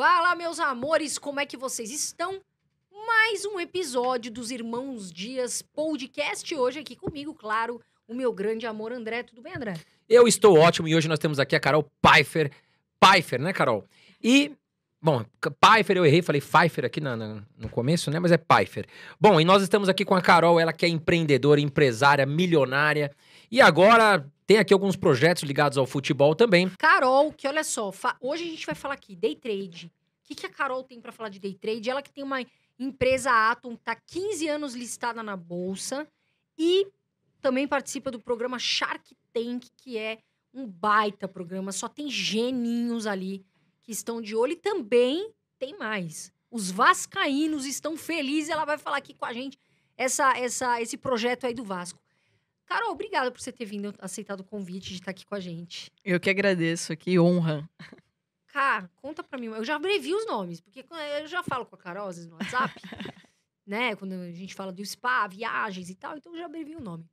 Fala, meus amores, como é que vocês estão? Mais um episódio dos Irmãos Dias Podcast hoje aqui comigo, claro, o meu grande amor André. Tudo bem, André? Eu estou ótimo e hoje nós temos aqui a Carol Pfeiffer. Pfeiffer, né, Carol? E Bom, Pfeiffer, eu errei, falei Pfeiffer aqui no começo, né? Mas é Pfeiffer. Bom, e nós estamos aqui com a Carol, ela que é empreendedora, empresária, milionária e agora tem aqui alguns projetos ligados ao futebol também. Carol, que olha só, hoje a gente vai falar aqui day trade. O que, que a Carol tem para falar de day trade? Ela que tem uma empresa Atom, tá 15 anos listada na bolsa e também participa do programa Shark Tank, que é um baita programa, só tem geninhos ali que estão de olho e também tem mais. Os vascaínos estão felizes, ela vai falar aqui com a gente essa, essa, esse projeto aí do Vasco. Carol, obrigada por você ter vindo, aceitado o convite de estar tá aqui com a gente. Eu que agradeço, que honra. Cara, conta pra mim. Eu já abrevi os nomes, porque eu já falo com a Carol, às vezes, no WhatsApp, né? Quando a gente fala do spa, viagens e tal, então eu já abrevi o nome.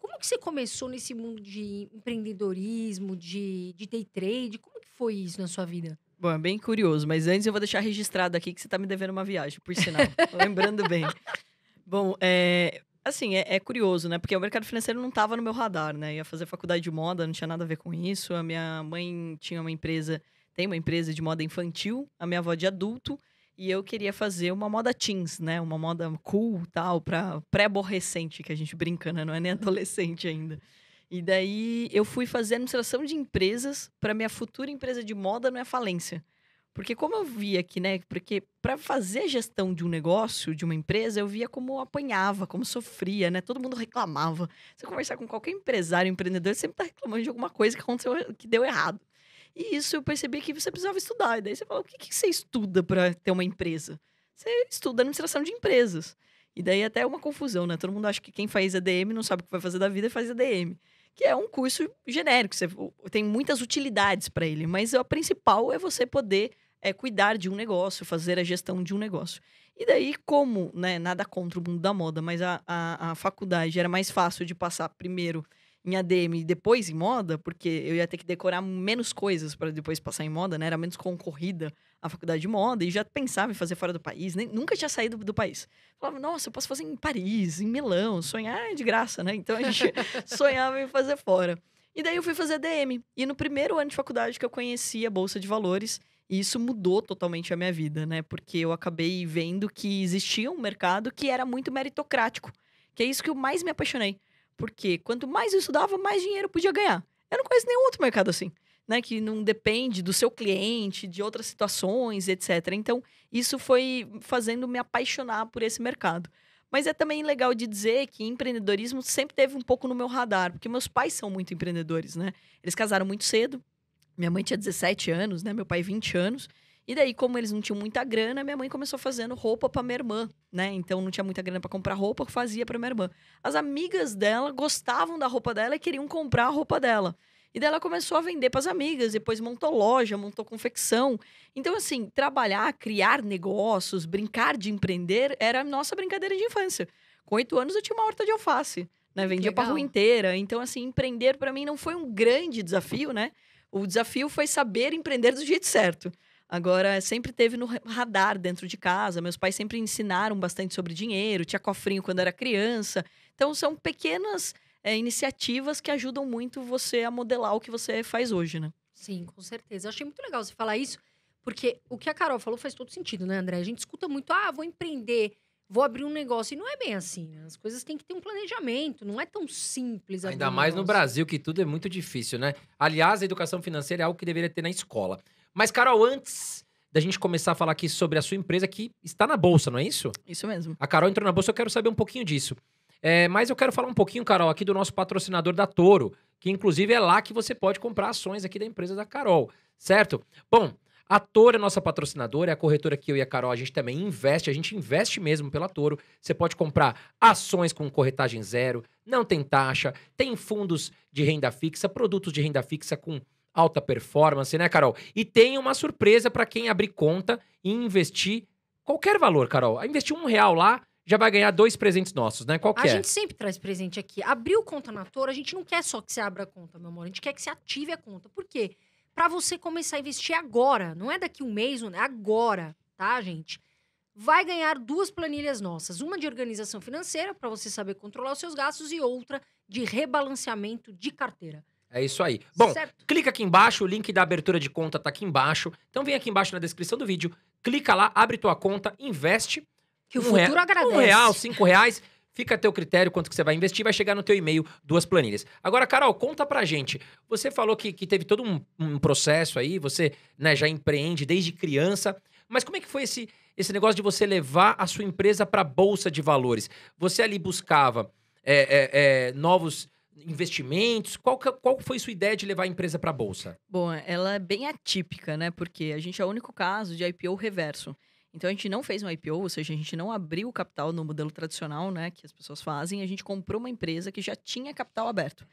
Como que você começou nesse mundo de empreendedorismo, de, de day trade? Como que foi isso na sua vida? Bom, é bem curioso, mas antes eu vou deixar registrado aqui que você tá me devendo uma viagem, por sinal. Lembrando bem. Bom, é, assim, é, é, curioso, né? Porque o mercado financeiro não estava no meu radar, né? Ia fazer faculdade de moda, não tinha nada a ver com isso. A minha mãe tinha uma empresa, tem uma empresa de moda infantil, a minha avó de adulto, e eu queria fazer uma moda teens, né? Uma moda cool, tal, para pré-aborrecente, que a gente brinca, né? Não é nem adolescente ainda. E daí eu fui fazer administração de empresas para minha futura empresa de moda não é falência. Porque como eu via que, né, porque para fazer gestão de um negócio, de uma empresa, eu via como apanhava, como sofria, né? Todo mundo reclamava. Se conversar com qualquer empresário, empreendedor, ele sempre tá reclamando de alguma coisa que aconteceu, que deu errado. E isso eu percebi que você precisava estudar. E daí você falou, o que, que você estuda para ter uma empresa? Você estuda administração de empresas. E daí até é uma confusão, né? Todo mundo acha que quem faz ADM não sabe o que vai fazer da vida e faz ADM que é um curso genérico. Você tem muitas utilidades para ele, mas a principal é você poder é cuidar de um negócio, fazer a gestão de um negócio. E daí, como, né, nada contra o mundo da moda, mas a, a, a faculdade era mais fácil de passar primeiro em ADM e depois em moda, porque eu ia ter que decorar menos coisas para depois passar em moda, né? Era menos concorrida a faculdade de moda e já pensava em fazer fora do país, nem, nunca tinha saído do país. Falava, nossa, eu posso fazer em Paris, em Milão, sonhar é de graça, né? Então a gente sonhava em fazer fora. E daí eu fui fazer ADM. E no primeiro ano de faculdade que eu conheci a Bolsa de Valores, isso mudou totalmente a minha vida, né? Porque eu acabei vendo que existia um mercado que era muito meritocrático. Que é isso que eu mais me apaixonei. Porque quanto mais eu estudava, mais dinheiro eu podia ganhar. Eu não conheço nenhum outro mercado assim, né? Que não depende do seu cliente, de outras situações, etc. Então, isso foi fazendo me apaixonar por esse mercado. Mas é também legal de dizer que empreendedorismo sempre teve um pouco no meu radar, porque meus pais são muito empreendedores, né? Eles casaram muito cedo, minha mãe tinha 17 anos, né? Meu pai 20 anos. E daí, como eles não tinham muita grana, minha mãe começou fazendo roupa para minha irmã, né? Então não tinha muita grana para comprar roupa, fazia para minha irmã. As amigas dela gostavam da roupa dela e queriam comprar a roupa dela. E daí ela começou a vender para as amigas, depois montou loja, montou confecção. Então, assim, trabalhar, criar negócios, brincar de empreender era a nossa brincadeira de infância. Com oito anos eu tinha uma horta de alface, né? Vendia para rua inteira. Então, assim, empreender para mim não foi um grande desafio, né? O desafio foi saber empreender do jeito certo. Agora, sempre teve no radar dentro de casa. Meus pais sempre ensinaram bastante sobre dinheiro, tinha cofrinho quando era criança. Então, são pequenas é, iniciativas que ajudam muito você a modelar o que você faz hoje, né? Sim, com certeza. Eu achei muito legal você falar isso, porque o que a Carol falou faz todo sentido, né, André? A gente escuta muito, ah, vou empreender vou abrir um negócio. E não é bem assim, né? As coisas têm que ter um planejamento, não é tão simples. Ainda mais no Brasil, que tudo é muito difícil, né? Aliás, a educação financeira é algo que deveria ter na escola. Mas, Carol, antes da gente começar a falar aqui sobre a sua empresa que está na Bolsa, não é isso? Isso mesmo. A Carol entrou na Bolsa, eu quero saber um pouquinho disso. É, mas eu quero falar um pouquinho, Carol, aqui do nosso patrocinador da Toro, que inclusive é lá que você pode comprar ações aqui da empresa da Carol, certo? Bom, a Toro é nossa patrocinadora, é a corretora que eu e a Carol, a gente também investe, a gente investe mesmo pela Toro. Você pode comprar ações com corretagem zero, não tem taxa, tem fundos de renda fixa, produtos de renda fixa com alta performance, né, Carol? E tem uma surpresa para quem abrir conta e investir qualquer valor, Carol. Investir um real lá, já vai ganhar dois presentes nossos, né? Qual que a é? gente sempre traz presente aqui. Abriu conta na Toro, a gente não quer só que você abra a conta, meu amor. A gente quer que você ative a conta. Por quê? para você começar a investir agora. Não é daqui um mês, não é agora, tá, gente? Vai ganhar duas planilhas nossas: uma de organização financeira, para você saber controlar os seus gastos, e outra de rebalanceamento de carteira. É isso aí. Bom, certo. clica aqui embaixo, o link da abertura de conta tá aqui embaixo. Então vem aqui embaixo na descrição do vídeo, clica lá, abre tua conta, investe. Que o um futuro agradece. Um real, cinco reais. Fica a teu critério quanto que você vai investir, vai chegar no teu e-mail duas planilhas. Agora, Carol, conta pra gente. Você falou que, que teve todo um, um processo aí, você né, já empreende desde criança, mas como é que foi esse, esse negócio de você levar a sua empresa para bolsa de valores? Você ali buscava é, é, é, novos investimentos? Qual, qual foi sua ideia de levar a empresa para bolsa? Bom, ela é bem atípica, né? Porque a gente é o único caso de IPO reverso. Então a gente não fez um IPO, ou seja, a gente não abriu o capital no modelo tradicional, né, que as pessoas fazem, a gente comprou uma empresa que já tinha capital aberto.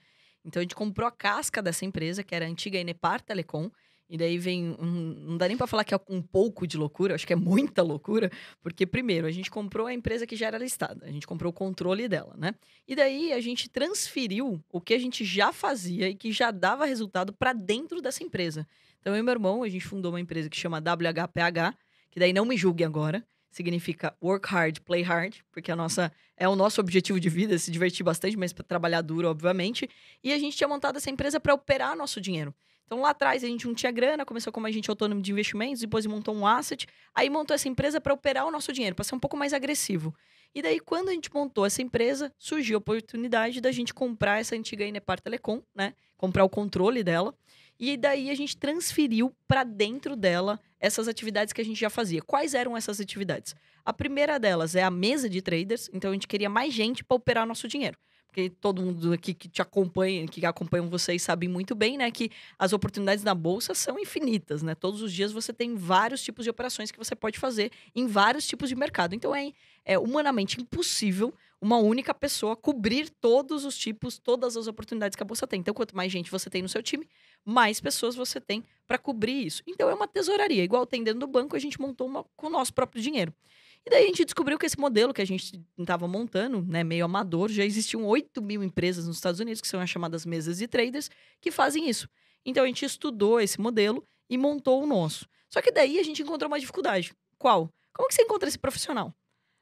Então a gente comprou a casca dessa empresa, que era a antiga Enepar Telecom, e daí vem, um, não dá nem para falar que é um pouco de loucura, acho que é muita loucura, porque primeiro a gente comprou a empresa que já era listada, a gente comprou o controle dela, né? E daí a gente transferiu o que a gente já fazia e que já dava resultado para dentro dessa empresa. Então eu e meu irmão, a gente fundou uma empresa que chama WHPH, que daí não me julguem agora, significa work hard, play hard, porque a nossa é o nosso objetivo de vida, se divertir bastante, mas trabalhar duro, obviamente. E a gente tinha montado essa empresa para operar nosso dinheiro. Então lá atrás a gente não tinha grana, começou como a gente autônomo de investimentos, depois montou um asset, aí montou essa empresa para operar o nosso dinheiro, para ser um pouco mais agressivo. E daí quando a gente montou essa empresa, surgiu a oportunidade da gente comprar essa antiga Inepar Telecom, né? Comprar o controle dela. E daí a gente transferiu para dentro dela essas atividades que a gente já fazia. Quais eram essas atividades? A primeira delas é a mesa de traders, então a gente queria mais gente para operar nosso dinheiro. Porque todo mundo aqui que te acompanha, que acompanham vocês, sabe muito bem, né, que as oportunidades na bolsa são infinitas, né? Todos os dias você tem vários tipos de operações que você pode fazer em vários tipos de mercado. Então é, é humanamente impossível uma única pessoa cobrir todos os tipos, todas as oportunidades que a bolsa tem. Então, quanto mais gente você tem no seu time, mais pessoas você tem para cobrir isso. Então é uma tesouraria, igual tem dentro do banco, a gente montou uma com o nosso próprio dinheiro. E daí a gente descobriu que esse modelo que a gente estava montando, né, meio amador, já existiam 8 mil empresas nos Estados Unidos, que são as chamadas mesas de traders, que fazem isso. Então a gente estudou esse modelo e montou o nosso. Só que daí a gente encontrou uma dificuldade. Qual? Como que você encontra esse profissional?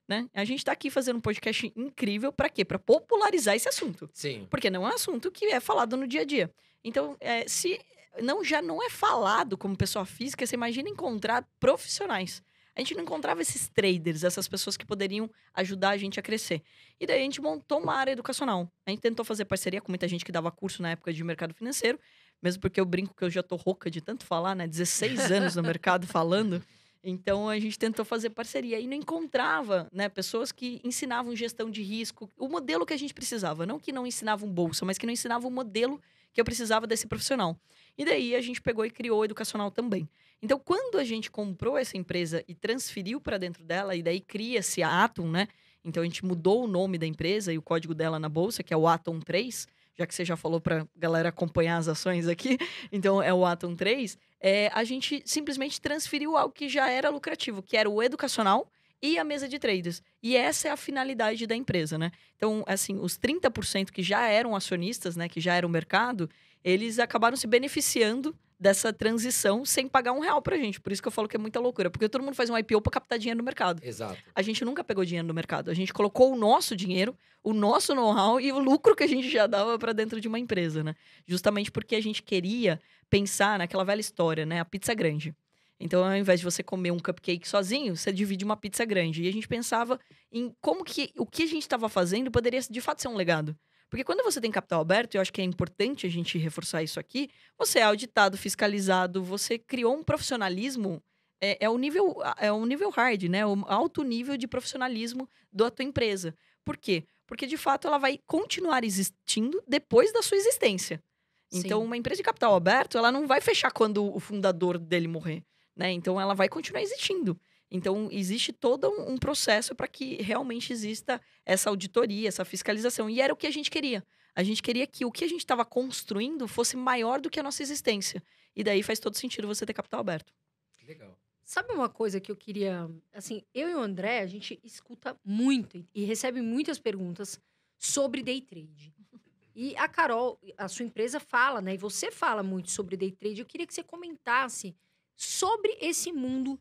Né? A gente está aqui fazendo um podcast incrível para quê? Para popularizar esse assunto. Sim. Porque não é um assunto que é falado no dia a dia. Então, é, se não já não é falado como pessoa física, você imagina encontrar profissionais. A gente não encontrava esses traders, essas pessoas que poderiam ajudar a gente a crescer. E daí a gente montou uma área educacional. A gente tentou fazer parceria com muita gente que dava curso na época de mercado financeiro, mesmo porque eu brinco que eu já tô rouca de tanto falar, né? 16 anos no mercado falando. Então a gente tentou fazer parceria e não encontrava, né, pessoas que ensinavam gestão de risco, o modelo que a gente precisava, não que não ensinavam bolsa, mas que não ensinavam o modelo que eu precisava desse profissional. E daí a gente pegou e criou o educacional também. Então quando a gente comprou essa empresa e transferiu para dentro dela e daí cria-se a Atom, né? Então a gente mudou o nome da empresa e o código dela na bolsa, que é o Atom 3, já que você já falou para galera acompanhar as ações aqui. Então é o Atom 3 é, a gente simplesmente transferiu algo que já era lucrativo, que era o educacional e a mesa de traders. E essa é a finalidade da empresa, né? Então, assim, os 30% que já eram acionistas, né, que já eram o mercado, eles acabaram se beneficiando dessa transição sem pagar um real pra gente. Por isso que eu falo que é muita loucura. Porque todo mundo faz um IPO pra captar dinheiro no mercado. Exato. A gente nunca pegou dinheiro no mercado. A gente colocou o nosso dinheiro, o nosso know-how e o lucro que a gente já dava para dentro de uma empresa, né? Justamente porque a gente queria pensar naquela velha história, né? A pizza grande. Então, ao invés de você comer um cupcake sozinho, você divide uma pizza grande. E a gente pensava em como que o que a gente estava fazendo poderia de fato ser um legado. Porque quando você tem capital aberto, eu acho que é importante a gente reforçar isso aqui, você é auditado, fiscalizado, você criou um profissionalismo é, é, o nível é o nível hard, né? O alto nível de profissionalismo da tua empresa. Por quê? Porque de fato ela vai continuar existindo depois da sua existência. Sim. Então, uma empresa de capital aberto, ela não vai fechar quando o fundador dele morrer, né? Então, ela vai continuar existindo. Então, existe todo um processo para que realmente exista essa auditoria, essa fiscalização. E era o que a gente queria. A gente queria que o que a gente estava construindo fosse maior do que a nossa existência. E daí faz todo sentido você ter capital aberto. Legal. Sabe uma coisa que eu queria. Assim, eu e o André, a gente escuta muito e recebe muitas perguntas sobre day trade. E a Carol, a sua empresa fala, né? E você fala muito sobre day trade. Eu queria que você comentasse sobre esse mundo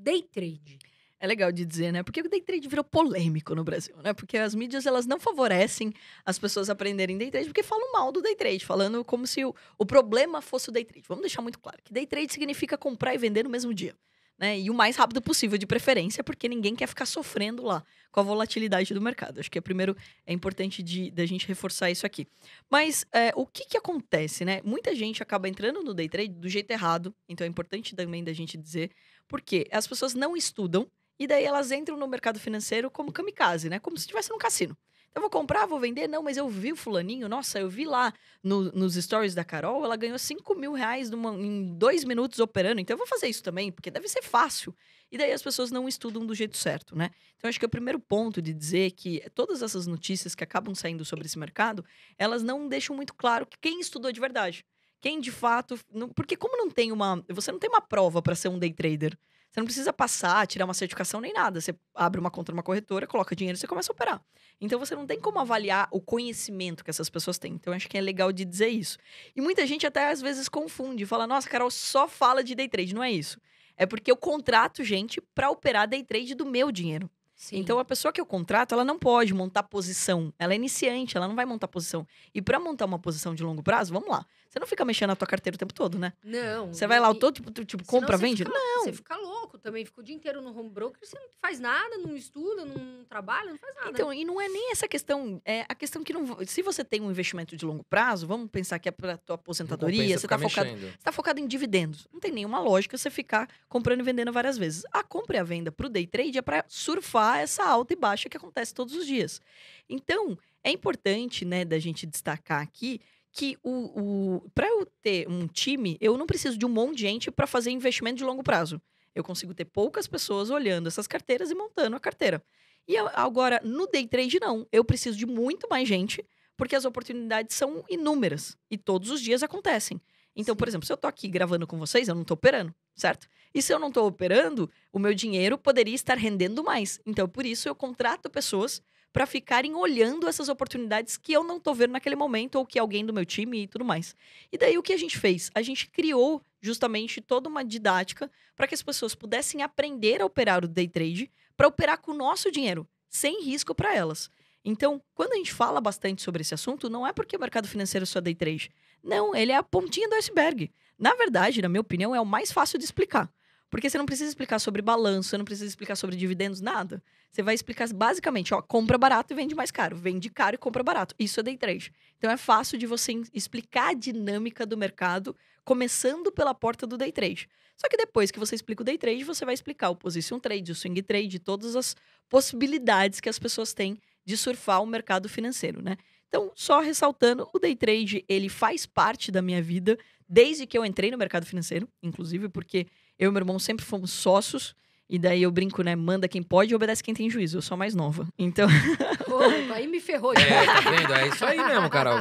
day trade. É legal de dizer, né? Porque o day trade virou polêmico no Brasil, né? Porque as mídias elas não favorecem as pessoas aprenderem day trade, porque falam mal do day trade, falando como se o, o problema fosse o day trade. Vamos deixar muito claro que day trade significa comprar e vender no mesmo dia. Né? E o mais rápido possível, de preferência, porque ninguém quer ficar sofrendo lá com a volatilidade do mercado. Acho que é primeiro é importante de, de gente reforçar isso aqui. Mas é, o que, que acontece, né? Muita gente acaba entrando no day trade do jeito errado, então é importante também da gente dizer porque as pessoas não estudam e daí elas entram no mercado financeiro como kamikaze, né? Como se estivesse num cassino. Então, eu vou comprar, vou vender? Não, mas eu vi o fulaninho, nossa, eu vi lá no, nos stories da Carol, ela ganhou 5 mil reais numa, em dois minutos operando, então eu vou fazer isso também, porque deve ser fácil. E daí as pessoas não estudam do jeito certo, né? Então acho que é o primeiro ponto de dizer que todas essas notícias que acabam saindo sobre esse mercado, elas não deixam muito claro quem estudou de verdade quem de fato. Não, porque, como não tem uma. Você não tem uma prova para ser um day trader. Você não precisa passar, tirar uma certificação nem nada. Você abre uma conta numa corretora, coloca dinheiro e você começa a operar. Então você não tem como avaliar o conhecimento que essas pessoas têm. Então acho que é legal de dizer isso. E muita gente até às vezes confunde, fala: "Nossa, Carol só fala de day trade". Não é isso. É porque eu contrato gente para operar day trade do meu dinheiro. Sim. Então a pessoa que eu contrato, ela não pode montar posição. Ela é iniciante, ela não vai montar posição. E para montar uma posição de longo prazo, vamos lá. Você não fica mexendo na tua carteira o tempo todo, né? Não. Você vai lá o todo tipo, tipo compra, vende? Fica, não. Você fica louco também, fica o dia inteiro no home broker, você não faz nada, não estuda, não trabalha, não faz nada. Então, e não é nem essa questão, é a questão que não, se você tem um investimento de longo prazo, vamos pensar que é para tua aposentadoria, você está focado, você tá focado em dividendos. Não tem nenhuma lógica você ficar comprando e vendendo várias vezes. A compra e a venda pro day trade é para surfar essa alta e baixa que acontece todos os dias. Então, é importante, né, da gente destacar aqui que o, o para eu ter um time, eu não preciso de um monte de gente para fazer investimento de longo prazo. Eu consigo ter poucas pessoas olhando essas carteiras e montando a carteira. E agora, no day trade, não. Eu preciso de muito mais gente, porque as oportunidades são inúmeras e todos os dias acontecem. Então, Sim. por exemplo, se eu tô aqui gravando com vocês, eu não tô operando, certo? E se eu não tô operando, o meu dinheiro poderia estar rendendo mais. Então, por isso eu contrato pessoas para ficarem olhando essas oportunidades que eu não tô vendo naquele momento ou que alguém do meu time e tudo mais. E daí o que a gente fez? A gente criou justamente toda uma didática para que as pessoas pudessem aprender a operar o day trade para operar com o nosso dinheiro, sem risco para elas. Então, quando a gente fala bastante sobre esse assunto, não é porque o mercado financeiro é só day trade, não, ele é a pontinha do iceberg. Na verdade, na minha opinião, é o mais fácil de explicar. Porque você não precisa explicar sobre balanço, você não precisa explicar sobre dividendos, nada. Você vai explicar basicamente, ó, compra barato e vende mais caro, vende caro e compra barato. Isso é day trade. Então é fácil de você explicar a dinâmica do mercado, começando pela porta do day trade. Só que depois que você explica o day trade, você vai explicar o position trade, o swing trade, todas as possibilidades que as pessoas têm de surfar o mercado financeiro, né? Então, só ressaltando, o day trade ele faz parte da minha vida desde que eu entrei no mercado financeiro, inclusive porque eu e meu irmão sempre fomos sócios. E daí eu brinco, né? Manda quem pode e obedece quem tem juízo. Eu sou mais nova. Então. Pô, aí me ferrou. Já. É, tá vendo? É isso aí mesmo, Carol.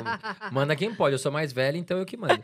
Manda quem pode. Eu sou mais velha, então eu que mando.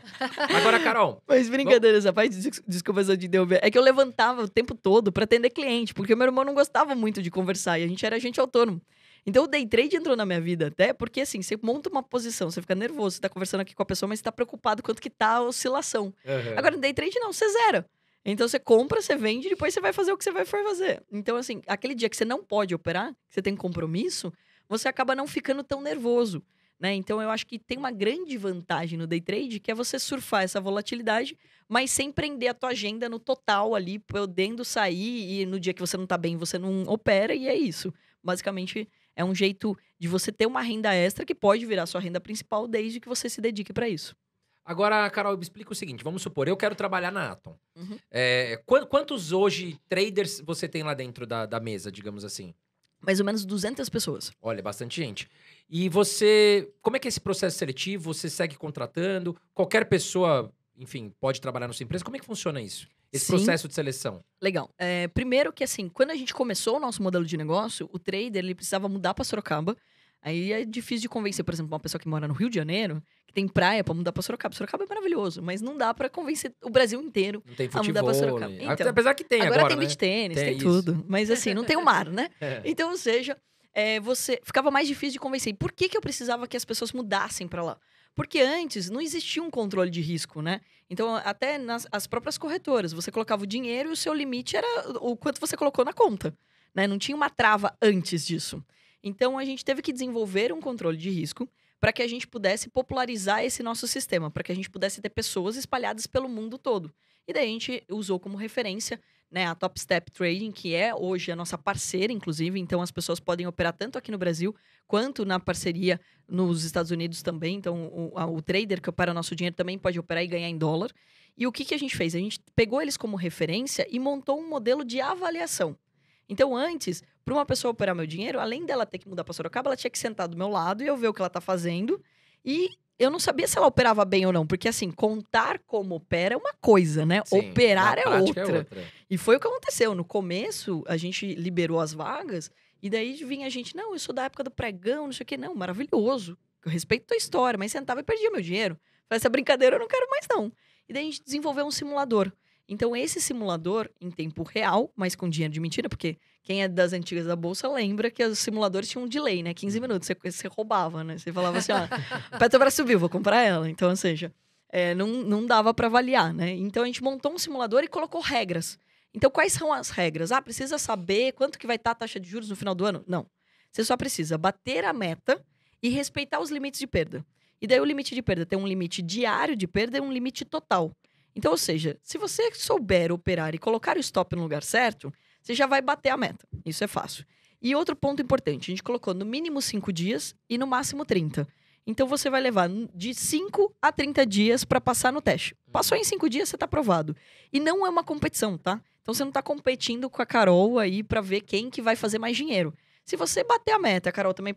Agora, Carol. Mas brincadeira, bom... rapaz, desculpa essa de devolver. É que eu levantava o tempo todo para atender cliente, porque meu irmão não gostava muito de conversar e a gente era gente autônomo. Então o day trade entrou na minha vida até, porque assim, você monta uma posição, você fica nervoso, você tá conversando aqui com a pessoa, mas você tá preocupado quanto que tá a oscilação. Uhum. Agora, no day trade não, você zera. Então você compra, você vende, depois você vai fazer o que você vai for fazer. Então, assim, aquele dia que você não pode operar, que você tem compromisso, você acaba não ficando tão nervoso. Né? Então eu acho que tem uma grande vantagem no day trade, que é você surfar essa volatilidade, mas sem prender a tua agenda no total ali, podendo sair e no dia que você não está bem, você não opera e é isso. Basicamente é um jeito de você ter uma renda extra que pode virar sua renda principal desde que você se dedique para isso. Agora, Carol, me explica o seguinte: vamos supor, eu quero trabalhar na Atom. Uhum. É, quantos hoje traders você tem lá dentro da, da mesa, digamos assim? mais ou menos 200 pessoas. Olha, bastante gente. E você, como é que é esse processo seletivo? Você segue contratando? Qualquer pessoa, enfim, pode trabalhar na sua empresa? Como é que funciona isso? esse Sim. processo de seleção? Legal. É, primeiro que, assim, quando a gente começou o nosso modelo de negócio, o trader ele precisava mudar para Sorocaba. Aí é difícil de convencer, por exemplo, uma pessoa que mora no Rio de Janeiro, que tem praia para mudar para Sorocaba. Sorocaba é maravilhoso, mas não dá para convencer o Brasil inteiro não tem futebol, a mudar para Sorocaba. Né? Então, apesar que tem agora. Agora tem né? tênis, tem, tem tudo. Mas assim, não tem o mar, né? É. Então, ou seja, é, você ficava mais difícil de convencer. E por que, que eu precisava que as pessoas mudassem para lá? Porque antes não existia um controle de risco, né? Então, até nas as próprias corretoras, você colocava o dinheiro e o seu limite era o quanto você colocou na conta. Né? Não tinha uma trava antes disso. Então, a gente teve que desenvolver um controle de risco para que a gente pudesse popularizar esse nosso sistema, para que a gente pudesse ter pessoas espalhadas pelo mundo todo. E daí a gente usou como referência né, a Top Step Trading, que é hoje a nossa parceira, inclusive, então as pessoas podem operar tanto aqui no Brasil quanto na parceria nos Estados Unidos também. Então, o, a, o trader que opera nosso dinheiro também pode operar e ganhar em dólar. E o que, que a gente fez? A gente pegou eles como referência e montou um modelo de avaliação. Então, antes, para uma pessoa operar meu dinheiro, além dela ter que mudar para Sorocaba, ela tinha que sentar do meu lado e eu ver o que ela está fazendo e eu não sabia se ela operava bem ou não, porque assim, contar como opera é uma coisa, né? Sim, Operar é, é outra. é outra. E foi o que aconteceu. No começo, a gente liberou as vagas, e daí vinha a gente, não, eu sou da época do pregão, não sei o quê. Não, maravilhoso. Eu respeito a tua história, mas sentava e perdia meu dinheiro. Falei, essa brincadeira eu não quero mais, não. E daí a gente desenvolveu um simulador. Então, esse simulador, em tempo real, mas com dinheiro de mentira, porque quem é das antigas da Bolsa lembra que os simuladores tinham um delay, né? 15 hum. minutos, você, você roubava, né? Você falava assim, ah, Petrobras subiu, vou comprar ela. Então, ou seja, é, não, não dava para avaliar, né? Então, a gente montou um simulador e colocou regras. Então, quais são as regras? Ah, precisa saber quanto que vai estar tá a taxa de juros no final do ano? Não. Você só precisa bater a meta e respeitar os limites de perda. E daí o limite de perda tem um limite diário de perda e um limite total. Então, ou seja, se você souber operar e colocar o stop no lugar certo, você já vai bater a meta. Isso é fácil. E outro ponto importante, a gente colocou no mínimo 5 dias e no máximo 30. Então você vai levar de 5 a 30 dias para passar no teste. Passou em 5 dias, você está aprovado. E não é uma competição, tá? Então você não está competindo com a Carol aí para ver quem que vai fazer mais dinheiro. Se você bater a meta, a Carol também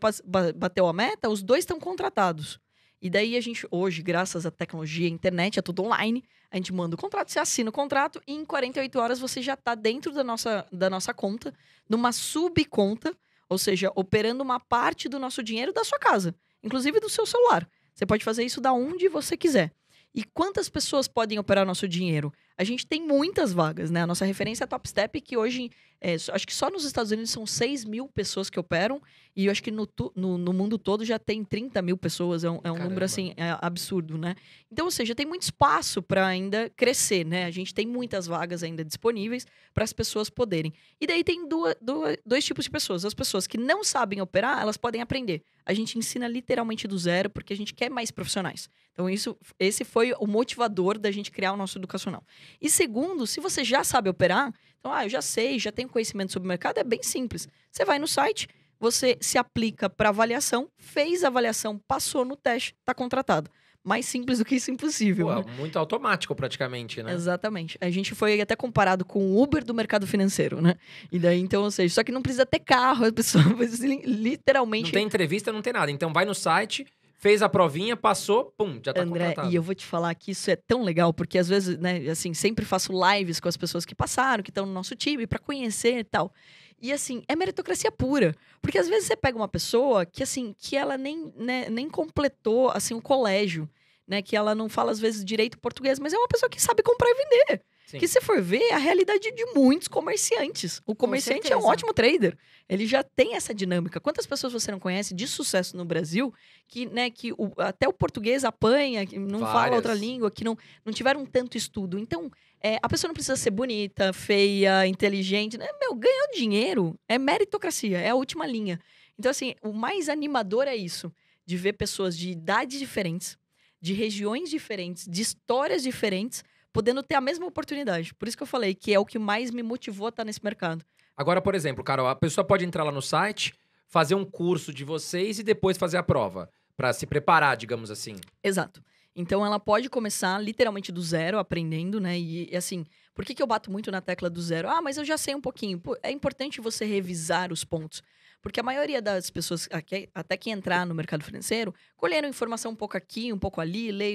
bateu a meta, os dois estão contratados. E daí a gente hoje, graças à tecnologia, à internet, é tudo online, a gente manda o contrato, você assina o contrato e em 48 horas você já está dentro da nossa, da nossa conta, numa subconta, ou seja, operando uma parte do nosso dinheiro da sua casa, inclusive do seu celular. Você pode fazer isso da onde você quiser. E quantas pessoas podem operar nosso dinheiro? A gente tem muitas vagas, né? A nossa referência é a Top Step, que hoje é, acho que só nos Estados Unidos são 6 mil pessoas que operam, e eu acho que no, no, no mundo todo já tem 30 mil pessoas, é um, é um número assim é absurdo, né? Então, ou seja, tem muito espaço para ainda crescer, né? A gente tem muitas vagas ainda disponíveis para as pessoas poderem. E daí tem duas, duas, dois tipos de pessoas. As pessoas que não sabem operar, elas podem aprender. A gente ensina literalmente do zero, porque a gente quer mais profissionais. Então, isso, esse foi o motivador da gente criar o nosso educacional. E segundo, se você já sabe operar, então, ah, eu já sei, já tenho conhecimento sobre o mercado, é bem simples. Você vai no site, você se aplica para avaliação, fez a avaliação, passou no teste, está contratado. Mais simples do que isso, impossível. Pô, né? Muito automático, praticamente, né? Exatamente. A gente foi até comparado com o Uber do mercado financeiro, né? E daí, então, ou seja, só que não precisa ter carro, a pessoa literalmente. Não tem entrevista, não tem nada. Então, vai no site, fez a provinha, passou, pum, já tá André, contratado. E eu vou te falar que isso é tão legal, porque às vezes, né, assim, sempre faço lives com as pessoas que passaram, que estão no nosso time, para conhecer e tal. E assim, é meritocracia pura. Porque às vezes você pega uma pessoa que, assim, que ela nem, né, nem completou, assim, o colégio, né? Que ela não fala, às vezes, direito português, mas é uma pessoa que sabe comprar e vender. Sim. Que se for ver, é a realidade de muitos comerciantes. O comerciante é um ótimo trader. Ele já tem essa dinâmica. Quantas pessoas você não conhece de sucesso no Brasil que, né, que o, até o português apanha, que não Várias. fala outra língua, que não, não tiveram tanto estudo. Então, é, a pessoa não precisa ser bonita, feia, inteligente. Né? Meu, ganhou dinheiro. É meritocracia, é a última linha. Então, assim, o mais animador é isso. De ver pessoas de idades diferentes, de regiões diferentes, de histórias diferentes podendo ter a mesma oportunidade. Por isso que eu falei que é o que mais me motivou a estar tá nesse mercado. Agora, por exemplo, Carol, a pessoa pode entrar lá no site, fazer um curso de vocês e depois fazer a prova, para se preparar, digamos assim. Exato. Então ela pode começar literalmente do zero, aprendendo, né? E, e, assim, por que, que eu bato muito na tecla do zero? Ah, mas eu já sei um pouquinho. É importante você revisar os pontos. Porque a maioria das pessoas, até que entrar no mercado financeiro, colheram informação um pouco aqui, um pouco ali, lê,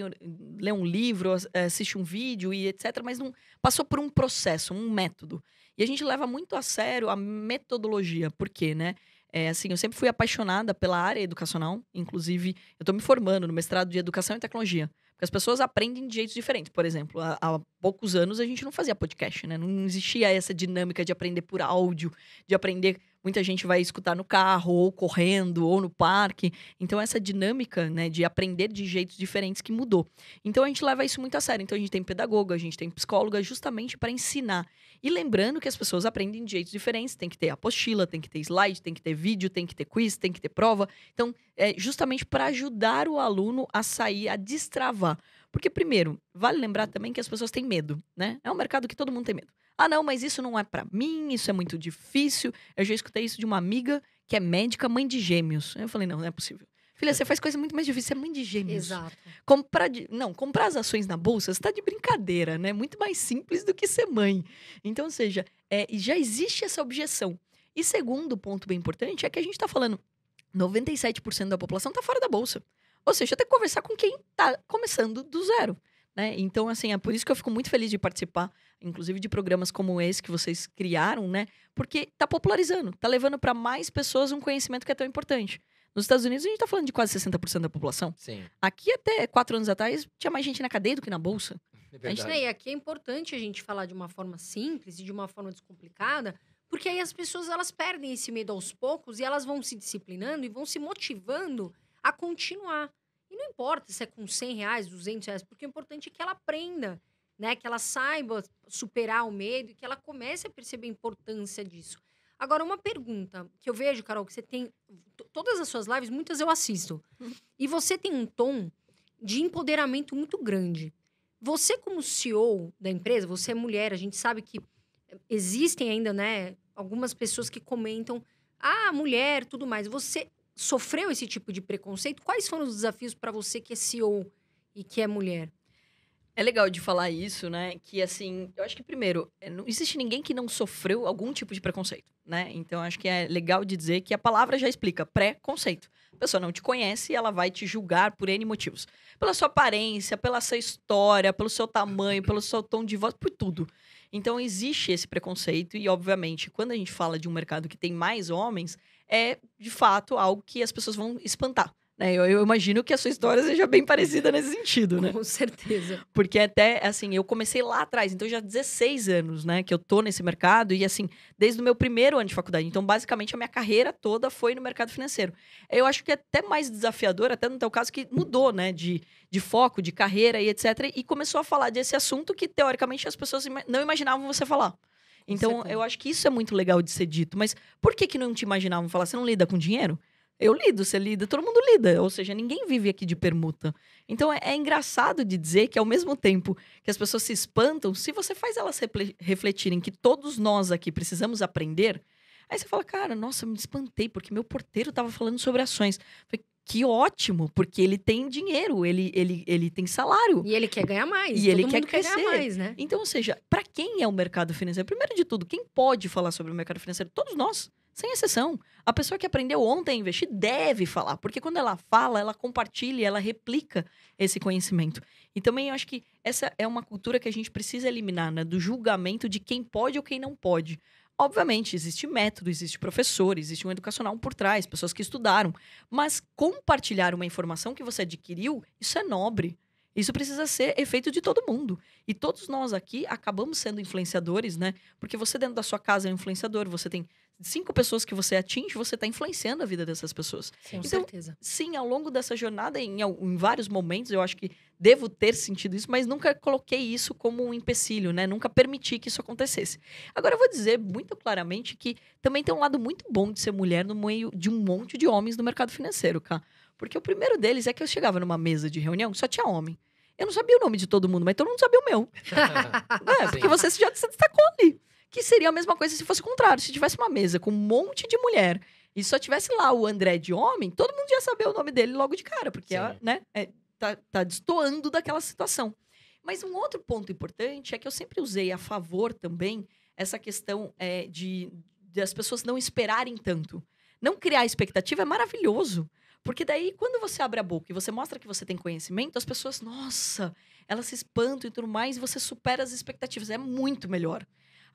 lê um livro, eh, assiste um vídeo e etc., mas não passou por um processo, um método. E a gente leva muito a sério a metodologia. Por quê, né? É, assim, eu sempre fui apaixonada pela área educacional. Inclusive, eu estou me formando no mestrado de Educação e Tecnologia. Porque as pessoas aprendem de jeitos diferentes. Por exemplo, há, há poucos anos a gente não fazia podcast, né? Não existia essa dinâmica de aprender por áudio, de aprender muita gente vai escutar no carro, ou correndo, ou no parque. Então, essa dinâmica, né, de aprender de jeitos diferentes que mudou. Então, a gente leva isso muito a sério. Então, a gente tem pedagoga, a gente tem psicóloga, justamente para ensinar. E lembrando que as pessoas aprendem de jeitos diferentes. Tem que ter apostila, tem que ter slide, tem que ter vídeo, tem que ter quiz, tem que ter prova. Então, é justamente para ajudar o aluno a sair, a destravar. Porque, primeiro, vale lembrar também que as pessoas têm medo, né? É um mercado que todo mundo tem medo. Ah, não, mas isso não é para mim, isso é muito difícil. Eu já escutei isso de uma amiga que é médica, mãe de gêmeos. Eu falei, não, não é possível. Filha, você faz coisa muito mais difícil, você é mãe de gêmeos. Exato. Comprar, não, comprar as ações na bolsa, você tá de brincadeira, né? Muito mais simples do que ser mãe. Então, ou seja, é, já existe essa objeção. E segundo ponto bem importante é que a gente está falando 97% da população está fora da bolsa. Ou seja, até conversar com quem está começando do zero. Né? Então, assim, é por isso que eu fico muito feliz de participar, inclusive de programas como esse que vocês criaram, né? Porque tá popularizando, tá levando para mais pessoas um conhecimento que é tão importante. Nos Estados Unidos, a gente tá falando de quase 60% da população. Sim. Aqui, até quatro anos atrás, tinha mais gente na cadeia do que na bolsa. É a gente, né, e aqui é importante a gente falar de uma forma simples e de uma forma descomplicada, porque aí as pessoas elas perdem esse medo aos poucos e elas vão se disciplinando e vão se motivando a continuar não importa se é com 100 reais, 200 reais, porque o importante é que ela aprenda, né? Que ela saiba superar o medo e que ela comece a perceber a importância disso. Agora, uma pergunta que eu vejo, Carol, que você tem. Todas as suas lives, muitas eu assisto. E você tem um tom de empoderamento muito grande. Você, como CEO da empresa, você é mulher, a gente sabe que existem ainda, né, algumas pessoas que comentam, ah, mulher, tudo mais. Você sofreu esse tipo de preconceito? Quais foram os desafios para você que é CEO e que é mulher? É legal de falar isso, né? Que assim, eu acho que primeiro, é, não existe ninguém que não sofreu algum tipo de preconceito, né? Então acho que é legal de dizer que a palavra já explica preconceito. A pessoa não te conhece, ela vai te julgar por N motivos. Pela sua aparência, pela sua história, pelo seu tamanho, pelo seu tom de voz, por tudo. Então existe esse preconceito e obviamente, quando a gente fala de um mercado que tem mais homens, é, de fato, algo que as pessoas vão espantar. Né? Eu, eu, imagino que a sua história seja bem parecida nesse sentido, né? Com certeza. Porque até, assim, eu comecei lá atrás, então já 16 anos, né, que eu tô nesse mercado e, assim, desde o meu primeiro ano de faculdade. Então, basicamente, a minha carreira toda foi no mercado financeiro. Eu acho que é até mais desafiador, até no teu caso, que mudou, né, de, de foco, de carreira e etc. E começou a falar desse assunto que, teoricamente, as pessoas não imaginavam você falar. Então, eu acho que isso é muito legal de ser dito. Mas por que, que não te imaginavam falar, você não lida com dinheiro? Eu lido, você lida, todo mundo lida. Ou seja, ninguém vive aqui de permuta. Então é, é, engraçado de dizer que, ao mesmo tempo que as pessoas se espantam, se você faz elas refletirem que todos nós aqui precisamos aprender, aí você fala, cara, nossa, me espantei, porque meu porteiro estava falando sobre ações. falei, que ótimo, porque ele tem dinheiro, ele, ele, ele tem salário. E ele quer ganhar mais. E ele quer, quer ganhar mais, né? Então, ou seja, para quem é o mercado financeiro? Primeiro de tudo, quem pode falar sobre o mercado financeiro? Todos nós, sem exceção. A pessoa que aprendeu ontem a investir deve falar, porque quando ela fala, ela compartilha, ela replica esse conhecimento. E também eu acho que essa é uma cultura que a gente precisa eliminar, né? Do julgamento de quem pode ou quem não pode. Obviamente, existe método, existe professor, existe um educacional por trás, pessoas que estudaram. Mas compartilhar uma informação que você adquiriu, isso é nobre. Isso precisa ser efeito de todo mundo. E todos nós aqui acabamos sendo influenciadores, né? Porque você dentro da sua casa é um influenciador, você tem cinco pessoas que você atinge, você está influenciando a vida dessas pessoas. Sim, então, com certeza. Sim, ao longo dessa jornada, em, em, vários momentos, eu acho que devo ter sentido isso, mas nunca coloquei isso como um empecilho, né? Nunca permiti que isso acontecesse. Agora, eu vou dizer muito claramente que também tem um lado muito bom de ser mulher no meio de um monte de homens no mercado financeiro, cara. Porque o primeiro deles é que eu chegava numa mesa de reunião que só tinha homem. Eu não sabia o nome de todo mundo, mas todo mundo sabia o meu. é, porque você já se destacou ali. Que seria a mesma coisa se fosse o contrário. Se tivesse uma mesa com um monte de mulher e só tivesse lá o André de homem, todo mundo ia saber o nome dele logo de cara, porque ela, né, é, tá, tá destoando daquela situação. Mas um outro ponto importante é que eu sempre usei a favor também essa questão é, de, de as pessoas não esperarem tanto. Não criar expectativa é maravilhoso. Porque daí, quando você abre a boca e você mostra que você tem conhecimento, as pessoas, nossa, elas se espantam e tudo mais, e você supera as expectativas. É muito melhor.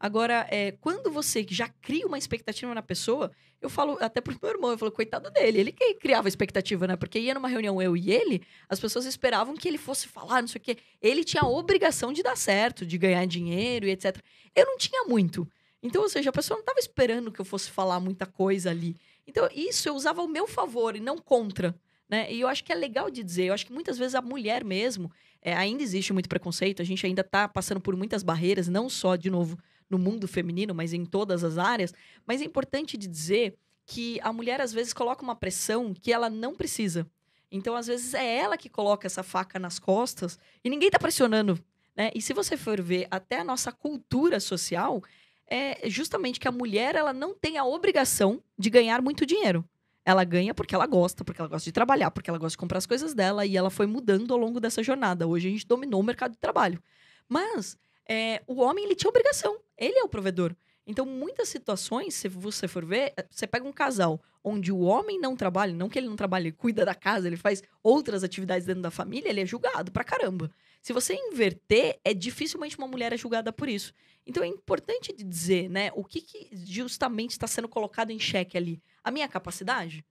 Agora, é, quando você já cria uma expectativa na pessoa, eu falo até pro meu irmão, eu falo, coitado dele, ele que criava expectativa, né? Porque ia numa reunião eu e ele, as pessoas esperavam que ele fosse falar, não sei o quê. Ele tinha a obrigação de dar certo, de ganhar dinheiro e etc. Eu não tinha muito. Então, ou seja, a pessoa não estava esperando que eu fosse falar muita coisa ali. Então, isso eu usava ao meu favor e não contra. Né? E eu acho que é legal de dizer, eu acho que muitas vezes a mulher mesmo, é, ainda existe muito preconceito, a gente ainda está passando por muitas barreiras, não só, de novo, no mundo feminino, mas em todas as áreas. Mas é importante de dizer que a mulher às vezes coloca uma pressão que ela não precisa. Então, às vezes, é ela que coloca essa faca nas costas e ninguém está pressionando. Né? E se você for ver até a nossa cultura social, é justamente que a mulher ela não tem a obrigação de ganhar muito dinheiro. Ela ganha porque ela gosta, porque ela gosta de trabalhar, porque ela gosta de comprar as coisas dela e ela foi mudando ao longo dessa jornada. Hoje a gente dominou o mercado de trabalho. Mas é, o homem ele tinha obrigação, ele é o provedor. Então, muitas situações, se você for ver, é, você pega um casal onde o homem não trabalha, não que ele não trabalhe, ele cuida da casa, ele faz outras atividades dentro da família, ele é julgado pra caramba. Se você inverter, é dificilmente uma mulher é julgada por isso. Então é importante dizer, né, o que, que justamente está sendo colocado em xeque ali. A minha capacidade?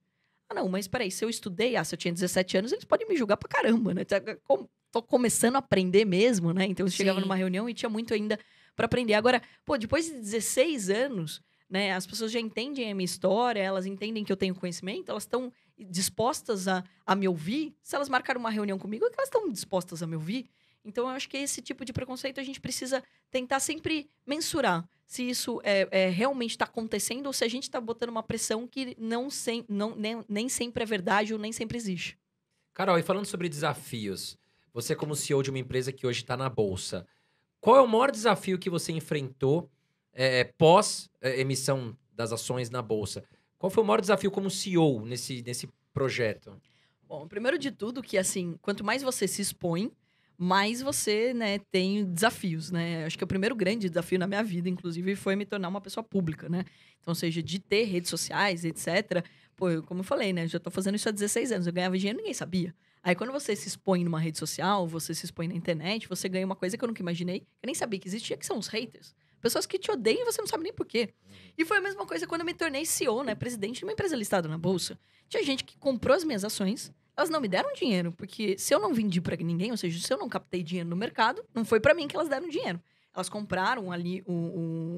Ah, não, mas peraí, se eu estudei, ah, se eu tinha 17 anos, eles podem me julgar pra caramba, né? Tá, é, tô começando a aprender mesmo, né? Então eu chegava Sim. numa reunião e tinha muito ainda para aprender. Agora, pô, depois de 16 anos, né? As pessoas já entendem a minha história, elas entendem que eu tenho conhecimento, elas estão dispostas a, a me ouvir. Se elas marcaram uma reunião comigo, é que elas estão dispostas a me ouvir. Então, eu acho que esse tipo de preconceito a gente precisa tentar sempre mensurar se isso é, é realmente está acontecendo ou se a gente está botando uma pressão que não, sem, não nem, nem sempre é verdade ou nem sempre existe. Carol, e falando sobre desafios, você como CEO de uma empresa que hoje está na Bolsa, qual é o maior desafio que você enfrentou é, é, pós é, emissão das ações na Bolsa? Qual foi o maior desafio como CEO nesse, nesse projeto? Bom, primeiro de tudo que, assim, quanto mais você se expõe, mas você, né, tem desafios, né? Acho que o primeiro grande desafio na minha vida, inclusive, foi me tornar uma pessoa pública, né? Então, seja, de ter redes sociais, etc. Pô, eu, como eu falei, né, já tô fazendo isso há 16 anos, eu ganhava dinheiro ninguém sabia. Aí quando você se expõe numa rede social, você se expõe na internet, você ganha uma coisa que eu nunca imaginei, que eu nem sabia que existia, que são os haters. Pessoas que te odeiam e você não sabe nem por quê. E foi a mesma coisa quando eu me tornei CEO, né, presidente de uma empresa listada na bolsa. Tinha gente que comprou as minhas ações, elas não me deram dinheiro, porque se eu não vendi para ninguém, ou seja, se eu não captei dinheiro no mercado, não foi para mim que elas deram dinheiro. Elas compraram ali o,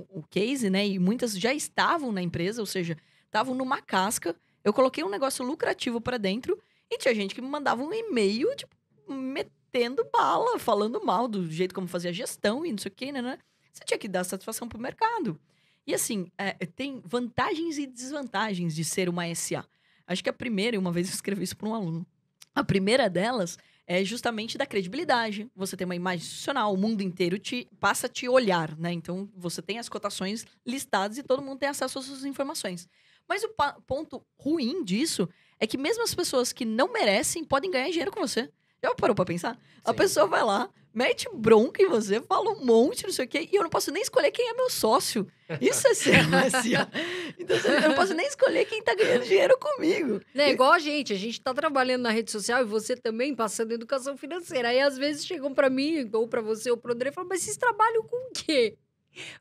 o, o case, né? E muitas já estavam na empresa, ou seja, estavam numa casca. Eu coloquei um negócio lucrativo para dentro e tinha gente que me mandava um e-mail, tipo, metendo bala, falando mal do jeito como fazia a gestão e não sei o que, né, né, Você tinha que dar satisfação pro mercado. E assim, é, tem vantagens e desvantagens de ser uma SA. Acho que a primeira, e uma vez eu escrevi isso para um aluno, a primeira delas é justamente da credibilidade. Você tem uma imagem institucional, o mundo inteiro te passa a te olhar, né? Então você tem as cotações listadas e todo mundo tem acesso às suas informações. Mas o ponto ruim disso é que mesmo as pessoas que não merecem podem ganhar dinheiro com você. Já parou para pensar? Sim. A pessoa vai lá, mete bronca em você, fala um monte, não sei o quê, e eu não posso nem escolher quem é meu sócio. Isso é ser ó. Então, eu não posso nem escolher quem tá ganhando dinheiro comigo. Não, né, igual a gente, a gente tá trabalhando na rede social e você também passando educação financeira. Aí, às vezes, chegam para mim, ou para você, ou pro André, e falam, mas vocês trabalham com o quê?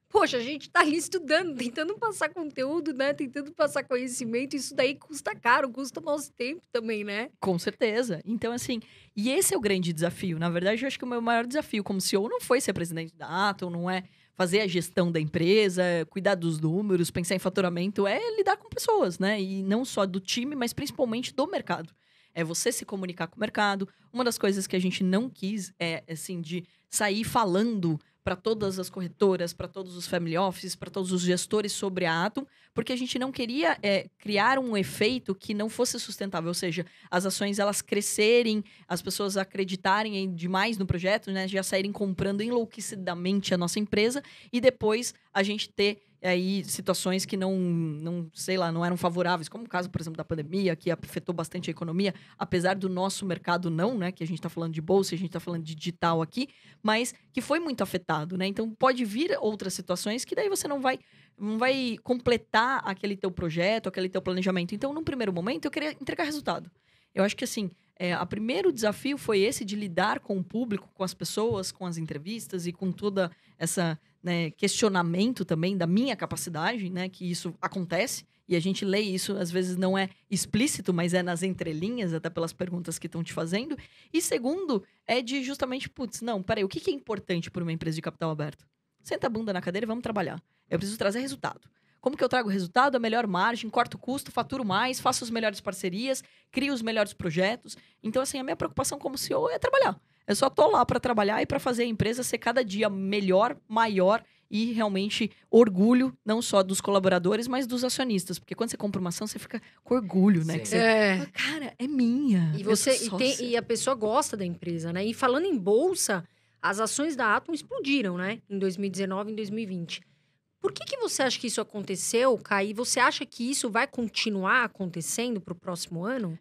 Poxa, a gente está ali estudando, tentando passar conteúdo, né? Tentando passar conhecimento. Isso daí custa caro, custa nosso tempo também, né? Com certeza. Então, assim, e esse é o grande desafio. Na verdade, eu acho que o meu maior desafio, como CEO, não foi ser presidente da Atom, não é fazer a gestão da empresa, cuidar dos números, pensar em faturamento, é lidar com pessoas, né? E não só do time, mas principalmente do mercado. É você se comunicar com o mercado. Uma das coisas que a gente não quis é, assim, de sair falando para todas as corretoras, para todos os family offices, para todos os gestores sobre a Atom, porque a gente não queria é, criar um efeito que não fosse sustentável, ou seja, as ações elas crescerem, as pessoas acreditarem demais no projeto, né, já saírem comprando enlouquecidamente a nossa empresa e depois a gente ter aí situações que não, não, sei lá, não eram favoráveis, como o caso, por exemplo, da pandemia, que afetou bastante a economia, apesar do nosso mercado não, né, que a gente está falando de bolsa, a gente está falando de digital aqui, mas que foi muito afetado, né? Então pode vir outras situações que daí você não vai não vai completar aquele teu projeto, aquele teu planejamento. Então, num primeiro momento, eu queria entregar resultado. Eu acho que assim, é, o primeiro desafio foi esse de lidar com o público, com as pessoas, com as entrevistas e com toda essa né, questionamento também da minha capacidade, né, que isso acontece e a gente lê isso, às vezes não é explícito, mas é nas entrelinhas, até pelas perguntas que estão te fazendo. E segundo, é de justamente, putz, não, peraí, o que, que é importante para uma empresa de capital aberto? Senta a bunda na cadeira e vamos trabalhar. Eu preciso trazer resultado. Como que eu trago resultado, a melhor margem, corto custo, faturo mais, faço as melhores parcerias, crio os melhores projetos. Então, assim, a minha preocupação como CEO é trabalhar. Eu só tô lá para trabalhar e para fazer a empresa ser cada dia melhor, maior e realmente orgulho não só dos colaboradores, mas dos acionistas. Porque quando você compra uma ação, você fica com orgulho, né? Você, é. Cara, é minha. E, você, e, tem, e, a pessoa gosta da empresa, né? E falando em bolsa, as ações da Atom explodiram, né? Em 2019 e em 2020. Por que, que você acha que isso aconteceu, Kai? Você acha que isso vai continuar acontecendo para o próximo ano?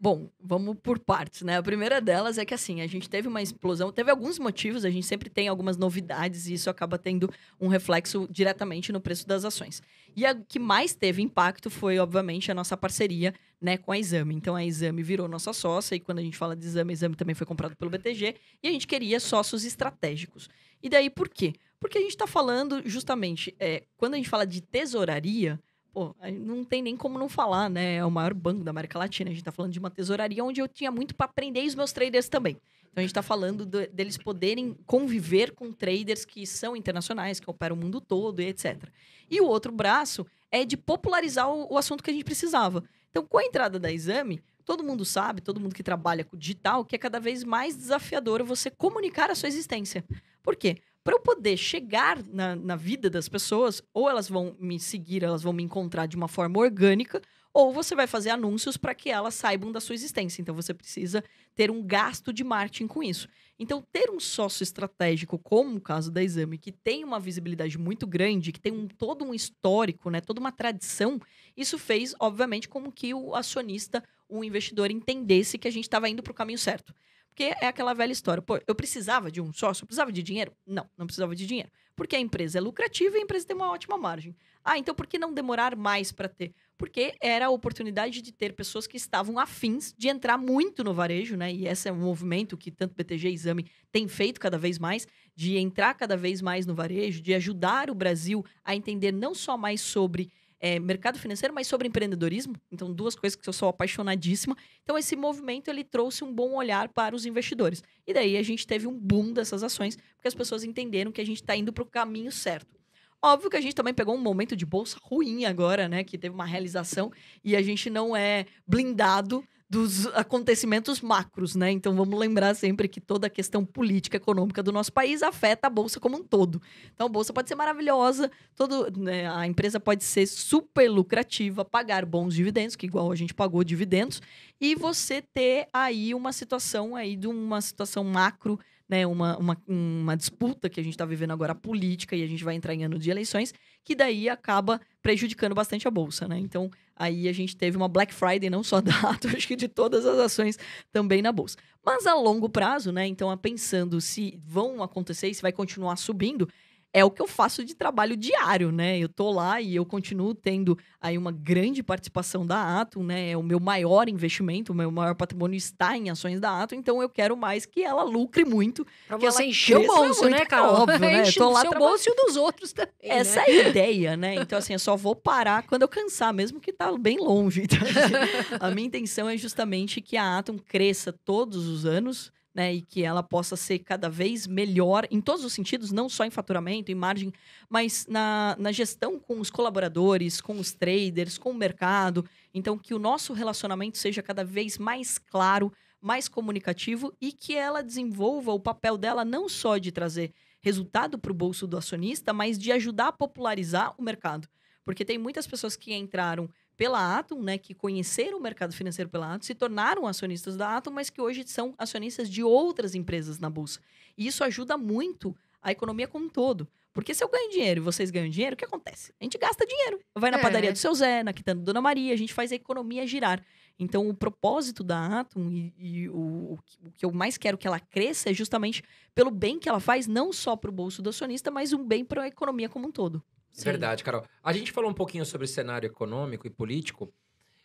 Bom, vamos por partes, né? A primeira delas é que, assim, a gente teve uma explosão, teve alguns motivos, a gente sempre tem algumas novidades e isso acaba tendo um reflexo diretamente no preço das ações. E o que mais teve impacto foi, obviamente, a nossa parceria né, com a Exame. Então, a Exame virou nossa sócia e quando a gente fala de Exame, a Exame também foi comprado pelo BTG e a gente queria sócios estratégicos. E daí por quê? Porque a gente está falando justamente, é, quando a gente fala de tesouraria, pô, não tem nem como não falar, né? É o maior banco da América Latina. A gente está falando de uma tesouraria onde eu tinha muito para aprender e os meus traders também. Então a gente está falando do, deles poderem conviver com traders que são internacionais, que operam o mundo todo e etc. E o outro braço é de popularizar o, o assunto que a gente precisava. Então, com a entrada da Exame, Todo mundo sabe, todo mundo que trabalha com digital, que é cada vez mais desafiador você comunicar a sua existência. Por quê? Para eu poder chegar na, na vida das pessoas, ou elas vão me seguir, elas vão me encontrar de uma forma orgânica, ou você vai fazer anúncios para que elas saibam da sua existência. Então você precisa ter um gasto de marketing com isso. Então ter um sócio estratégico, como o caso da Exame, que tem uma visibilidade muito grande, que tem um, todo um histórico, né, toda uma tradição, isso fez, obviamente, como que o acionista o investidor entendesse que a gente estava indo para o caminho certo. Porque é aquela velha história. Pô, eu precisava de um sócio? Eu precisava de dinheiro? Não, não precisava de dinheiro. Porque a empresa é lucrativa e a empresa tem uma ótima margem. Ah, então por que não demorar mais para ter? Porque era a oportunidade de ter pessoas que estavam afins de entrar muito no varejo, né? E esse é um movimento que tanto BTG Exame tem feito cada vez mais, de entrar cada vez mais no varejo, de ajudar o Brasil a entender não só mais sobre é, mercado financeiro, mas sobre empreendedorismo. Então, duas coisas que eu sou apaixonadíssima. Então, esse movimento ele trouxe um bom olhar para os investidores. E daí a gente teve um boom dessas ações, porque as pessoas entenderam que a gente está indo para o caminho certo. Óbvio que a gente também pegou um momento de bolsa ruim agora, né? Que teve uma realização e a gente não é blindado dos acontecimentos macros, né? Então vamos lembrar sempre que toda a questão política econômica do nosso país afeta a bolsa como um todo. Então a bolsa pode ser maravilhosa, todo, né, a empresa pode ser super lucrativa, pagar bons dividendos, que igual a gente pagou dividendos, e você ter aí uma situação aí de uma situação macro né, uma, uma, uma disputa que a gente está vivendo agora política e a gente vai entrar em ano de eleições, que daí acaba prejudicando bastante a bolsa, né? Então, aí a gente teve uma Black Friday não só da Atos, acho que de todas as ações também na bolsa. Mas a longo prazo, né? Então, pensando se vão acontecer e se vai continuar subindo, é o que eu faço de trabalho diário, né? Eu tô lá e eu continuo tendo aí uma grande participação da Atom, né? É o meu maior investimento, o meu maior patrimônio está em ações da Atom, então eu quero mais que ela lucre muito. Pra você encher o bolso, muito, né, é cara? Óbvio, né? Enche tô lá seu trabalho... bolso e o dos outros também, Essa né? é a ideia, né? Então, assim, eu só vou parar quando eu cansar, mesmo que tá bem longe. Então, assim, a minha intenção é justamente que a Atom cresça todos os anos, né, e que ela possa ser cada vez melhor em todos os sentidos, não só em faturamento, em margem, mas na, na gestão com os colaboradores, com os traders, com o mercado. Então, que o nosso relacionamento seja cada vez mais claro, mais comunicativo e que ela desenvolva o papel dela não só de trazer resultado para o bolso do acionista, mas de ajudar a popularizar o mercado. Porque tem muitas pessoas que entraram pela Atom, né, que conheceram o mercado financeiro pela Atom, se tornaram acionistas da Atom, mas que hoje são acionistas de outras empresas na bolsa. E isso ajuda muito a economia como um todo. Porque se eu ganho dinheiro e vocês ganham dinheiro, o que acontece? A gente gasta dinheiro. Vai na é. padaria do seu Zé, na quitanda da Dona Maria, a gente faz a economia girar. Então, o propósito da Atom e, e o, o, que eu mais quero que ela cresça é justamente pelo bem que ela faz, não só para o bolso do acionista, mas um bem para a economia como um todo. Sim. Verdade, Carol. A gente falou um pouquinho sobre o cenário econômico e político.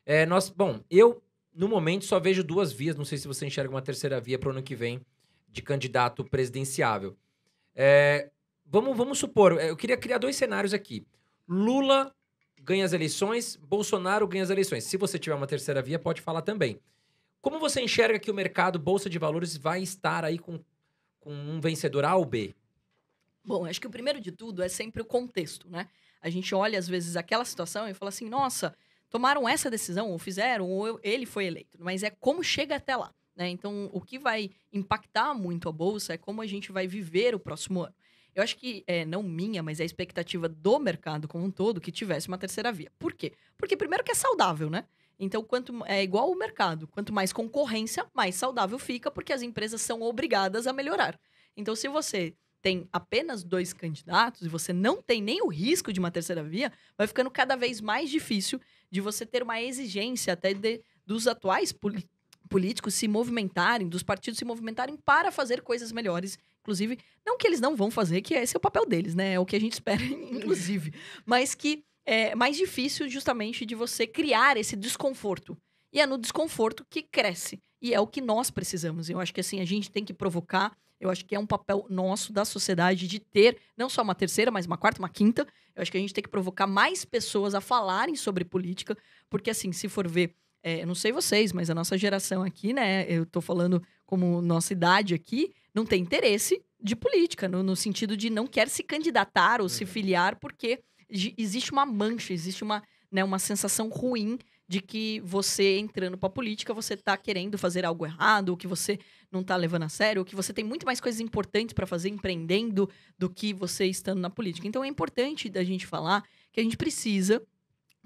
É, nós, bom, eu, no momento, só vejo duas vias. Não sei se você enxerga uma terceira via para o ano que vem de candidato presidenciável. É, vamos, vamos supor, é, eu queria criar dois cenários aqui. Lula ganha as eleições, Bolsonaro ganha as eleições. Se você tiver uma terceira via, pode falar também. Como você enxerga que o mercado Bolsa de Valores vai estar aí com, com um vencedor A ou B? Bom, acho que o primeiro de tudo é sempre o contexto, né? A gente olha, às vezes, aquela situação e fala assim, nossa, tomaram essa decisão, ou fizeram, ou eu, ele foi eleito. Mas é como chega até lá, né? Então, o que vai impactar muito a Bolsa é como a gente vai viver o próximo ano. Eu acho que, é, não minha, mas é a expectativa do mercado como um todo que tivesse uma terceira via. Por quê? Porque, primeiro, que é saudável, né? Então, quanto é igual o mercado. Quanto mais concorrência, mais saudável fica, porque as empresas são obrigadas a melhorar. Então, se você tem apenas dois candidatos e você não tem nem o risco de uma terceira via, vai ficando cada vez mais difícil de você ter uma exigência até de, dos atuais políticos se movimentarem, dos partidos se movimentarem para fazer coisas melhores. Inclusive, não que eles não vão fazer, que esse é o papel deles, né? É o que a gente espera, inclusive. Mas que é mais difícil justamente de você criar esse desconforto. E é no desconforto que cresce. E é o que nós precisamos. Eu acho que assim, a gente tem que provocar eu acho que é um papel nosso da sociedade de ter não só uma terceira, mas uma quarta, uma quinta. Eu acho que a gente tem que provocar mais pessoas a falarem sobre política, porque assim, se for ver, é, não sei vocês, mas a nossa geração aqui, né? Eu tô falando como nossa idade aqui, não tem interesse de política, no, no sentido de não quer se candidatar ou se uhum. filiar, porque existe uma mancha, existe uma, né, uma sensação ruim de que você entrando para política você está querendo fazer algo errado, ou que você não está levando a sério, ou que você tem muito mais coisas importantes para fazer empreendendo do que você estando na política. Então é importante da gente falar que a gente precisa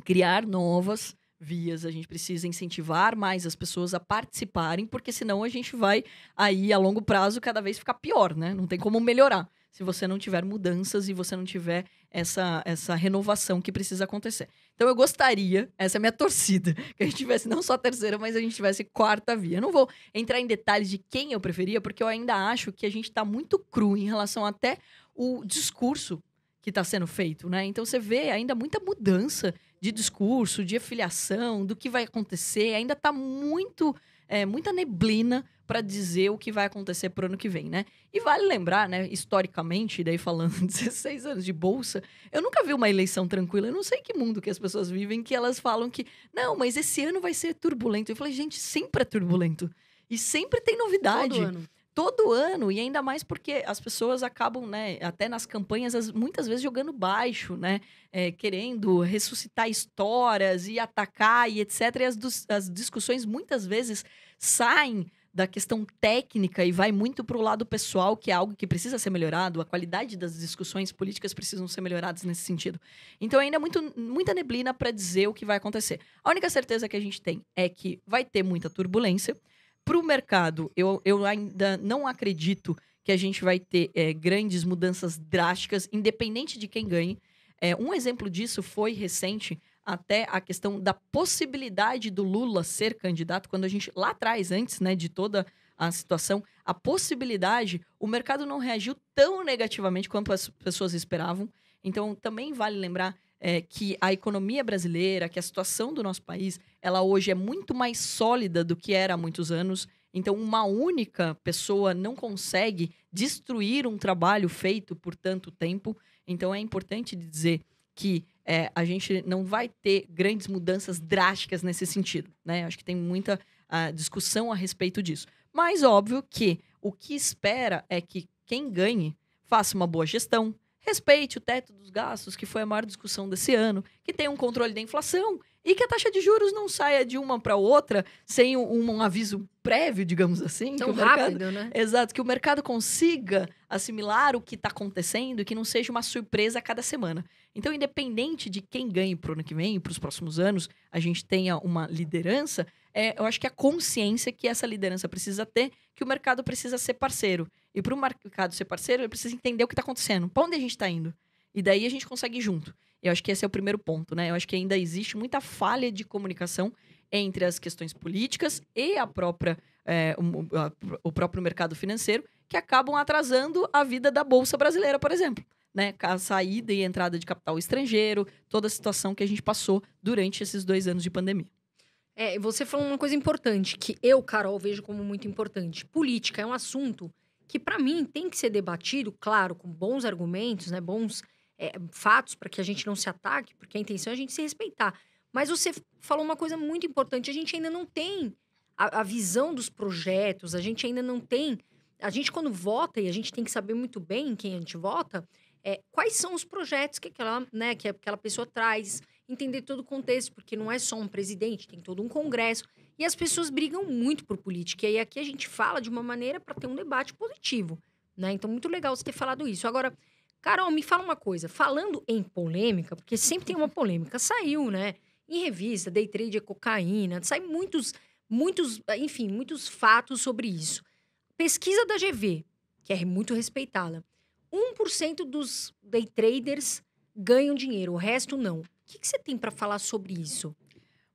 criar novas vias, a gente precisa incentivar mais as pessoas a participarem, porque senão a gente vai aí a longo prazo cada vez ficar pior, né? Não tem como melhorar se você não tiver mudanças e você não tiver essa, essa renovação que precisa acontecer. Então eu gostaria, essa é a minha torcida, que a gente tivesse não só a terceira, mas a gente tivesse quarta via. Eu não vou entrar em detalhes de quem eu preferia, porque eu ainda acho que a gente está muito cru em relação até o discurso que está sendo feito, né? Então você vê ainda muita mudança de discurso, de afiliação, do que vai acontecer, ainda está muito, é, muita neblina para dizer o que vai acontecer pro ano que vem, né? E vale lembrar, né, historicamente, daí falando 16 anos de bolsa, eu nunca vi uma eleição tranquila. Eu não sei que mundo que as pessoas vivem que elas falam que, não, mas esse ano vai ser turbulento. Eu falei, gente, sempre é turbulento. E sempre tem novidade. Todo ano todo ano, e ainda mais porque as pessoas acabam, né, até nas campanhas, muitas vezes jogando baixo, né, é, querendo ressuscitar histórias e atacar e etc. E as, as discussões muitas vezes saem da questão técnica e vai muito para o lado pessoal, que é algo que precisa ser melhorado, a qualidade das discussões políticas precisam ser melhoradas nesse sentido. Então ainda é muito, muita neblina para dizer o que vai acontecer. A única certeza que a gente tem é que vai ter muita turbulência. Para o mercado, eu, eu ainda não acredito que a gente vai ter é, grandes mudanças drásticas, independente de quem ganhe. É, um exemplo disso foi recente, até a questão da possibilidade do Lula ser candidato, quando a gente, lá atrás, antes né, de toda a situação, a possibilidade, o mercado não reagiu tão negativamente quanto as pessoas esperavam. Então, também vale lembrar é, que a economia brasileira, que a situação do nosso país, ela hoje é muito mais sólida do que era há muitos anos. Então, uma única pessoa não consegue destruir um trabalho feito por tanto tempo. Então, é importante dizer que é, a gente não vai ter grandes mudanças drásticas nesse sentido. Né? Acho que tem muita ah, discussão a respeito disso. Mas óbvio que o que espera é que quem ganhe faça uma boa gestão, respeite o teto dos gastos, que foi a maior discussão desse ano, que tenha um controle da inflação e que a taxa de juros não saia de uma para outra sem um, um, aviso prévio, digamos assim. Tão rápido, mercado, né? Exato, que o mercado consiga assimilar o que está acontecendo e que não seja uma surpresa a cada semana. Então, independente de quem ganhe para o ano que vem, para os próximos anos, a gente tenha uma liderança, é, eu acho que é a consciência que essa liderança precisa ter, que o mercado precisa ser parceiro. E para o mercado ser parceiro, ele precisa entender o que está acontecendo, para onde a gente está indo. E daí a gente consegue ir junto. Eu acho que esse é o primeiro ponto, né? Eu acho que ainda existe muita falha de comunicação entre as questões políticas e a própria, é, o, a, o, próprio mercado financeiro, que acabam atrasando a vida da Bolsa Brasileira, por exemplo. Né? A saída e entrada de capital estrangeiro, toda a situação que a gente passou durante esses dois anos de pandemia. É, você falou uma coisa importante, que eu, Carol, vejo como muito importante. Política é um assunto que, para mim, tem que ser debatido, claro, com bons argumentos, né, bons é, fatos para que a gente não se ataque, porque a intenção é a gente se respeitar. Mas você falou uma coisa muito importante: a gente ainda não tem a, a visão dos projetos, a gente ainda não tem. A gente, quando vota, e a gente tem que saber muito bem quem a gente vota, é, quais são os projetos que aquela, né, que aquela pessoa traz, entender todo o contexto, porque não é só um presidente, tem todo um congresso. E as pessoas brigam muito por política. E aí aqui a gente fala de uma maneira para ter um debate positivo. Né? Então, muito legal você ter falado isso. Agora, Carol, me fala uma coisa. Falando em polêmica, porque sempre tem uma polêmica, saiu, né? Em revista, day trade é cocaína, sai muitos, muitos, enfim, muitos fatos sobre isso. Pesquisa da GV, que é muito respeitada. 1% dos day traders ganham dinheiro, o resto não. O que, que você tem para falar sobre isso?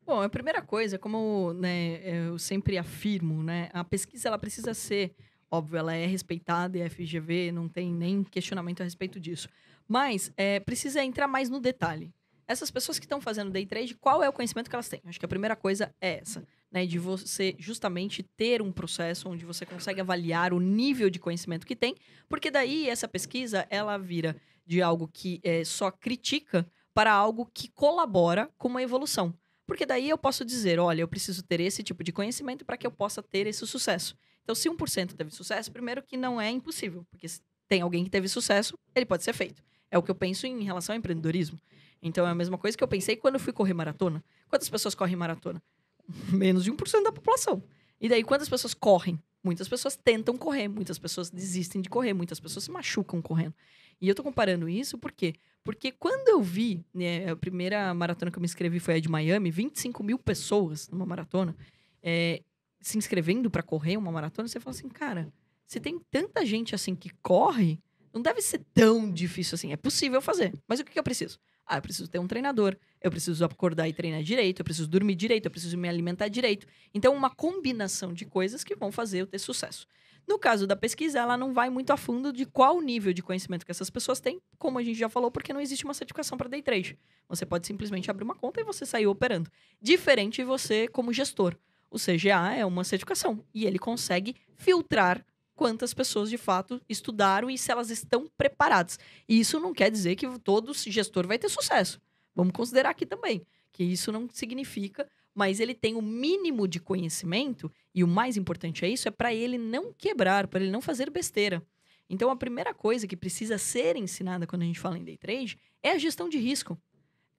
Bom, a primeira coisa, como né, eu sempre afirmo, né, a pesquisa ela precisa ser Óbvio, ela é respeitada, a FGV, não tem nem questionamento a respeito disso. Mas é, precisa entrar mais no detalhe. Essas pessoas que estão fazendo day trade, qual é o conhecimento que elas têm? Acho que a primeira coisa é essa, né? De você justamente ter um processo onde você consegue avaliar o nível de conhecimento que tem, porque daí essa pesquisa ela vira de algo que é, só critica para algo que colabora com uma evolução. Porque daí eu posso dizer, olha, eu preciso ter esse tipo de conhecimento para que eu possa ter esse sucesso. Então, se 1% teve sucesso, primeiro que não é impossível, porque se tem alguém que teve sucesso, ele pode ser feito. É o que eu penso em relação ao empreendedorismo. Então, é a mesma coisa que eu pensei quando eu fui correr maratona. Quantas pessoas correm maratona? Menos de 1% da população. E daí, quantas pessoas correm? Muitas pessoas tentam correr, muitas pessoas desistem de correr, muitas pessoas se machucam correndo. E eu tô comparando isso por quê? Porque quando eu vi, né, a primeira maratona que eu me inscrevi foi a de Miami, 25 mil pessoas numa maratona, é, se inscrevendo para correr uma maratona, você fala assim, cara, se tem tanta gente assim que corre, não deve ser tão difícil assim. É possível fazer. Mas o que, que eu preciso? Ah, eu preciso ter um treinador, eu preciso acordar e treinar direito, eu preciso dormir direito, eu preciso me alimentar direito. Então, uma combinação de coisas que vão fazer eu ter sucesso. No caso da pesquisa, ela não vai muito a fundo de qual nível de conhecimento que essas pessoas têm, como a gente já falou, porque não existe uma certificação para day trade. Você pode simplesmente abrir uma conta e você sair operando. Diferente você como gestor. O CGA é uma certificação e ele consegue filtrar quantas pessoas de fato estudaram e se elas estão preparadas. E isso não quer dizer que todo gestor vai ter sucesso. Vamos considerar aqui também que isso não significa, mas ele tem o um mínimo de conhecimento e o mais importante é isso é para ele não quebrar, para ele não fazer besteira. Então a primeira coisa que precisa ser ensinada quando a gente fala em day trade é a gestão de risco.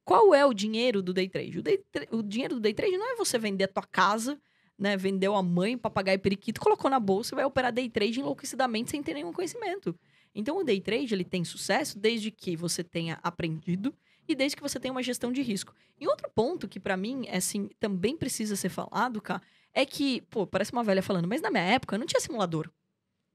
Qual é o dinheiro do day trade? O, day tra o dinheiro do day trade não é você vender a tua casa, né? Vendeu a mãe, papagaio periquito, colocou na bolsa e vai operar day trade enlouquecidamente sem ter nenhum conhecimento. Então o day trade ele tem sucesso desde que você tenha aprendido e desde que você tenha uma gestão de risco. E outro ponto que para mim é assim, também precisa ser falado, cara, é que, pô, parece uma velha falando, mas na minha época não tinha simulador.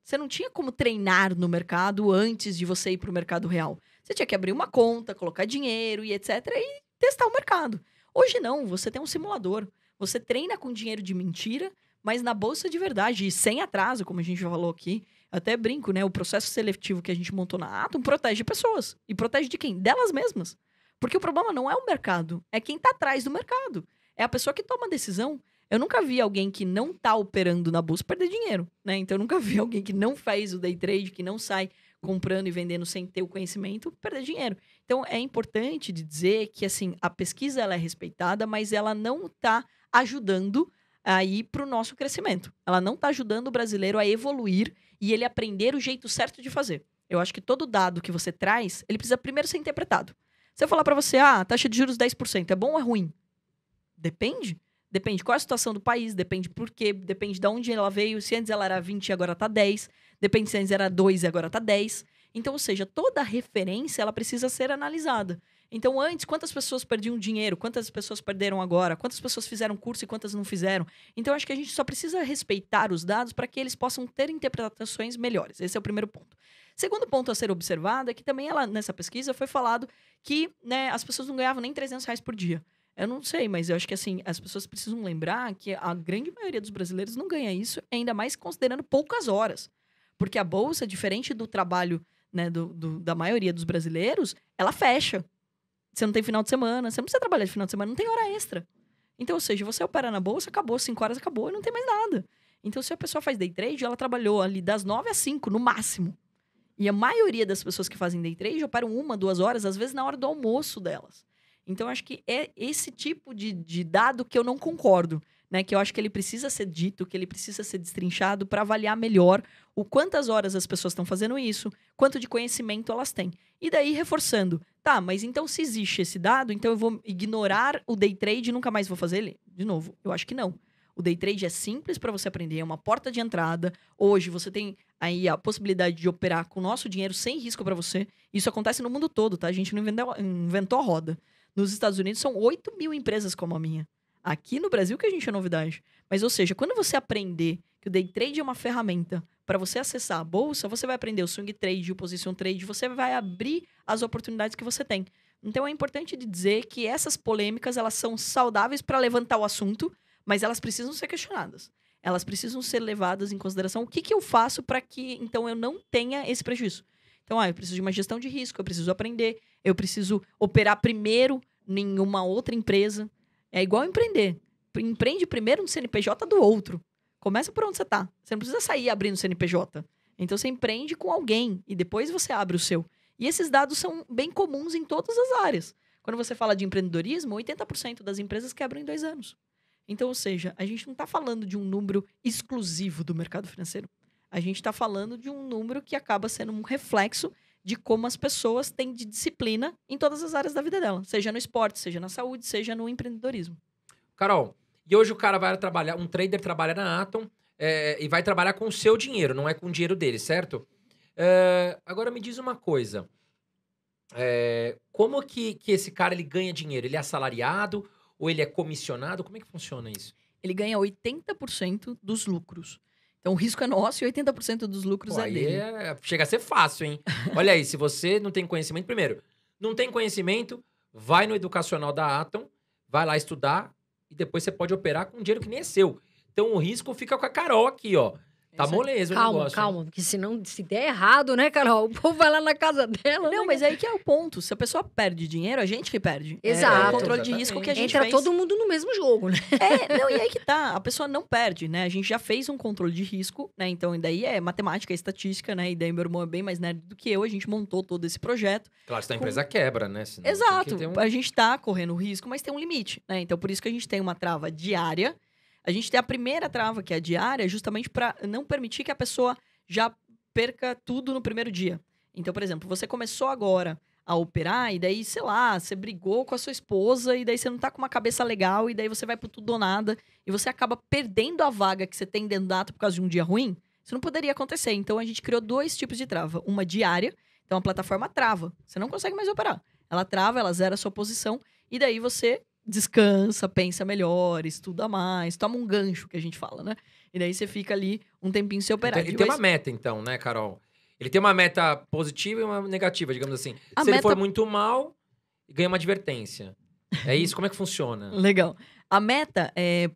Você não tinha como treinar no mercado antes de você ir para o mercado real. Você tinha que abrir uma conta, colocar dinheiro e etc. e testar o mercado. Hoje não, você tem um simulador. Você treina com dinheiro de mentira, mas na bolsa de verdade e sem atraso, como a gente já falou aqui. Eu até brinco, né? O processo seletivo que a gente montou na Atom protege pessoas. E protege de quem? Delas mesmas. Porque o problema não é o mercado, é quem está atrás do mercado. É a pessoa que toma a decisão. Eu nunca vi alguém que não está operando na bolsa perder dinheiro, né? Então eu nunca vi alguém que não faz o day trade, que não sai comprando e vendendo sem ter o conhecimento, perder dinheiro. Então é importante de dizer que assim a pesquisa ela é respeitada, mas ela não está ajudando aí para o nosso crescimento. Ela não está ajudando o brasileiro a evoluir e ele aprender o jeito certo de fazer. Eu acho que todo dado que você traz, ele precisa primeiro ser interpretado. Se eu falar para você, ah, taxa de juros 10%, é bom ou é ruim? Depende. Depende qual é a situação do país, depende por quê, depende de onde ela veio, se antes ela era 20 e agora está 10 se antes era 2 e agora tá 10. Então, ou seja, toda referência ela precisa ser analisada. Então, antes, quantas pessoas perdiam dinheiro? Quantas pessoas perderam agora? Quantas pessoas fizeram curso e quantas não fizeram? Então, acho que a gente só precisa respeitar os dados para que eles possam ter interpretações melhores. Esse é o primeiro ponto. Segundo ponto a ser observado é que também ela, nessa pesquisa foi falado que né, as pessoas não ganhavam nem 300 reais por dia. Eu não sei, mas eu acho que assim, as pessoas precisam lembrar que a grande maioria dos brasileiros não ganha isso, ainda mais considerando poucas horas. Porque a bolsa, diferente do trabalho né, do, do, da maioria dos brasileiros, ela fecha. Você não tem final de semana, você não precisa trabalhar de final de semana, não tem hora extra. Então, ou seja, você opera na bolsa, acabou, 5 horas acabou e não tem mais nada. Então, se a pessoa faz day trade, ela trabalhou ali das 9 às 5, no máximo. E a maioria das pessoas que fazem day trade operam uma, duas horas, às vezes na hora do almoço delas. Então, acho que é esse tipo de, de dado que eu não concordo né? Que eu acho que ele precisa ser dito, que ele precisa ser destrinchado para avaliar melhor o quantas horas as pessoas estão fazendo isso, quanto de conhecimento elas têm. E daí reforçando, tá, mas então se existe esse dado, então eu vou ignorar o day trade e nunca mais vou fazer ele? De novo, eu acho que não. O day trade é simples para você aprender, é uma porta de entrada. Hoje você tem aí a possibilidade de operar com o nosso dinheiro sem risco para você. Isso acontece no mundo todo, tá? A gente não inventou, inventou a roda. Nos Estados Unidos são 8 mil empresas como a minha. Aqui no Brasil que a gente é novidade. Mas, ou seja, quando você aprender que o day trade é uma ferramenta para você acessar a bolsa, você vai aprender o swing trade, o position trade, você vai abrir as oportunidades que você tem. Então é importante dizer que essas polêmicas elas são saudáveis para levantar o assunto, mas elas precisam ser questionadas. Elas precisam ser levadas em consideração o que, que eu faço para que então eu não tenha esse prejuízo. Então, ah, eu preciso de uma gestão de risco, eu preciso aprender, eu preciso operar primeiro em uma outra empresa, é igual empreender. Empreende primeiro no CNPJ do outro. Começa por onde você está. Você não precisa sair abrindo o CNPJ. Então você empreende com alguém e depois você abre o seu. E esses dados são bem comuns em todas as áreas. Quando você fala de empreendedorismo, 80% das empresas quebram em dois anos. Então, ou seja, a gente não está falando de um número exclusivo do mercado financeiro. A gente está falando de um número que acaba sendo um reflexo de como as pessoas têm de disciplina em todas as áreas da vida dela, seja no esporte, seja na saúde, seja no empreendedorismo. Carol, e hoje o cara vai trabalhar, um trader trabalha na Atom é, e vai trabalhar com o seu dinheiro, não é com o dinheiro dele, certo? É, agora me diz uma coisa. É, como que, que esse cara ele ganha dinheiro? Ele é assalariado ou ele é comissionado? Como é que funciona isso? Ele ganha 80% dos lucros. Então o risco é nosso e 80% dos lucros Pô, é dele. É... Chega a ser fácil, hein? Olha aí, se você não tem conhecimento, primeiro, não tem conhecimento, vai no educacional da Atom, vai lá estudar e depois você pode operar com dinheiro que nem é seu. Então o risco fica com a Carol aqui, ó. Tá é moleza calma, o negócio. Calma, calma. que Porque se, não, se der errado, né, Carol? O povo vai lá na casa dela. Não, né? mas aí que é o ponto. Se a pessoa perde dinheiro, a gente que perde. É, Exato. É, o controle de risco que a gente Entra fez. todo mundo no mesmo jogo, né? É, não, e aí que tá. A pessoa não perde, né? A gente já fez um controle de risco, né? Então, daí é matemática, é estatística, né? E daí meu irmão é bem mais nerd do que eu. A gente montou todo esse projeto. Claro, se a empresa quebra, né? Senão Exato. Um... A gente tá correndo risco, mas tem um limite, né? Então, por isso que a gente tem uma trava diária a gente tem a primeira trava, que é a diária, justamente para não permitir que a pessoa já perca tudo no primeiro dia. Então, por exemplo, você começou agora a operar e daí, sei lá, você brigou com a sua esposa e daí você não tá com uma cabeça legal e daí você vai pro tudo ou nada e você acaba perdendo a vaga que você tem dentro da ata por causa de um dia ruim. Isso não poderia acontecer. Então a gente criou dois tipos de trava, uma diária, então é a plataforma trava, você não consegue mais operar. Ela trava, ela zera a sua posição e daí você descansa, pensa melhor, estuda mais, toma um gancho que a gente fala, né? E daí você fica ali um tempinho se operar. Então, ele tem uma meta, então, né, Carol? Ele tem uma meta positiva e uma negativa, digamos assim. A se meta... ele for muito mal, ganha uma advertência. É isso? Como é que funciona? Legal. A meta é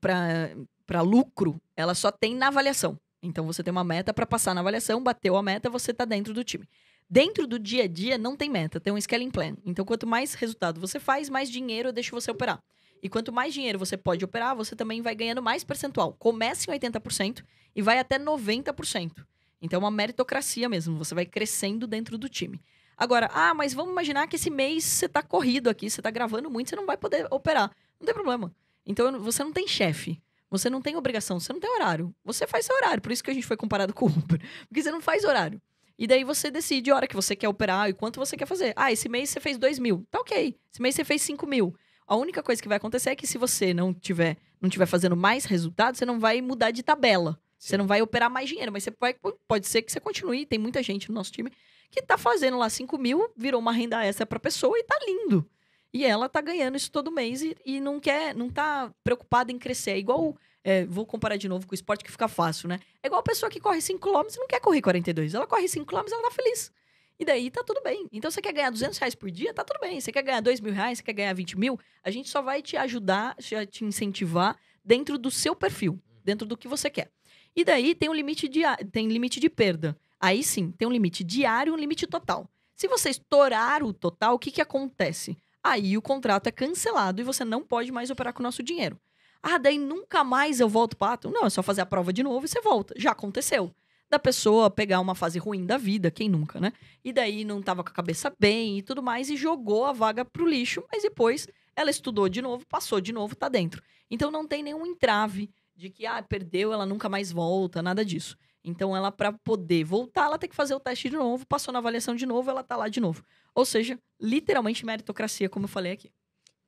para lucro, ela só tem na avaliação. Então você tem uma meta para passar na avaliação, bateu a meta, você tá dentro do time. Dentro do dia a dia não tem meta, tem um scaling plan. Então, quanto mais resultado você faz, mais dinheiro eu deixo você operar. E quanto mais dinheiro você pode operar, você também vai ganhando mais percentual. Começa em 80% e vai até 90%. Então, é uma meritocracia mesmo. Você vai crescendo dentro do time. Agora, ah, mas vamos imaginar que esse mês você está corrido aqui, você está gravando muito, você não vai poder operar. Não tem problema. Então, você não tem chefe. Você não tem obrigação, você não tem horário. Você faz seu horário. Por isso que a gente foi comparado com o Uber. Porque você não faz horário. E daí você decide a hora que você quer operar e quanto você quer fazer. Ah, esse mês você fez 2 mil. Tá ok. Esse mês você fez 5 mil. A única coisa que vai acontecer é que se você não tiver, não tiver fazendo mais resultado, você não vai mudar de tabela. Sim. Você não vai operar mais dinheiro, mas você vai, pode ser que você continue. Tem muita gente no nosso time que tá fazendo lá 5 mil, virou uma renda extra pra pessoa e tá lindo. E ela tá ganhando isso todo mês e, e não quer, não tá preocupada em crescer. É igual é, vou comparar de novo com o esporte que fica fácil, né? É igual a pessoa que corre 5km e não quer correr 42. Ela corre 5km e ela tá feliz. E daí tá tudo bem. Então você quer ganhar 200 reais por dia? Tá tudo bem. Você quer ganhar 2 mil reais? Você quer ganhar 20 mil? A gente só vai te ajudar, te incentivar dentro do seu perfil, dentro do que você quer. E daí tem um limite de, tem limite de perda. Aí sim, tem um limite diário e um limite total. Se você estourar o total, o que, que acontece? Aí o contrato é cancelado e você não pode mais operar com o nosso dinheiro. Ah, daí nunca mais eu volto para Atom. Não, é só fazer a prova de novo e você volta. Já aconteceu. Da pessoa pegar uma fase ruim da vida, quem nunca, né? E daí não tava com a cabeça bem e tudo mais, e jogou a vaga pro lixo, mas depois ela estudou de novo, passou de novo, tá dentro. Então não tem nenhum entrave de que, ah, perdeu, ela nunca mais volta, nada disso. Então, ela, para poder voltar, ela tem que fazer o teste de novo, passou na avaliação de novo, ela tá lá de novo. Ou seja, literalmente meritocracia, como eu falei aqui.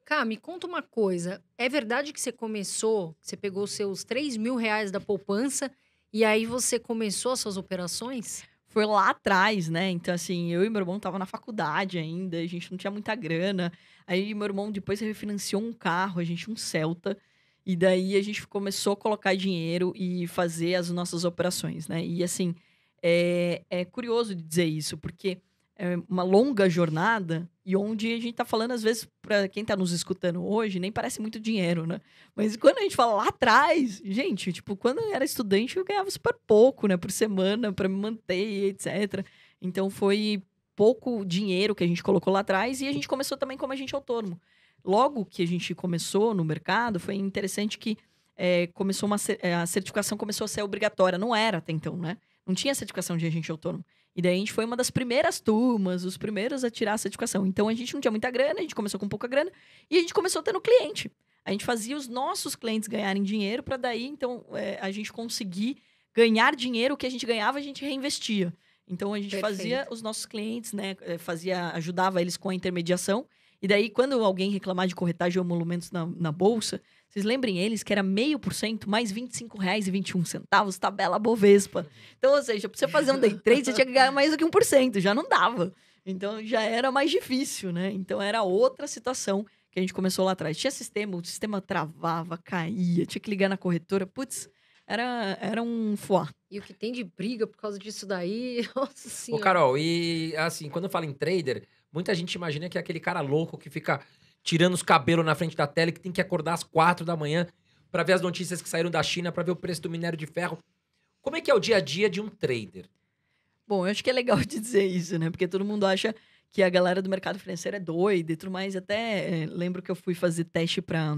Cá, me conta uma coisa. É verdade que você começou, você pegou seus 3 mil reais da poupança e aí você começou as suas operações? Foi lá atrás, né? Então, assim, eu e meu irmão tava na faculdade ainda, a gente não tinha muita grana. Aí meu irmão depois refinanciou um carro, a gente um Celta. E daí a gente começou a colocar dinheiro e fazer as nossas operações, né? E assim, é, é curioso dizer isso, porque é uma longa jornada e onde a gente está falando, às vezes, para quem está nos escutando hoje, nem parece muito dinheiro, né? Mas quando a gente fala lá atrás, gente, tipo, quando eu era estudante, eu ganhava super pouco, né, por semana, para me manter, etc. Então foi pouco dinheiro que a gente colocou lá atrás e a gente começou também como agente autônomo. Logo que a gente começou no mercado, foi interessante que é, começou uma, é, a certificação começou a ser obrigatória. Não era até então, né? Não tinha certificação de agente autônomo. E daí a gente foi uma das primeiras turmas, os primeiros a tirar a certificação. Então a gente não tinha muita grana, a gente começou com pouca grana e a gente começou tendo cliente. A gente fazia os nossos clientes ganharem dinheiro para daí, então, é, a gente conseguir ganhar dinheiro, o que a gente ganhava, a gente reinvestia. Então a gente Perfeito. fazia os nossos clientes, né? É, fazia, ajudava eles com a intermediação e daí, quando alguém reclamar de corretagem ou emolumentos na, na bolsa, vocês lembrem eles que era meio por cento mais R$ 25,21, tabela Bovespa. Então, ou seja, para você fazer um day trade, você tinha que ganhar mais do que 1%, já não dava. Então, já era mais difícil, né? Então, era outra situação que a gente começou lá atrás. Tinha sistema, o sistema travava, caía, tinha que ligar na corretora. Putz, era, era um foá. E o que tem de briga por causa disso daí, nossa senhora. Ô, Carol, e assim, quando eu falo em trader, Muita gente imagina que é aquele cara louco que fica tirando os cabelos na frente da tela e que tem que acordar às quatro da manhã para ver as notícias que saíram da China, para ver o preço do minério de ferro. Como é que é o dia a dia de um trader? Bom, eu acho que é legal de dizer isso, né? Porque todo mundo acha que a galera do mercado financeiro é doida e tudo mais. Até é, lembro que eu fui fazer teste para.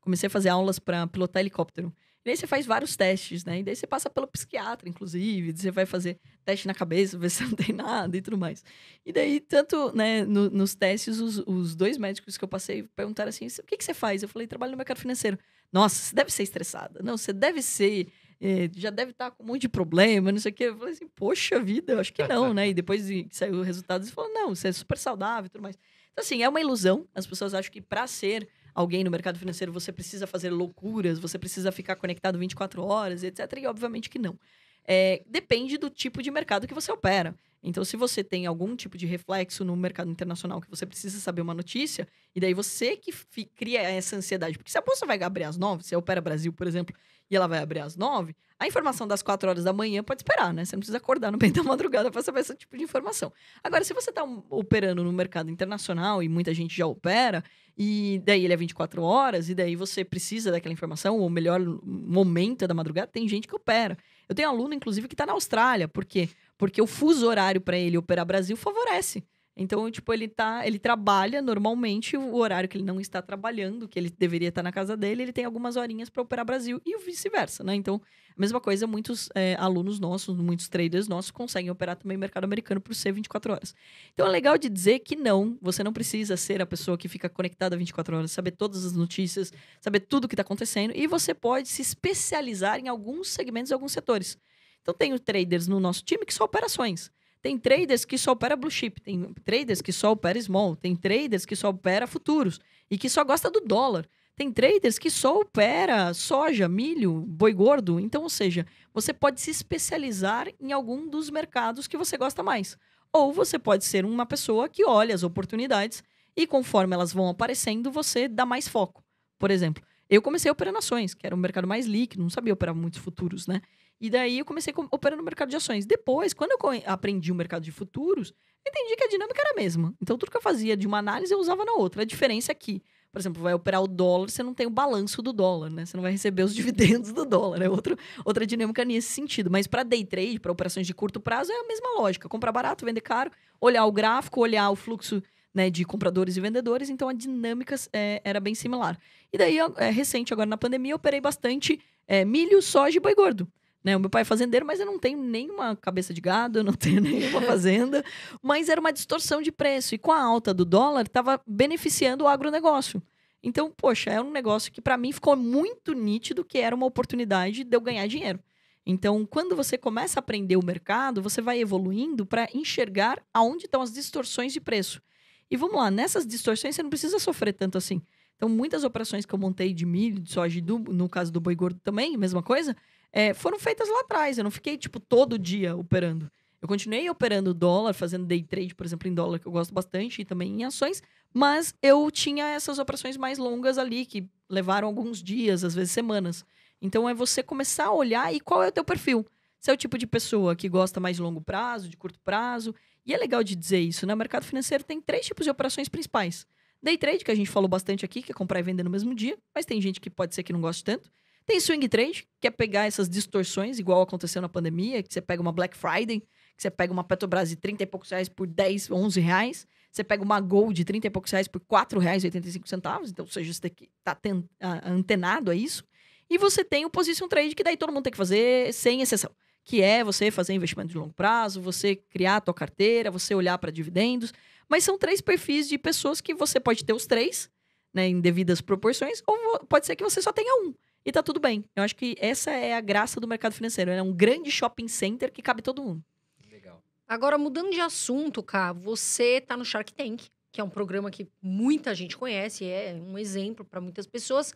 Comecei a fazer aulas para pilotar helicóptero. E aí você faz vários testes, né? E daí você passa pelo psiquiatra, inclusive, você vai fazer teste na cabeça, ver se não tem nada e tudo mais. E daí, tanto né, no, nos testes, os, os, dois médicos que eu passei perguntaram assim: o que, que você faz? Eu falei, trabalho no mercado financeiro. Nossa, você deve ser estressada. Não, você deve ser. É, já deve estar tá com um monte de problema, não sei o quê. Eu falei assim, poxa vida, eu acho que não, né? E depois que saiu o resultado, eles falaram, não, você é super saudável e tudo mais. Então, assim, é uma ilusão. As pessoas acham que para ser alguém no mercado financeiro, você precisa fazer loucuras, você precisa ficar conectado 24 horas, etc. E obviamente que não é, depende do tipo de mercado que você opera. Então, se você tem algum tipo de reflexo no mercado internacional que você precisa saber uma notícia, e daí você que cria essa ansiedade. Porque se a bolsa vai abrir às nove, se Opera Brasil, por exemplo, e ela vai abrir às nove, a informação das quatro horas da manhã pode esperar, né? Você não precisa acordar no meio da madrugada para saber esse tipo de informação. Agora, se você está operando no mercado internacional e muita gente já opera, e daí ele é 24 horas, e daí você precisa daquela informação, ou melhor, momento da madrugada, tem gente que opera. Eu tenho aluno, inclusive, que está na Austrália. Por quê? Porque o fuso horário para ele operar Brasil favorece. Então, tipo, ele tá, ele trabalha normalmente o horário que ele não está trabalhando, que ele deveria estar na casa dele, ele tem algumas horinhas para operar Brasil e vice-versa, né? Então, a mesma coisa, muitos é, alunos nossos, muitos traders nossos conseguem operar também o mercado americano por ser 24 horas. Então, é legal de dizer que não, você não precisa ser a pessoa que fica conectada 24 horas, saber todas as notícias, saber tudo o que está acontecendo e você pode se especializar em alguns segmentos e alguns setores. Então, tenho traders no nosso time que só operações. Tem traders que só opera blue chip, tem traders que só opera small, tem traders que só opera futuros e que só gosta do dólar. Tem traders que só opera soja, milho, boi gordo. Então, ou seja, você pode se especializar em algum dos mercados que você gosta mais. Ou você pode ser uma pessoa que olha as oportunidades e conforme elas vão aparecendo, você dá mais foco. Por exemplo, eu comecei operando ações, que era um mercado mais líquido, não sabia operar muitos futuros, né? E daí eu comecei a operar no mercado de ações. Depois, quando eu aprendi o mercado de futuros, entendi que a dinâmica era a mesma. Então, tudo que eu fazia de uma análise, eu usava na outra. A diferença é que, por exemplo, vai operar o dólar, você não tem o balanço do dólar, né? Você não vai receber os dividendos do dólar. É Outro, outra dinâmica nesse sentido. Mas para day trade, para operações de curto prazo, é a mesma lógica. Comprar barato, vender caro, olhar o gráfico, olhar o fluxo né, de compradores e vendedores. Então, a dinâmica é, era bem similar. E daí, é, recente, agora na pandemia, eu operei bastante é, milho, soja e boi gordo. Né? O meu pai é fazendeiro, mas eu não tenho nenhuma cabeça de gado, eu não tenho nenhuma fazenda. mas era uma distorção de preço. E com a alta do dólar, estava beneficiando o agronegócio. Então, poxa, é um negócio que para mim ficou muito nítido que era uma oportunidade de eu ganhar dinheiro. Então, quando você começa a aprender o mercado, você vai evoluindo para enxergar aonde estão as distorções de preço. E vamos lá, nessas distorções você não precisa sofrer tanto assim. Então, muitas operações que eu montei de milho, de soja, do, no caso do boi gordo também, mesma coisa, é, foram feitas lá atrás. Eu não fiquei, tipo, todo dia operando. Eu continuei operando dólar, fazendo day trade, por exemplo, em dólar, que eu gosto bastante, e também em ações, mas eu tinha essas operações mais longas ali, que levaram alguns dias, às vezes semanas. Então é você começar a olhar e qual é o teu perfil. Se é o tipo de pessoa que gosta mais de longo prazo, de curto prazo. E é legal de dizer isso, né? O mercado financeiro tem três tipos de operações principais. Day trade, que a gente falou bastante aqui, que é comprar e vender no mesmo dia, mas tem gente que pode ser que não goste tanto. Tem swing trade, que é pegar essas distorções, igual aconteceu na pandemia, que você pega uma Black Friday, que você pega uma Petrobras de 30 e poucos reais por 10, 11 reais, você pega uma Gold de 30 e poucos reais por R$ centavos, então, ou seja, você tem que estar tá antenado a isso. E você tem o position trade, que daí todo mundo tem que fazer, sem exceção que é você fazer investimento de longo prazo, você criar a tua carteira, você olhar para dividendos. Mas são três perfis de pessoas que você pode ter os três, né, em devidas proporções, ou pode ser que você só tenha um. E tá tudo bem. Eu acho que essa é a graça do mercado financeiro. É um grande shopping center que cabe todo mundo. Legal. Agora, mudando de assunto, cá, você tá no Shark Tank, que é um programa que muita gente conhece, é um exemplo para muitas pessoas.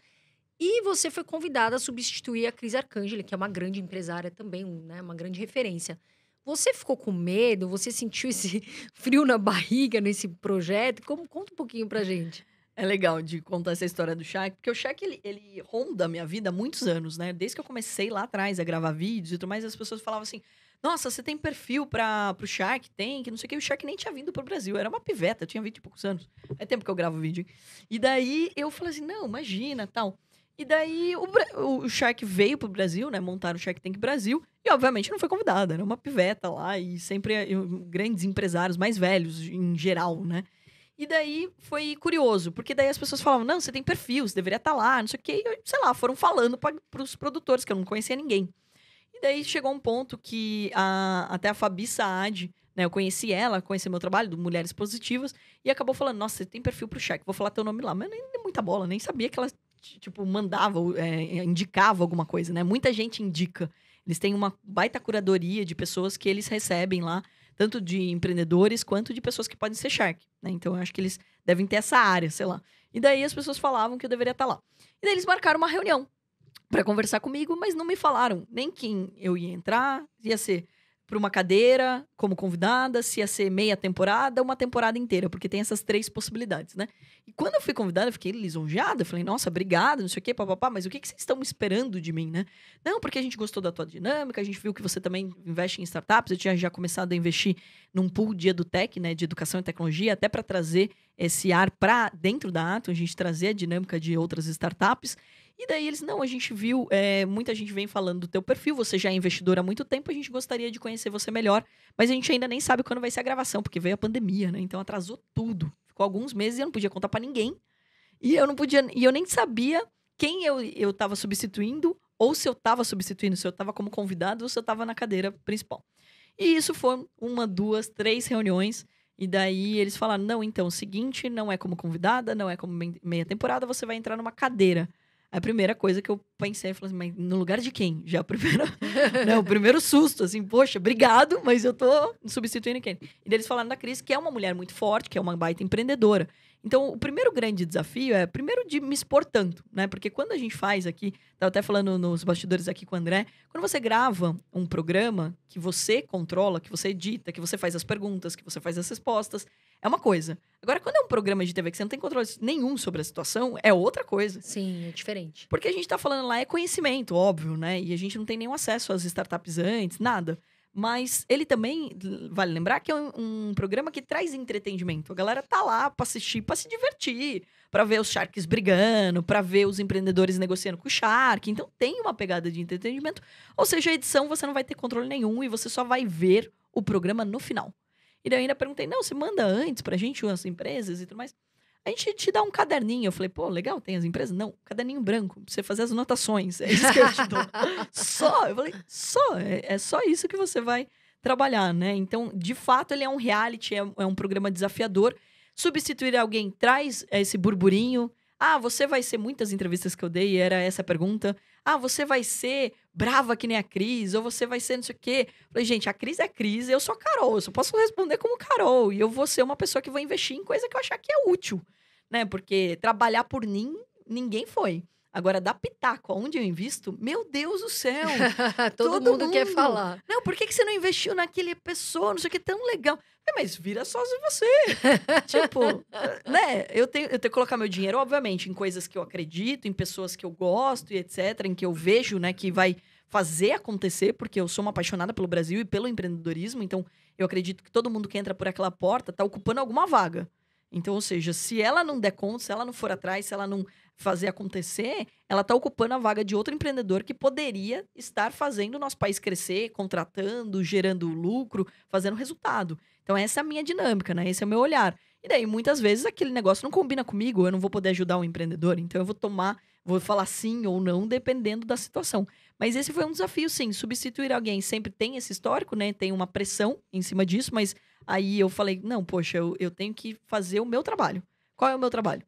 E você foi convidada a substituir a Cris Arcangeli, que é uma grande empresária também, né? uma grande referência. Você ficou com medo? Você sentiu esse frio na barriga nesse projeto? Como, conta um pouquinho pra gente. É legal de contar essa história do Shaq, porque o Shaq, ele, ele ronda a minha vida há muitos anos, né? Desde que eu comecei lá atrás a gravar vídeos e tudo mais, as pessoas falavam assim, nossa, você tem perfil para pro Shark? Tem, que não sei o que. O Shark nem tinha vindo pro Brasil, era uma piveta, tinha 20 e poucos anos. É tempo que eu gravo vídeo. E daí eu falei assim: não, imagina, tal. E daí o, o Shark veio pro Brasil, né? Montaram o Shark Tank Brasil. E obviamente não foi convidada, era uma piveta lá. E sempre eu, eh, hum, grandes empresários mais velhos, em geral, né? E daí foi curioso, porque daí as pessoas falavam: não, você tem perfil, você deveria estar tá lá, não sei o quê. E, sei lá, foram falando para os produtores, que eu não conhecia ninguém. E daí chegou um ponto que a, até a Fabi Saad, né, eu conheci ela, conheci meu trabalho, do Mulheres Positivas, e acabou falando: nossa, você tem perfil para o cheque, vou falar teu nome lá. Mas nem, nem muita bola, nem sabia que ela, tipo, mandava, é, indicava alguma coisa, né? Muita gente indica. Eles têm uma baita curadoria de pessoas que eles recebem lá tanto de empreendedores quanto de pessoas que podem ser shark. Né? Então eu acho que eles devem ter essa área, sei lá. E daí as pessoas falavam que eu deveria estar tá lá. E daí eles marcaram uma reunião para conversar comigo, mas não me falaram nem quem eu ia entrar, ia ser para uma cadeira como convidada, se ia ser meia temporada, uma temporada inteira, porque tem essas três possibilidades, né? E quando eu fui convidada, eu fiquei lisonjeada, eu falei, nossa, obrigada, não sei o quê, papapá, mas o que, que vocês estão esperando de mim, né? Não, porque a gente gostou da tua dinâmica, a gente viu que você também investe em startups, eu tinha já começado a investir num pool de EduTech, né, de educação e tecnologia, até para trazer esse ar para dentro da Atom, a gente trazer a dinâmica de outras startups. E daí eles, não, a gente viu, é, muita gente vem falando do teu perfil, você já é investidor há muito tempo, a gente gostaria de conhecer você melhor, mas a gente ainda nem sabe quando vai ser a gravação, porque veio a pandemia, né? Então atrasou tudo. Ficou alguns meses e eu não podia contar para ninguém. E eu não podia, e eu nem sabia quem eu, eu tava substituindo, ou se eu tava substituindo, se eu tava como convidado, ou se eu tava na cadeira principal. E isso foi uma, duas, três reuniões. E daí eles falaram: não, então, o seguinte, não é como convidada, não é como meia temporada, você vai entrar numa cadeira. A primeira coisa que eu pensei, falei assim, mas no lugar de quem? Já a é primeira, né, o primeiro susto, assim, poxa, obrigado, mas eu tô substituindo quem? E eles falaram da Cris, que é uma mulher muito forte, que é uma baita empreendedora. Então, o primeiro grande desafio é, primeiro, de me expor tanto, né? Porque quando a gente faz aqui, tá até falando nos bastidores aqui com o André, quando você grava um programa que você controla, que você edita, que você faz as perguntas, que você faz as respostas, é uma coisa. Agora, quando é um programa de TV que você não tem controle nenhum sobre a situação, é outra coisa. Sim, é diferente. Porque a gente está falando lá é conhecimento, óbvio, né? E a gente não tem nenhum acesso às startups antes, nada. Mas ele também, vale lembrar, que é um, um programa que traz entretenimento. A galera tá lá para assistir, para se divertir, para ver os sharks brigando, para ver os empreendedores negociando com o shark. Então tem uma pegada de entretenimento. Ou seja, a edição você não vai ter controle nenhum e você só vai ver o programa no final. E daí eu ainda perguntei: não, você manda antes pra gente, as empresas e tudo mais a gente te dá um caderninho. Eu falei, pô, legal, tem as empresas? Não, caderninho branco, pra você fazer as anotações. É isso que eu te dou. só, eu falei, só, é, é, só isso que você vai trabalhar, né? Então, de fato, ele é um reality, é, é um programa desafiador. Substituir alguém traz é, esse burburinho. Ah, você vai ser muitas entrevistas que eu dei, era essa a pergunta. Ah, você vai ser brava que nem a Cris, ou você vai ser não sei o quê. Falei, gente, a Cris é Cris, eu sou a Carol, eu só posso responder como Carol. E eu vou ser uma pessoa que vai investir em coisa que eu achar que é útil, né? Porque trabalhar por mim, ninguém foi. Agora, da pitaco, aonde eu invisto, meu Deus do céu. todo, todo mundo, quer falar. Não, por que, que você não investiu naquele pessoa, não sei o que, tão legal. É, mas vira só se você. tipo, né? Eu tenho, eu tenho que colocar meu dinheiro, obviamente, em coisas que eu acredito, em pessoas que eu gosto e etc., em que eu vejo, né, que vai fazer acontecer, porque eu sou uma apaixonada pelo Brasil e pelo empreendedorismo, então eu acredito que todo mundo que entra por aquela porta está ocupando alguma vaga. Então, ou seja, se ela não der conta, se ela não for atrás, se ela não fazer acontecer, ela está ocupando a vaga de outro empreendedor que poderia estar fazendo o nosso país crescer, contratando, gerando lucro, fazendo resultado. Então, essa é a minha dinâmica, né? Esse é o meu olhar. E daí, muitas vezes, aquele negócio não combina comigo, eu não vou poder ajudar o um empreendedor, então eu vou tomar, vou falar sim ou não, dependendo da situação. Mas esse foi um desafio, sim. Substituir alguém sempre tem esse histórico, né? Tem uma pressão em cima disso, mas aí eu falei: não, poxa, eu, eu tenho que fazer o meu trabalho. Qual é o meu trabalho?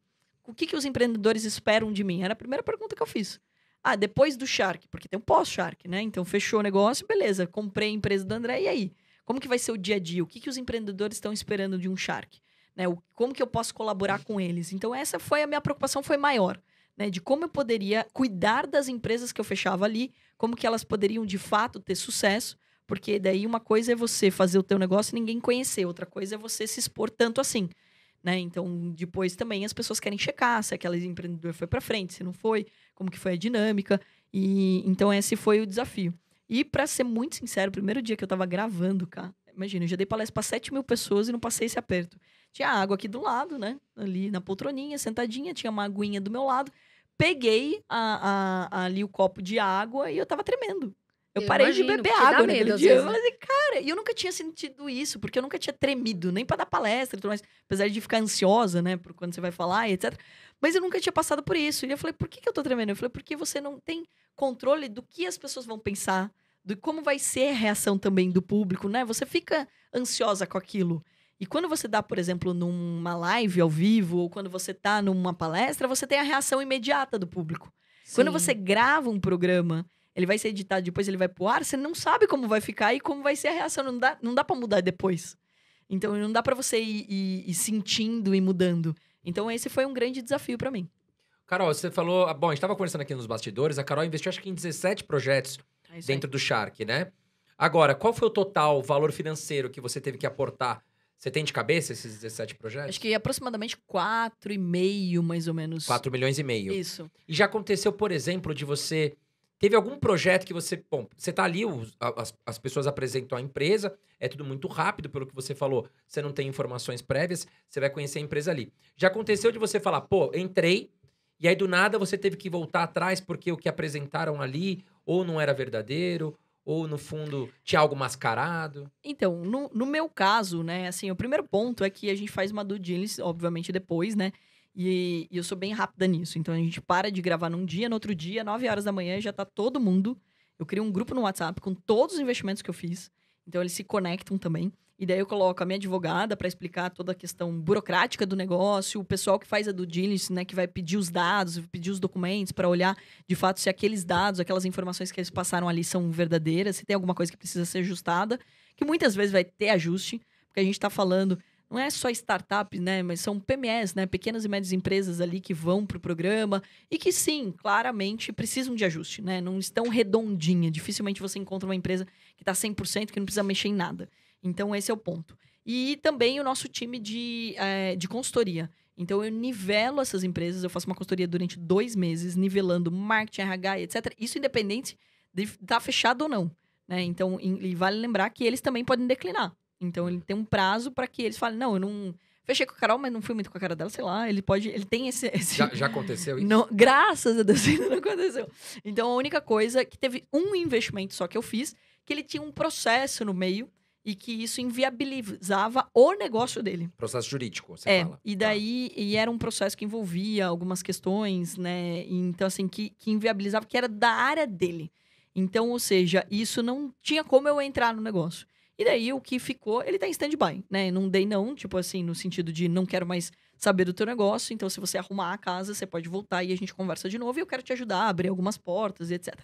O que, que os empreendedores esperam de mim? Era a primeira pergunta que eu fiz. Ah, depois do Shark, porque tem um pós-Shark, né? Então fechou o negócio, beleza, comprei a empresa do André, e aí? Como que vai ser o dia a dia? O que, que os empreendedores estão esperando de um Shark? Né? O, como que eu posso colaborar com eles? Então essa foi a minha preocupação, foi maior. Né, de como eu poderia cuidar das empresas que eu fechava ali, como que elas poderiam de fato ter sucesso, porque daí uma coisa é você fazer o teu negócio e ninguém conhecer, outra coisa é você se expor tanto assim. Né? Então, depois também as pessoas querem checar se aquela empreendedor foi para frente, se não foi, como que foi a dinâmica. E então esse foi o desafio. E para ser muito sincero, o primeiro dia que eu estava gravando, cara, imagina, eu já dei palestra para 7 mil pessoas e não passei esse aperto. Tinha água aqui do lado, né? Ali na poltroninha, sentadinha, tinha uma aguinha do meu lado peguei a, a, a, ali o copo de água e eu tava tremendo. Eu, eu parei imagino, de beber água naquele medo, dia. Vezes, né? Mas, cara, eu nunca tinha sentido isso, porque eu nunca tinha tremido, nem para dar palestra e tudo mais. Apesar de ficar ansiosa, né, por quando você vai falar e etc. Mas eu nunca tinha passado por isso. E eu falei, por que, que eu tô tremendo? Eu falei, porque você não tem controle do que as pessoas vão pensar, do como vai ser a reação também do público, né? Você fica ansiosa com aquilo. E quando você dá, tá, por exemplo, numa live ao vivo, ou quando você está numa palestra, você tem a reação imediata do público. Sim. Quando você grava um programa, ele vai ser editado depois, ele vai pro ar, você não sabe como vai ficar e como vai ser a reação. Não dá, não dá para mudar depois. Então, não dá para você ir, ir, ir, sentindo e mudando. Então, esse foi um grande desafio para mim. Carol, você falou... Ah, bom, a gente estava conversando aqui nos bastidores. A Carol investiu, acho que em 17 projetos é dentro aí. do Shark, né? Agora, qual foi o total valor financeiro que você teve que aportar você tem de cabeça esses 17 projetos? Acho que é aproximadamente 4,5, mais ou menos. 4 milhões e meio. Isso. E já aconteceu, por exemplo, de você. Teve algum projeto que você. Bom, você tá ali, os, as, as pessoas apresentam a empresa, é tudo muito rápido, pelo que você falou. Você não tem informações prévias, você vai conhecer a empresa ali. Já aconteceu de você falar, pô, entrei, e aí do nada você teve que voltar atrás porque o que apresentaram ali ou não era verdadeiro, ou, no fundo, tinha algo mascarado? Então, no, no meu caso, né, assim, o primeiro ponto é que a gente faz uma due diligence, obviamente, depois, né? E, e, eu sou bem rápida nisso. Então a gente para de gravar num dia, no outro dia, 9 horas da manhã, já tá todo mundo. Eu crio um grupo no WhatsApp com todos os investimentos que eu fiz. Então eles se conectam também. E daí eu coloco a minha advogada para explicar toda a questão burocrática do negócio, o pessoal que faz a due diligence, né, que vai pedir os dados, pedir os documentos para olhar de fato se aqueles dados, aquelas informações que eles passaram ali são verdadeiras, se tem alguma coisa que precisa ser ajustada, que muitas vezes vai ter ajuste, porque a gente está falando não é só startups, né? Mas são PMEs, né? Pequenas e médias empresas ali que vão para o programa e que sim, claramente precisam de ajuste, né? Não estão redondinha. Dificilmente você encontra uma empresa que está 100%, que não precisa mexer em nada. Então, esse é o ponto. E também o nosso time de, é, de consultoria. Então, eu nivelo essas empresas, eu faço uma consultoria durante dois meses, nivelando marketing, RH, etc. Isso independente de estar tá fechado ou não. Né? Então, e vale lembrar que eles também podem declinar. Então, ele tem um prazo para que eles falem, não, eu não fechei com a Carol, mas não fui muito com a cara dela, sei lá. Ele pode. Ele tem esse. esse... Já, já, aconteceu isso? Não, graças a Deus ainda não aconteceu. Então a única coisa é que teve um investimento só que eu fiz, que ele tinha um processo no meio e que isso inviabilizava o negócio dele. Processo jurídico, você é, fala. E tá. daí, tá. e era um processo que envolvia algumas questões, né? Então, assim, que, que inviabilizava, que era da área dele. Então, ou seja, isso não tinha como eu entrar no negócio. E daí, o que ficou, ele tá em stand-by, né? Não dei não, tipo assim, no sentido de não quero mais saber do teu negócio. Então, se você arrumar a casa, você pode voltar e a gente conversa de novo. E eu quero te ajudar a abrir algumas portas e etc.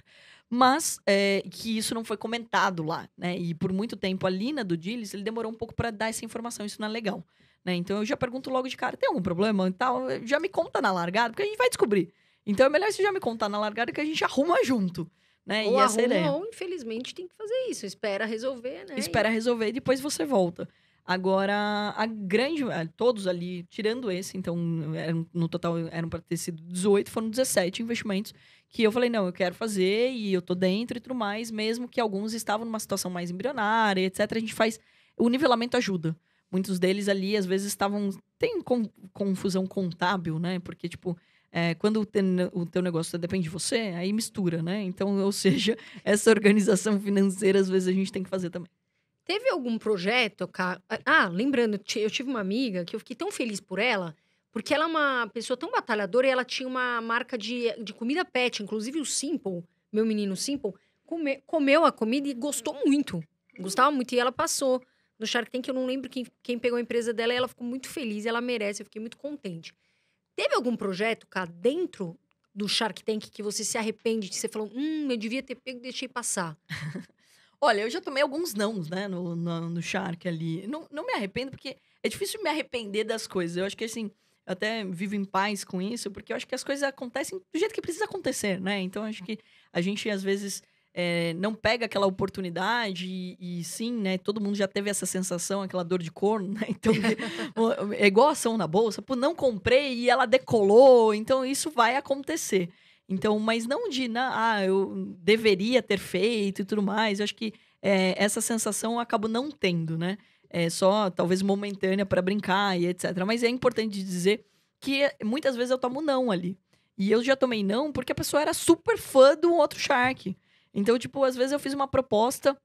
Mas é, que isso não foi comentado lá, né? E por muito tempo a Lina do Dillis, ele demorou um pouco para dar essa informação. Isso não é legal, né? Então, eu já pergunto logo de cara, tem algum problema e tal? Já me conta na largada, porque a gente vai descobrir. Então, é melhor você já me contar na largada que a gente arruma junto. Né? Ou e é arruma, ou infelizmente tem que fazer isso. Espera resolver, né? Espera resolver e depois você volta. Agora, a grande, eh, todos ali, tirando esse, então, eram, no total eram para ter sido 18, foram 17 investimentos que eu falei, não, eu quero fazer e eu tô dentro e tudo mais, mesmo que alguns estavam numa situação mais embrionária, etc. A gente faz. O nivelamento ajuda. Muitos deles ali, às vezes, estavam. Tem com, confusão contábil, né? Porque, tipo, é, quando o, te, o teu negócio depende de você, aí mistura, né? Então, ou seja, essa organização financeira, às vezes, a gente tem que fazer também. Teve algum projeto, cara? Ah, lembrando, eu tive uma amiga que eu fiquei tão feliz por ela, porque ela é uma pessoa tão batalhadora e ela tinha uma marca de, de comida pet, inclusive o Simple, meu menino Simple, come, comeu a comida e gostou muito. Gostava muito e ela passou no Shark Tank, eu não lembro quem, quem pegou a empresa dela e ela ficou muito feliz, ela merece, eu fiquei muito contente. Teve algum projeto, cara, dentro do Shark Tank que você se arrepende, de você falou, hum, eu devia ter pego e deixei passar? Olha, eu já tomei alguns nãos, né, no, no, no Shark ali. Não, não me arrependo, porque é difícil me arrepender das coisas. Eu acho que, assim, eu até vivo em paz com isso, porque eu acho que as coisas acontecem do jeito que precisa acontecer, né? Então, acho que a gente, às vezes, é, não pega aquela oportunidade e, e, sim, né? Todo mundo já teve essa sensação, aquela dor de corno, né? Então, é igual ação na bolsa, pô, não comprei e ela decolou, então isso vai acontecer. Então, mas não de, não ah, eu deveria ter feito e tudo mais. Eu acho que é, essa sensação eu acabo não tendo, né? É só, talvez, momentânea para brincar e etc. Mas é importante dizer que muitas vezes eu tomo não ali. E eu já tomei não porque a pessoa era super fã do outro Shark. Então, tipo, às vezes eu fiz uma proposta.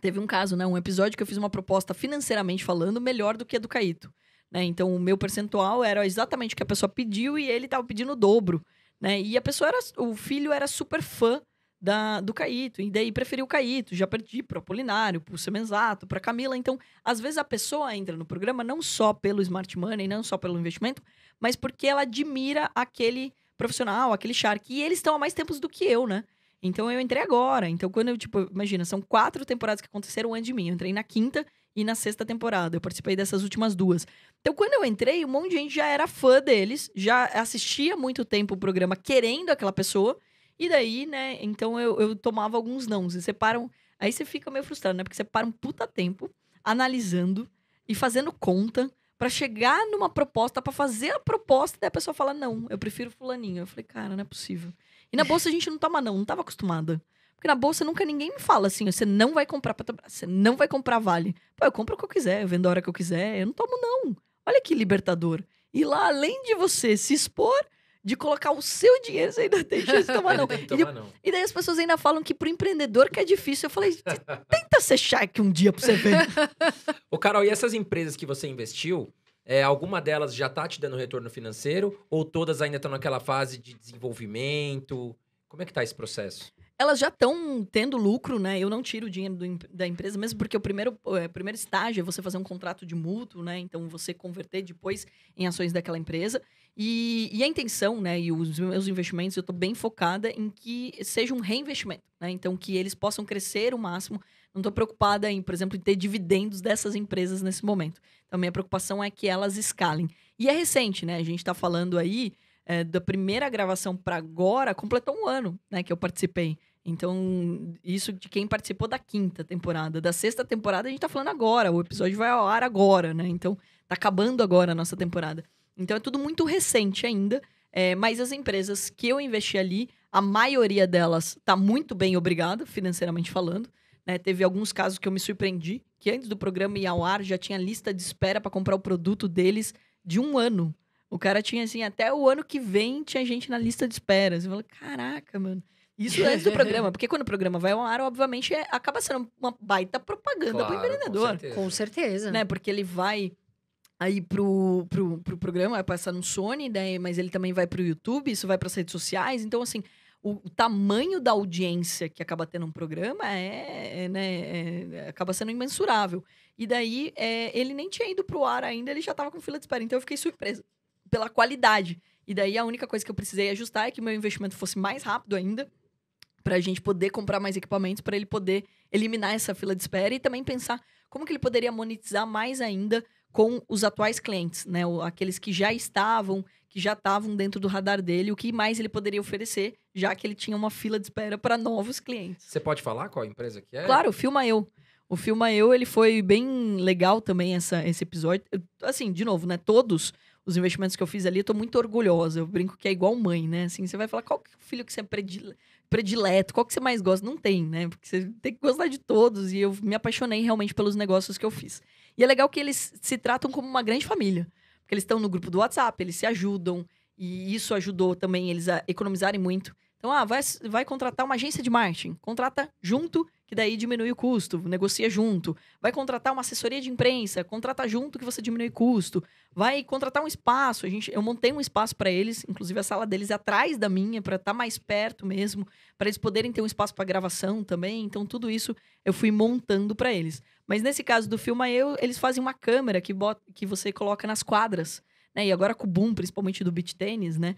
Teve um caso, né? Um episódio que eu fiz uma proposta financeiramente falando melhor do que a do Caíto. Né? Então, o meu percentual era exatamente o que a pessoa pediu e ele estava pedindo o dobro. Né? E a pessoa era. O filho era super fã da, do Caíto. E daí preferiu o Caíto. Já perdi pro Apolinário, pro Semenzato, pra Camila. Então, às vezes a pessoa entra no programa não só pelo smart money, não só pelo investimento, mas porque ela admira aquele profissional, aquele Shark. E eles estão há mais tempos do que eu, né? Então eu entrei agora. Então, quando eu, tipo, imagina, são quatro temporadas que aconteceram antes de mim. Eu entrei na quinta e na sexta temporada. Eu participei dessas últimas duas. Então, quando eu entrei, um monte de gente já era fã deles, já assistia muito tempo o programa querendo aquela pessoa. E daí, né? Então eu, eu tomava alguns nãos. E Aí você fica meio frustrado, né? Porque você para um puta tempo analisando e fazendo conta para chegar numa proposta, para fazer a proposta, daí a pessoa fala: não, eu prefiro fulaninho. Eu falei, cara, não é possível. E na bolsa a gente não toma, não, não tava acostumada. Porque na bolsa nunca ninguém me fala assim: você não vai comprar Petrobras, você não vai comprar Vale. Pô, eu compro o que eu quiser, eu vendo a hora que eu quiser, eu não tomo, não. Olha que libertador. E lá, além de você se expor, de colocar o seu dinheiro, você ainda tem chance de tomar, não. e, não. e daí as pessoas ainda falam que pro empreendedor que é difícil. Eu falei, tenta ser cheque um dia pra você ver. Ô, Carol, e essas empresas que você investiu, é, alguma delas já tá te dando retorno financeiro ou todas ainda estão naquela fase de desenvolvimento? Como é que tá esse processo? elas já estão tendo lucro, né? Eu não tiro o dinheiro do, da empresa, mesmo porque o primeiro, é, primeiro estágio é você fazer um contrato de mútuo, né? Então você converter depois em ações daquela empresa. E, e a intenção, né? E os meus investimentos, eu estou bem focada em que seja um reinvestimento, né? Então que eles possam crescer o máximo. Não estou preocupada em, por exemplo, em ter dividendos dessas empresas nesse momento. Então, minha preocupação é que elas escalem. E é recente, né? A gente está falando aí é, da primeira gravação para agora, completou um ano, né? Que eu participei. Então, isso de quem participou da quinta temporada. Da sexta temporada, a gente tá falando agora. O episódio vai ao ar agora, né? Então, tá acabando agora a nossa temporada. Então, é tudo muito recente ainda. É, mas as empresas que eu investi ali, a maioria delas tá muito bem obrigada, financeiramente falando. Né? Teve alguns casos que eu me surpreendi, que antes do programa ir ao ar já tinha lista de espera para comprar o produto deles de um ano. O cara tinha assim, até o ano que vem tinha gente na lista de espera. Você falou, caraca, mano. Isso antes do programa, porque quando o programa vai ao ar, obviamente, é, acaba sendo uma baita propaganda claro, para o empreendedor. Com certeza. com certeza. Né? Porque ele vai aí pro, pro, pro programa, vai passar no Sony, né? mas ele também vai pro YouTube, isso vai para as redes sociais. Então, assim, o, o, tamanho da audiência que acaba tendo um programa é, é né, é, é, acaba sendo imensurável. E daí, é, ele nem tinha ido pro ar ainda, ele já tava com fila de espera. Então, eu fiquei surpresa pela qualidade. E daí, a única coisa que eu precisei ajustar é que o meu investimento fosse mais rápido ainda para a gente poder comprar mais equipamentos, para ele poder eliminar essa fila de espera e também pensar como que ele poderia monetizar mais ainda com os atuais clientes, né? Aqueles que já estavam, que já estavam dentro do radar dele, o que mais ele poderia oferecer, já que ele tinha uma fila de espera para novos clientes. Você pode falar qual empresa que é? Claro, o Filma Eu. O Filma Eu, ele foi bem legal também essa, esse episódio. Assim, de novo, né? Todos os investimentos que eu fiz ali, eu tô muito orgulhosa. Eu brinco que é igual mãe, né? Assim, você vai falar qual que é o filho que você é predile predileto, qual que você mais gosta? Não tem, né? Porque você tem que gostar de todos. E eu me apaixonei realmente pelos negócios que eu fiz. E é legal que eles se tratam como uma grande família. Porque eles estão no grupo do WhatsApp, eles se ajudam. E isso ajudou também eles a economizarem muito. Então, ah, vai, vai contratar uma agência de marketing, contrata junto, que daí diminui o custo, negocia junto. Vai contratar uma assessoria de imprensa, contrata junto que você diminui o custo. Vai contratar um espaço, a gente, eu montei um espaço para eles, inclusive a sala deles é atrás da minha, para estar tá mais perto mesmo, para eles poderem ter um espaço para gravação também. Então, tudo isso eu fui montando para eles. Mas nesse caso do Filma Eu, eles fazem uma câmera que, bota, que você coloca nas quadras. Né? E agora com o boom, principalmente do beat tênis, né?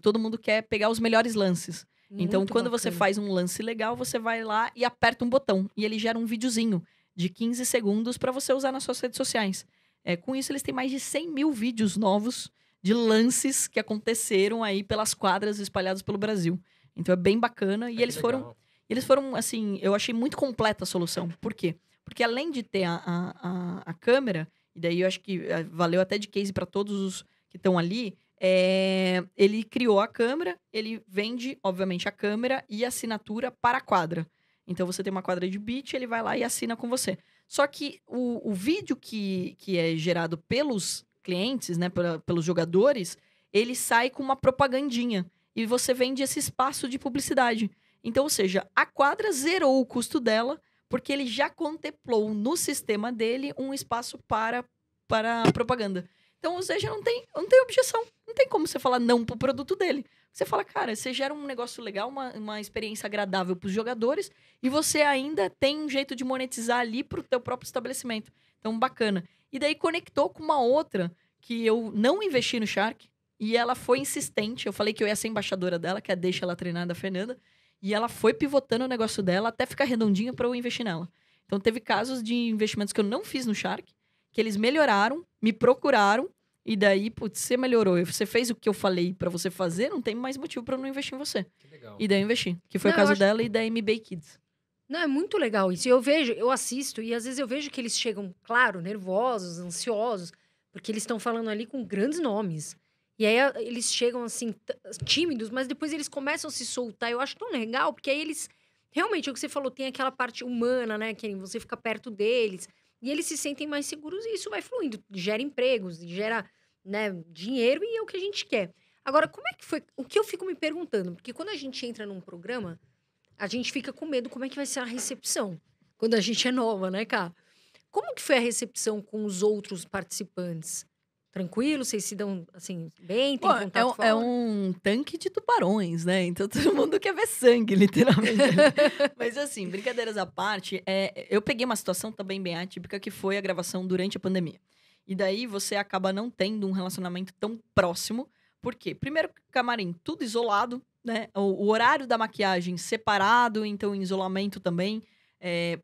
todo mundo quer pegar os melhores lances. Então, muito então, quando bacana. você faz um lance legal, você vai lá e aperta um botão. E ele gera um videozinho de 15 segundos para você usar nas suas redes sociais. É, com isso, eles têm mais de 100 mil vídeos novos de lances que aconteceram aí pelas quadras espalhadas pelo Brasil. Então, é bem bacana. É e eles legal. foram, eles foram, assim, eu achei muito completa a solução. Por quê? Porque além de ter a, a, a, a câmera, e daí eu acho que é, valeu até de case para todos os que estão ali, é, ele criou a câmera, ele vende, obviamente, a câmera e a assinatura para a quadra. Então você tem uma quadra de beat, ele vai lá e assina com você. Só que o, o vídeo que, que é gerado pelos clientes, né, pra, pelos jogadores, ele sai com uma propagandinha. E você vende esse espaço de publicidade. Então, ou seja, a quadra zerou o custo dela, porque ele já contemplou no sistema dele um espaço para, para propaganda. Então, ou seja, não tem, não tem objeção não tem como você falar não pro produto dele. Você fala, cara, você gera um negócio legal, uma, uma experiência agradável pros jogadores e você ainda tem um jeito de monetizar ali pro teu próprio estabelecimento. Então, bacana. E daí conectou com uma outra que eu não investi no Shark e ela foi insistente. Eu falei que eu ia ser embaixadora dela, que é Deixa Ela Treinar da Fernanda. E ela foi pivotando o negócio dela até ficar redondinho para eu investir nela. Então, teve casos de investimentos que eu não fiz no Shark, que eles melhoraram, me procuraram e daí, putz, você melhorou. Você fez o que eu falei para você fazer, não tem mais motivo para eu não investir em você. E daí eu investi. Que foi não, o caso acho... dela e da MBA Kids. Não, é muito legal isso. Eu vejo, eu assisto e às vezes eu vejo que eles chegam, claro, nervosos, ansiosos, porque eles estão falando ali com grandes nomes. E aí eles chegam assim, tímidos, mas depois eles começam a se soltar. Eu acho tão legal, porque aí eles. Realmente, é o que você falou, tem aquela parte humana, né? Que você fica perto deles e eles se sentem mais seguros e isso vai fluindo, gera empregos, gera né, dinheiro e é o que a gente quer. Agora, como é que foi? O que eu fico me perguntando? Porque quando a gente entra num programa, a gente fica com medo como é que vai ser a recepção quando a gente é nova, né, cara? Como que foi a recepção com os outros participantes? tranquilo? Vocês se dão, assim, bem? Tem contato é, um, é, um, tanque de tubarões, né? Então todo mundo quer ver sangue, literalmente. Mas assim, brincadeiras à parte, é, eu peguei uma situação também bem atípica que foi a gravação durante a pandemia. E daí você acaba não tendo um relacionamento tão próximo. Por quê? Primeiro, camarim, tudo isolado, né? O, o horário da maquiagem separado, então isolamento também. É,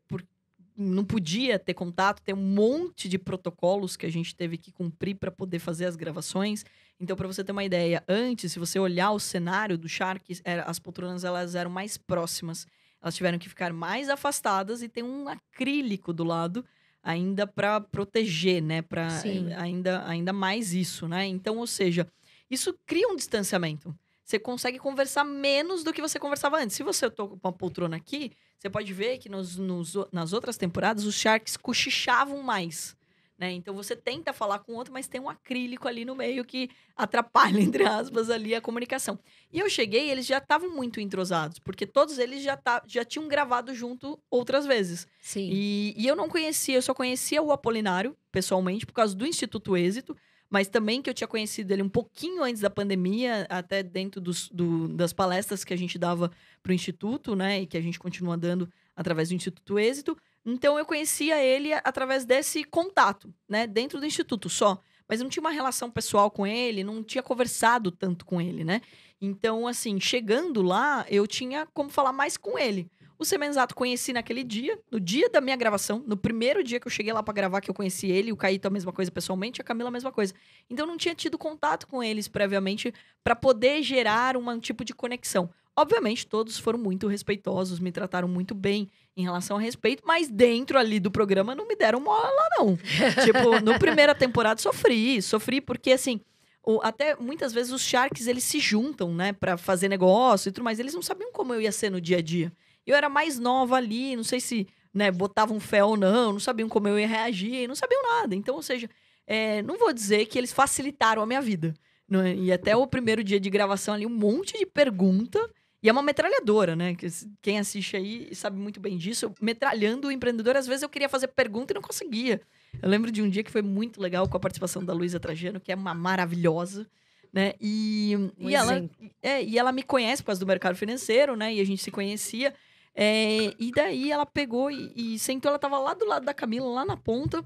não podia ter contato, tem um monte de protocolos que a gente teve que cumprir para poder fazer as gravações. Então, para você ter uma ideia, antes, se você olhar o cenário do Shark, as poltronas elas eram mais próximas. Elas tiveram que ficar mais afastadas e tem um acrílico do lado ainda para proteger, né, para ainda ainda mais isso, né? Então, ou seja, isso cria um distanciamento. Você consegue conversar menos do que você conversava antes. Se você toca uma poltrona aqui, você pode ver que nos, nos, nas outras temporadas os Sharks cochichavam mais. Né? Então você tenta falar com o outro, mas tem um acrílico ali no meio que atrapalha, entre aspas, ali a comunicação. E eu cheguei, eles já estavam muito entrosados, porque todos eles já, tá, já tinham gravado junto outras vezes. Sim. E, e eu não conhecia, eu só conhecia o Apolinário pessoalmente por causa do Instituto Êxito mas também que eu tinha conhecido ele um pouquinho antes da pandemia, até dentro dos, do, das palestras que a gente dava para o Instituto, né? E que a gente continua dando através do Instituto Êxito. Então eu conhecia ele através desse contato, né? Dentro do Instituto só. Mas não tinha uma relação pessoal com ele, não tinha conversado tanto com ele, né? Então, assim, chegando lá, eu tinha como falar mais com ele. O Semenzato conheci naquele dia, no dia da minha gravação, no primeiro dia que eu cheguei lá para gravar, que eu conheci ele, o Caíto a mesma coisa pessoalmente, a Camila a mesma coisa. Então eu não tinha tido contato com eles previamente para poder gerar um tipo de conexão. Obviamente, todos foram muito respeitosos, me trataram muito bem em relação a respeito, mas dentro ali do programa não me deram mola, não. tipo, no primeira temporada sofri, sofri porque, assim, o, até muitas vezes os Sharks, eles se juntam, né, para fazer negócio e tudo mais. Eles não sabiam como eu ia ser no dia a dia. Eu era mais nova ali, não sei se né, botavam fé ou não, não sabiam como eu ia reagir, não sabiam nada. Então, ou seja, é, não vou dizer que eles facilitaram a minha vida. É? E até o primeiro dia de gravação ali, um monte de pergunta. E é uma metralhadora, né? Quem assiste aí sabe muito bem disso. Eu, metralhando o empreendedor, às vezes eu queria fazer pergunta e não conseguia. Eu lembro de um dia que foi muito legal com a participação da Luísa Trajano, que é uma maravilhosa, né? E, um e, ela, é, e ela me conhece por causa do mercado financeiro, né? E a gente se conhecia. É, e daí ela pegou e, e sentou, ela tava lá do lado da Camila, lá na ponta.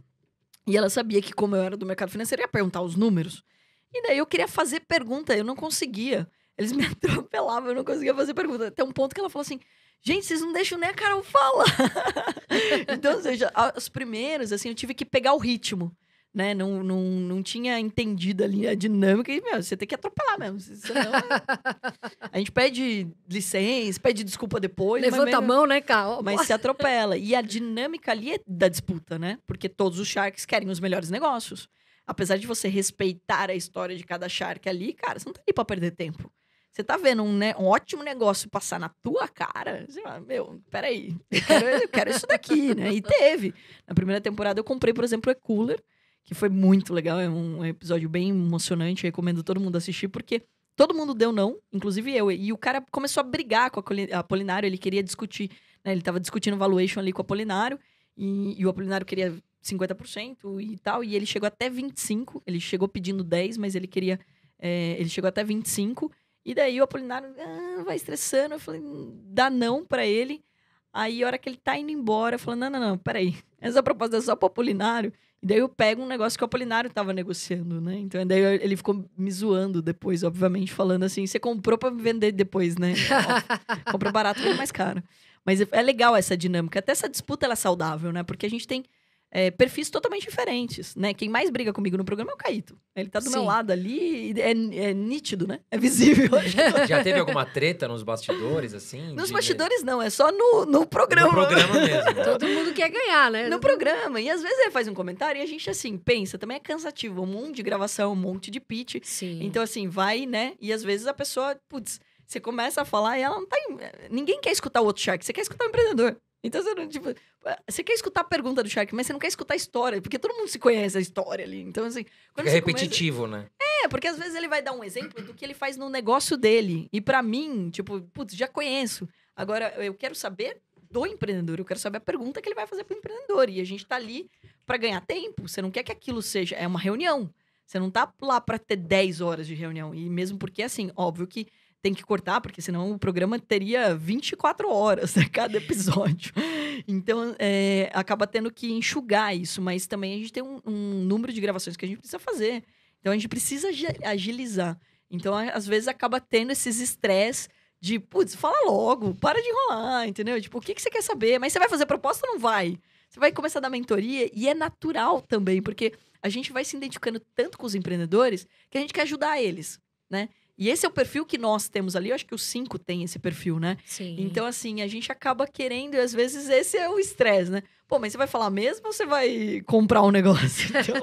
E ela sabia que, como eu era do mercado financeiro, ia perguntar os números. E daí eu queria fazer pergunta, eu não conseguia. Eles me atropelavam, eu não conseguia fazer pergunta. Até um ponto que ela falou assim: gente, vocês não deixam nem a Carol falar. então, ou seja, as primeiras, assim, eu tive que pegar o ritmo né, não, não, não tinha entendido ali a dinâmica e, meu, você tem que atropelar mesmo. Senão, a gente pede licença, pede desculpa depois. Levanta a mão, né, Carl? Mas se atropela. E a dinâmica ali é da disputa, né? Porque todos os sharks querem os melhores negócios. Apesar de você respeitar a história de cada shark ali, cara, você não tá ali pra perder tempo. Você tá vendo um, né, um ótimo negócio passar na tua cara? Você fala, meu, peraí, eu quero, eu quero isso daqui, né? E teve. Na primeira temporada eu comprei, por exemplo, o e-cooler que foi muito legal. É um episódio bem emocionante. Recomendo todo mundo assistir, porque todo mundo deu não, inclusive eu. E o cara começou a brigar com a Apolinário. Ele queria discutir, né? Ele tava discutindo valuation ali com o Apolinário. E, e o Apolinário queria 50% e tal. E ele chegou até 25%. Ele chegou pedindo 10%, mas ele queria. É, ele chegou até 25%. E daí o Apolinário ah, vai estressando. Eu falei, dá não para ele. Aí, a hora que ele tá indo embora, eu falo, não, não, não, peraí. Essa proposta é só pro Apolinário. E daí eu pego um negócio que o Apolinário tava negociando, né? Então daí ele ficou me zoando depois, obviamente, falando assim: você comprou pra vender depois, né? comprou barato, foi mais caro. Mas é, é legal essa dinâmica. Até essa disputa ela é saudável, né? Porque a gente tem é, perfis totalmente diferentes, né? Quem mais briga comigo no programa é o Caíto. Ele tá do Sim. meu lado ali, é, é, nítido, né? É visível. Já teve alguma treta nos bastidores, assim? Nos de... bastidores não, é só no, no programa. No programa mesmo. Né? Todo mundo quer ganhar, né? No programa. E às vezes ele faz um comentário e a gente, assim, pensa, também é cansativo. Um monte de gravação, um monte de pitch. Sim. Então, assim, vai, né? E às vezes a pessoa, putz, você começa a falar e ela não tá. Em... Ninguém quer escutar o outro shark, você quer escutar o empreendedor. Então você não, tipo, ah, você quer escutar a pergunta do Shark, mas você não quer escutar a história, porque todo mundo se conhece a história ali. Então, assim. é repetitivo, começa... né? É, porque às vezes ele vai dar um exemplo do que ele faz no negócio dele. E para mim, tipo, putz, já conheço. Agora, eu quero saber do empreendedor, eu quero saber a pergunta que ele vai fazer pro empreendedor. E a gente tá ali para ganhar tempo. Você não quer que aquilo seja. É uma reunião. Você não tá lá para ter 10 horas de reunião. E mesmo porque, assim, óbvio que tem que cortar, porque senão o programa teria 24 horas né, cada episódio. Então, é, acaba tendo que enxugar isso, mas também a gente tem um, um, número de gravações que a gente precisa fazer. Então, a gente precisa agilizar. Então, às vezes, acaba tendo esses estresse de, putz, fala logo, para de enrolar, entendeu? Tipo, o que, que você quer saber? Mas você vai fazer proposta ou não vai? Você vai começar da mentoria e é natural também, porque a gente vai se identificando tanto com os empreendedores que a gente quer ajudar eles, né? E esse é o perfil que nós temos ali. Eu acho que os cinco têm esse perfil, né? Sim. Então, assim, a gente acaba querendo, e às vezes esse é o estresse, né? Pô, mas você vai falar mesmo ou você vai comprar um negócio? Então,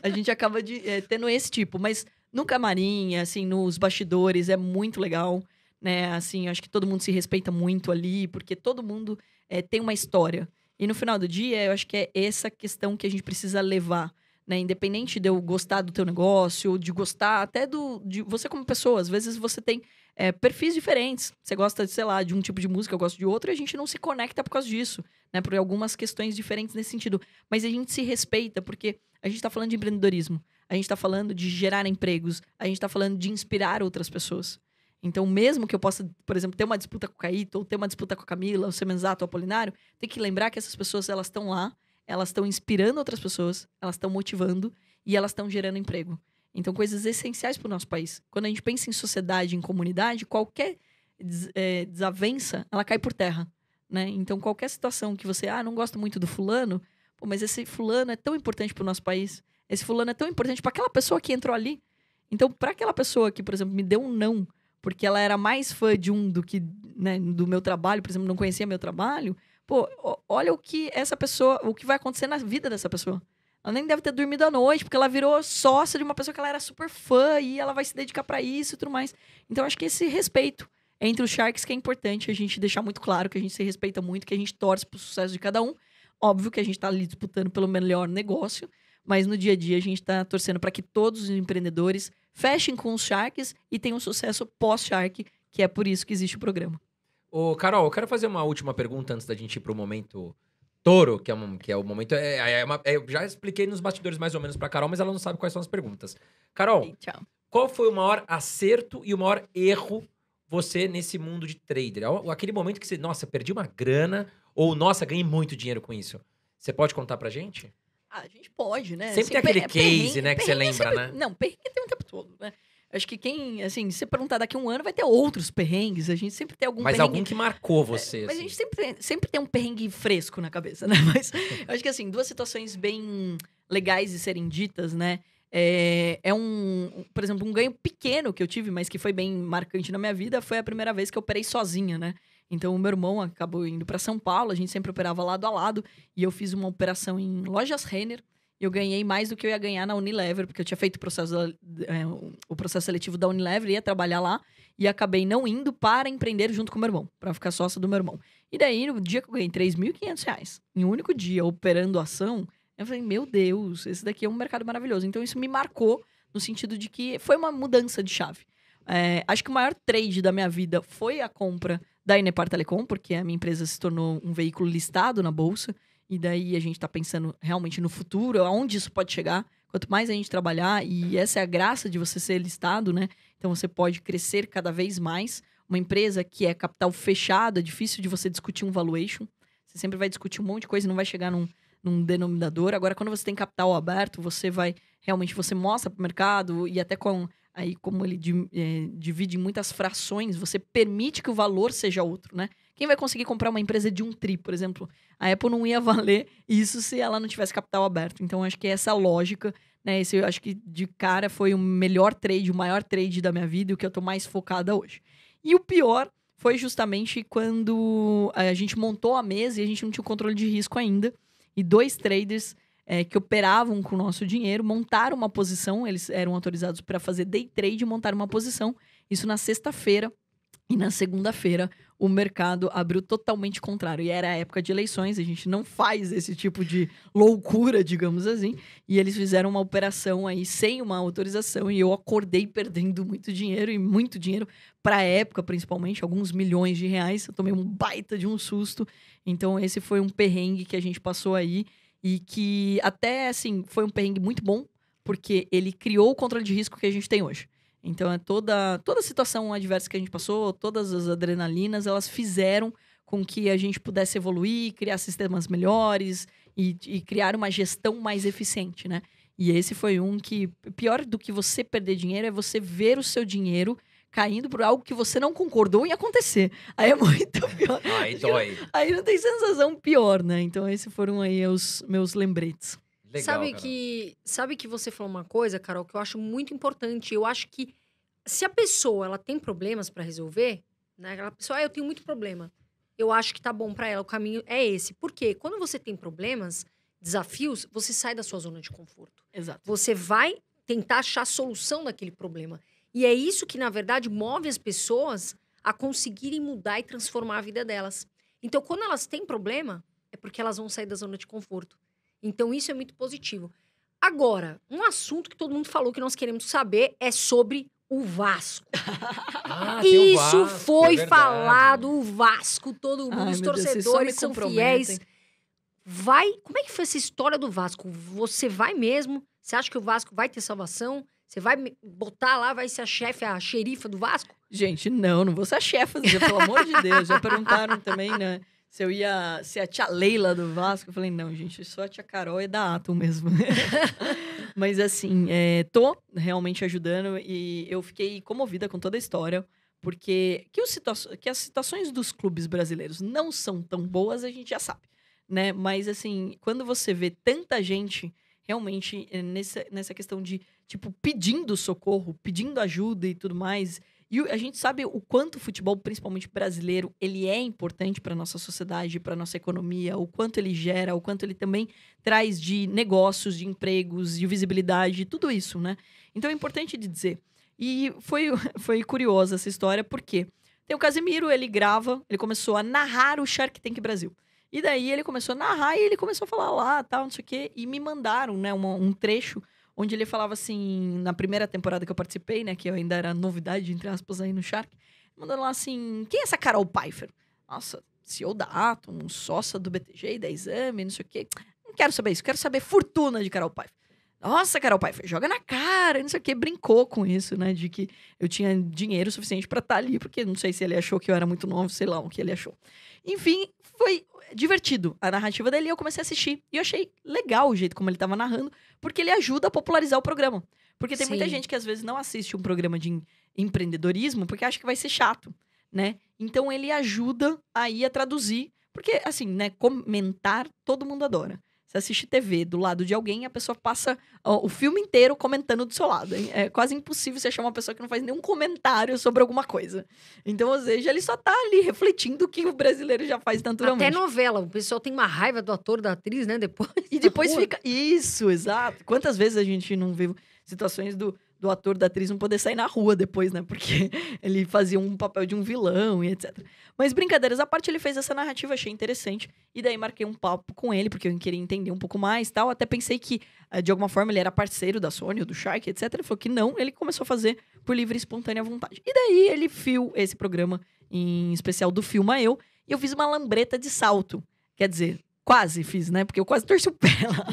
a gente acaba de, é, tendo esse tipo. Mas no camarim, assim, nos bastidores, é muito legal, né? Assim, acho que todo mundo se respeita muito ali, porque todo mundo é, tem uma história. E no final do dia, eu acho que é essa questão que a gente precisa levar né? Independente de eu gostar do teu negócio, ou de gostar até do de você como pessoa. Às vezes você tem é, perfis diferentes. Você gosta, sei lá, de um tipo de música, eu gosto de outro, e a gente não se conecta por causa disso, né? Por algumas questões diferentes nesse sentido. Mas a gente se respeita, porque a gente está falando de empreendedorismo, a gente está falando de gerar empregos, a gente está falando de inspirar outras pessoas. Então, mesmo que eu possa, por exemplo, ter uma disputa com o Caíto, ou ter uma disputa com a Camila, ou Semenzato, ou Apolinário, tem que lembrar que essas pessoas, elas estão lá elas estão inspirando outras pessoas, elas estão motivando e elas estão gerando emprego. Então, coisas essenciais para o nosso país. Quando a gente pensa em sociedade, em comunidade, qualquer des é, desavença, ela cai por terra. Né? Então, qualquer situação que você, ah, não gosto muito do fulano, pô, mas esse fulano é tão importante para o nosso país, esse fulano é tão importante para aquela pessoa que entrou ali. Então, para aquela pessoa que, por exemplo, me deu um não, porque ela era mais fã de um do que né, do meu trabalho, por exemplo, não conhecia meu trabalho, Pô, olha o que essa pessoa, o que vai acontecer na vida dessa pessoa. Ela nem deve ter dormido à noite, porque ela virou sócia de uma pessoa que ela era super fã e ela vai se dedicar para isso e tudo mais. Então, acho que esse respeito entre os Sharks que é importante a gente deixar muito claro que a gente se respeita muito, que a gente torce pro sucesso de cada um. Óbvio que a gente tá ali disputando pelo melhor negócio, mas no dia a dia a gente tá torcendo para que todos os empreendedores fechem com os Sharks e tenham um sucesso pós-Shark, que é por isso que existe o programa. Ô, Carol, eu quero fazer uma última pergunta antes da gente ir pro momento touro, que é, um, que é o momento. É, é, é uma, é, eu já expliquei nos bastidores mais ou menos pra Carol, mas ela não sabe quais são as perguntas. Carol, Ei, qual foi o maior acerto e o maior erro você nesse mundo de trader? É aquele momento que você, nossa, perdi uma grana, ou nossa, ganhei muito dinheiro com isso. Você pode contar pra gente? Ah, a gente pode, né? Sempre assim, tem aquele case, né, que você lembra, sempre... né? Não, perrengue tem um tempo todo, né? Acho que quem, assim, se perguntar daqui a um ano, vai ter outros perrengues. A gente sempre tem algum Mas perrengue... algum que marcou é, você. É, mas assim. a gente sempre tem, sempre tem um perrengue fresco na cabeça, né? Mas acho que, assim, duas situações bem legais de serem ditas, né? É, é um, por exemplo, um ganho pequeno que eu tive, mas que foi bem marcante na minha vida, foi a primeira vez que eu operei sozinha, né? Então, o meu irmão acabou indo para São Paulo, a gente sempre operava lado a lado, e eu fiz uma operação em Lojas Renner, eu ganhei mais do que eu ia ganhar na Unilever, porque eu tinha feito o processo, é, o processo seletivo da Unilever, ia trabalhar lá e acabei não indo para empreender junto com o meu irmão, para ficar sócio do meu irmão. E daí, no dia que eu ganhei 3.500 reais, em um único dia, operando ação, eu falei, meu Deus, esse daqui é um mercado maravilhoso. Então, isso me marcou no sentido de que foi uma mudança de chave. É, acho que o maior trade da minha vida foi a compra da Inepar Telecom, porque a minha empresa se tornou um veículo listado na bolsa. E daí a gente está pensando realmente no futuro, aonde isso pode chegar. Quanto mais a gente trabalhar, e essa é a graça de você ser listado, né? Então você pode crescer cada vez mais. Uma empresa que é capital fechado, é difícil de você discutir um valuation. Você sempre vai discutir um monte de coisa e não vai chegar num, num denominador. Agora, quando você tem capital aberto, você vai realmente você mostra para o mercado e até com aí como ele eh, divide em muitas frações, você permite que o valor seja outro, né? Quem vai conseguir comprar uma empresa de um tri, por exemplo? A Apple não ia valer isso se ela não tivesse capital aberto. Então, acho que é essa lógica, né? Esse, eu acho que de cara foi o melhor trade, o maior trade da minha vida e o que eu tô mais focada hoje. E o pior foi justamente quando eh, a gente montou a mesa e a gente não tinha o controle de risco ainda. E dois traders é, que operavam com o nosso dinheiro montaram uma posição, eles eram autorizados para fazer day trade e montaram uma posição. Isso na sexta-feira. E na segunda-feira, o mercado abriu totalmente contrário. E era a época de eleições, a gente não faz esse tipo de loucura, digamos assim. E eles fizeram uma operação aí sem uma autorização e eu acordei perdendo muito dinheiro e muito dinheiro para a época, principalmente, alguns milhões de reais. Eu tomei um baita de um susto. Então esse foi um perrengue que a gente passou aí e que até assim foi um perrengue muito bom porque ele criou o controle de risco que a gente tem hoje. Então é toda toda situação adversa que a gente passou, todas as adrenalinas, elas fizeram com que a gente pudesse evoluir, criar sistemas melhores e, e criar uma gestão mais eficiente, né? E esse foi um que pior do que você perder dinheiro é você ver o seu dinheiro caindo por algo que você não concordou em acontecer. Aí é muito pior. Aí dói. Aí não tem sensação pior, né? Então esses foram aí os meus lembretes. Legal, sabe Carol. que sabe que você falou uma coisa, Carol, que eu acho muito importante. Eu acho que se a pessoa ela tem problemas para resolver, né? Aquela pessoa, ah, eu tenho muito problema. Eu acho que tá bom para ela, o caminho é esse. Porque quando você tem problemas, desafios, você sai da sua zona de conforto. Exato. Você vai tentar achar a solução daquele problema. E é isso que, na verdade, move as pessoas a conseguirem mudar e transformar a vida delas. Então, quando elas têm problema, é porque elas vão sair da zona de conforto. Então, isso é muito positivo. Agora, um assunto que todo mundo falou que nós queremos saber é sobre o Vasco. Ah, isso o Vasco, é foi é falado, o Vasco, todo mundo, Ai, os torcedores Deus, são fiéis. Vai, como é que foi essa história do Vasco? Você vai mesmo? Você acha que o Vasco vai ter salvação? Você vai botar lá, vai ser a chefe, a xerifa do Vasco? Gente, não, não vou ser a chefe pelo amor de Deus. Já perguntaram também, né? se eu ia ser a tia Leila do Vasco, eu falei, não, gente, eu sou a tia Carol e é da Atom mesmo. Mas assim, é, tô realmente ajudando e eu fiquei comovida com toda a história, porque que, os que as situações dos clubes brasileiros não são tão boas, a gente já sabe, né? Mas assim, quando você vê tanta gente realmente é, nessa, nessa questão de, tipo, pedindo socorro, pedindo ajuda e tudo mais, e a gente sabe o quanto o futebol, principalmente brasileiro, ele é importante para nossa sociedade, para nossa economia, o quanto ele gera, o quanto ele também traz de negócios, de empregos, de visibilidade, tudo isso, né? Então é importante de dizer. E foi, foi curiosa essa história, porque tem o Casemiro, ele grava, ele começou a narrar o Shark Tank Brasil. E daí ele começou a narrar e ele começou a falar lá, tal, não sei o quê, e me mandaram, né, um trecho onde ele falava assim, na primeira temporada que eu participei, né, que eu ainda era novidade, entre aspas, aí no Shark, mandando lá assim, quem é essa Carol Pfeiffer? Nossa, CEO da Atom, sócia do BTG, da Exame, não sei o quê. Não quero saber isso, quero saber fortuna de Carol Pfeiffer. Nossa, Carol Pfeiffer, joga na cara, não sei o quê. Brincou com isso, né, de que eu tinha dinheiro suficiente para estar tá ali, porque não sei se ele achou que eu era muito novo, sei lá o que ele achou. Enfim, foi divertido a narrativa dele e eu comecei a assistir. E eu achei legal o jeito como ele estava narrando, porque ele ajuda a popularizar o programa. Porque tem Sim. muita gente que às vezes não assiste um programa de empreendedorismo porque acha que vai ser chato, né? Então ele ajuda aí a traduzir, porque assim, né, comentar todo mundo adora. Você assiste TV do lado de alguém e a pessoa passa ó, o filme inteiro comentando do seu lado. Hein? É, é quase impossível você achar uma pessoa que não faz nenhum comentário sobre alguma coisa. Então, ou seja, ele só tá ali refletindo o que o brasileiro já faz naturalmente. Até novela, o pessoal tem uma raiva do ator, da atriz, né? Depois. E depois fica. Isso, exato. Quantas vezes a gente não vive situações do do ator, da atriz não poder sair na rua depois, né? Porque ele fazia um papel de um vilão e etc. Mas brincadeiras à parte, ele fez essa narrativa, achei interessante. E daí marquei um papo com ele, porque eu queria entender um pouco mais tal. Até pensei que, eh, de alguma forma, ele era parceiro da Sony, do Shark, etc. Ele falou que não, ele começou a fazer por livre e espontânea vontade. E daí ele viu esse programa, em especial do Filma Eu, e eu fiz uma lambreta de salto. Quer dizer, quase fiz, né? Porque eu quase torci o pé lá.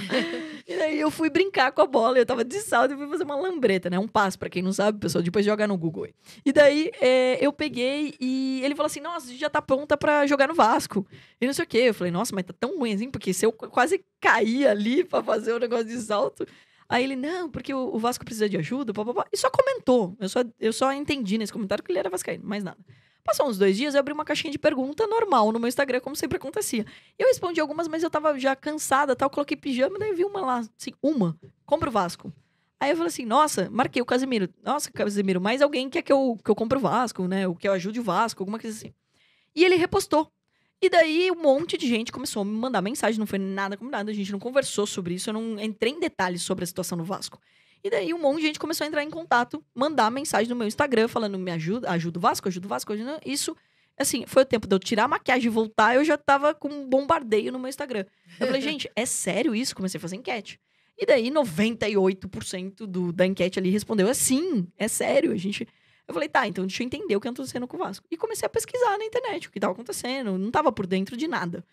E aí eu fui brincar com a bola, eu tava de salto e fui fazer uma lambreta, né? Um passo, para quem não sabe, pessoal, depois jogar no Google. Aí. E daí é, eu peguei e ele falou assim: nossa, já tá pronta para jogar no Vasco. E não sei o quê. Eu falei, nossa, mas tá tão ruim assim, porque se eu quase caí ali para fazer o um negócio de salto. Aí ele, não, porque o, Vasco precisa de ajuda, blá. E só comentou. Eu só, eu só entendi nesse comentário que ele era Vascaíno, mais nada. Passou uns dois dias, eu abri uma caixinha de pergunta normal no meu Instagram, como sempre acontecia. Eu respondi algumas, mas eu tava já cansada, tal, coloquei pijama, daí vi uma lá, assim, uma, compra o Vasco. Aí eu falei assim, nossa, marquei o Casemiro. Nossa, Casemiro, mais alguém quer que eu, que eu compre o Vasco, né? Ou que eu ajude o Vasco, alguma coisa assim. E ele repostou. E daí um monte de gente começou a me mandar mensagem, não foi nada combinado, a gente não conversou sobre isso, eu não entrei em detalhes sobre a situação no Vasco. E daí um monte de gente começou a entrar em contato, mandar mensagem no meu Instagram falando: me ajuda, ajuda o Vasco, ajuda o Vasco. Ajuda... Isso, assim, foi o tempo de eu tirar a maquiagem e voltar, eu já tava com um bombardeio no meu Instagram. Eu falei, gente, é sério isso? Comecei a fazer enquete. E daí 98% do, da enquete ali respondeu: é sim, é sério. A gente. Eu falei, tá, então deixa eu entender o que tá acontecendo com o Vasco. E comecei a pesquisar na internet o que tava acontecendo, não tava por dentro de nada.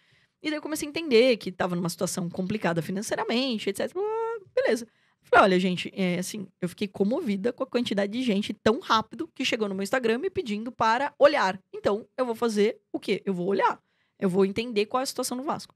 E daí eu comecei a entender que tava numa situação complicada financeiramente, etc. Ah, beleza. Falei, olha, gente, é, assim, eu fiquei comovida com a quantidade de gente tão rápido que chegou no meu Instagram me pedindo para olhar. Então, eu vou fazer o quê? Eu vou olhar. Eu vou entender qual é a situação no Vasco.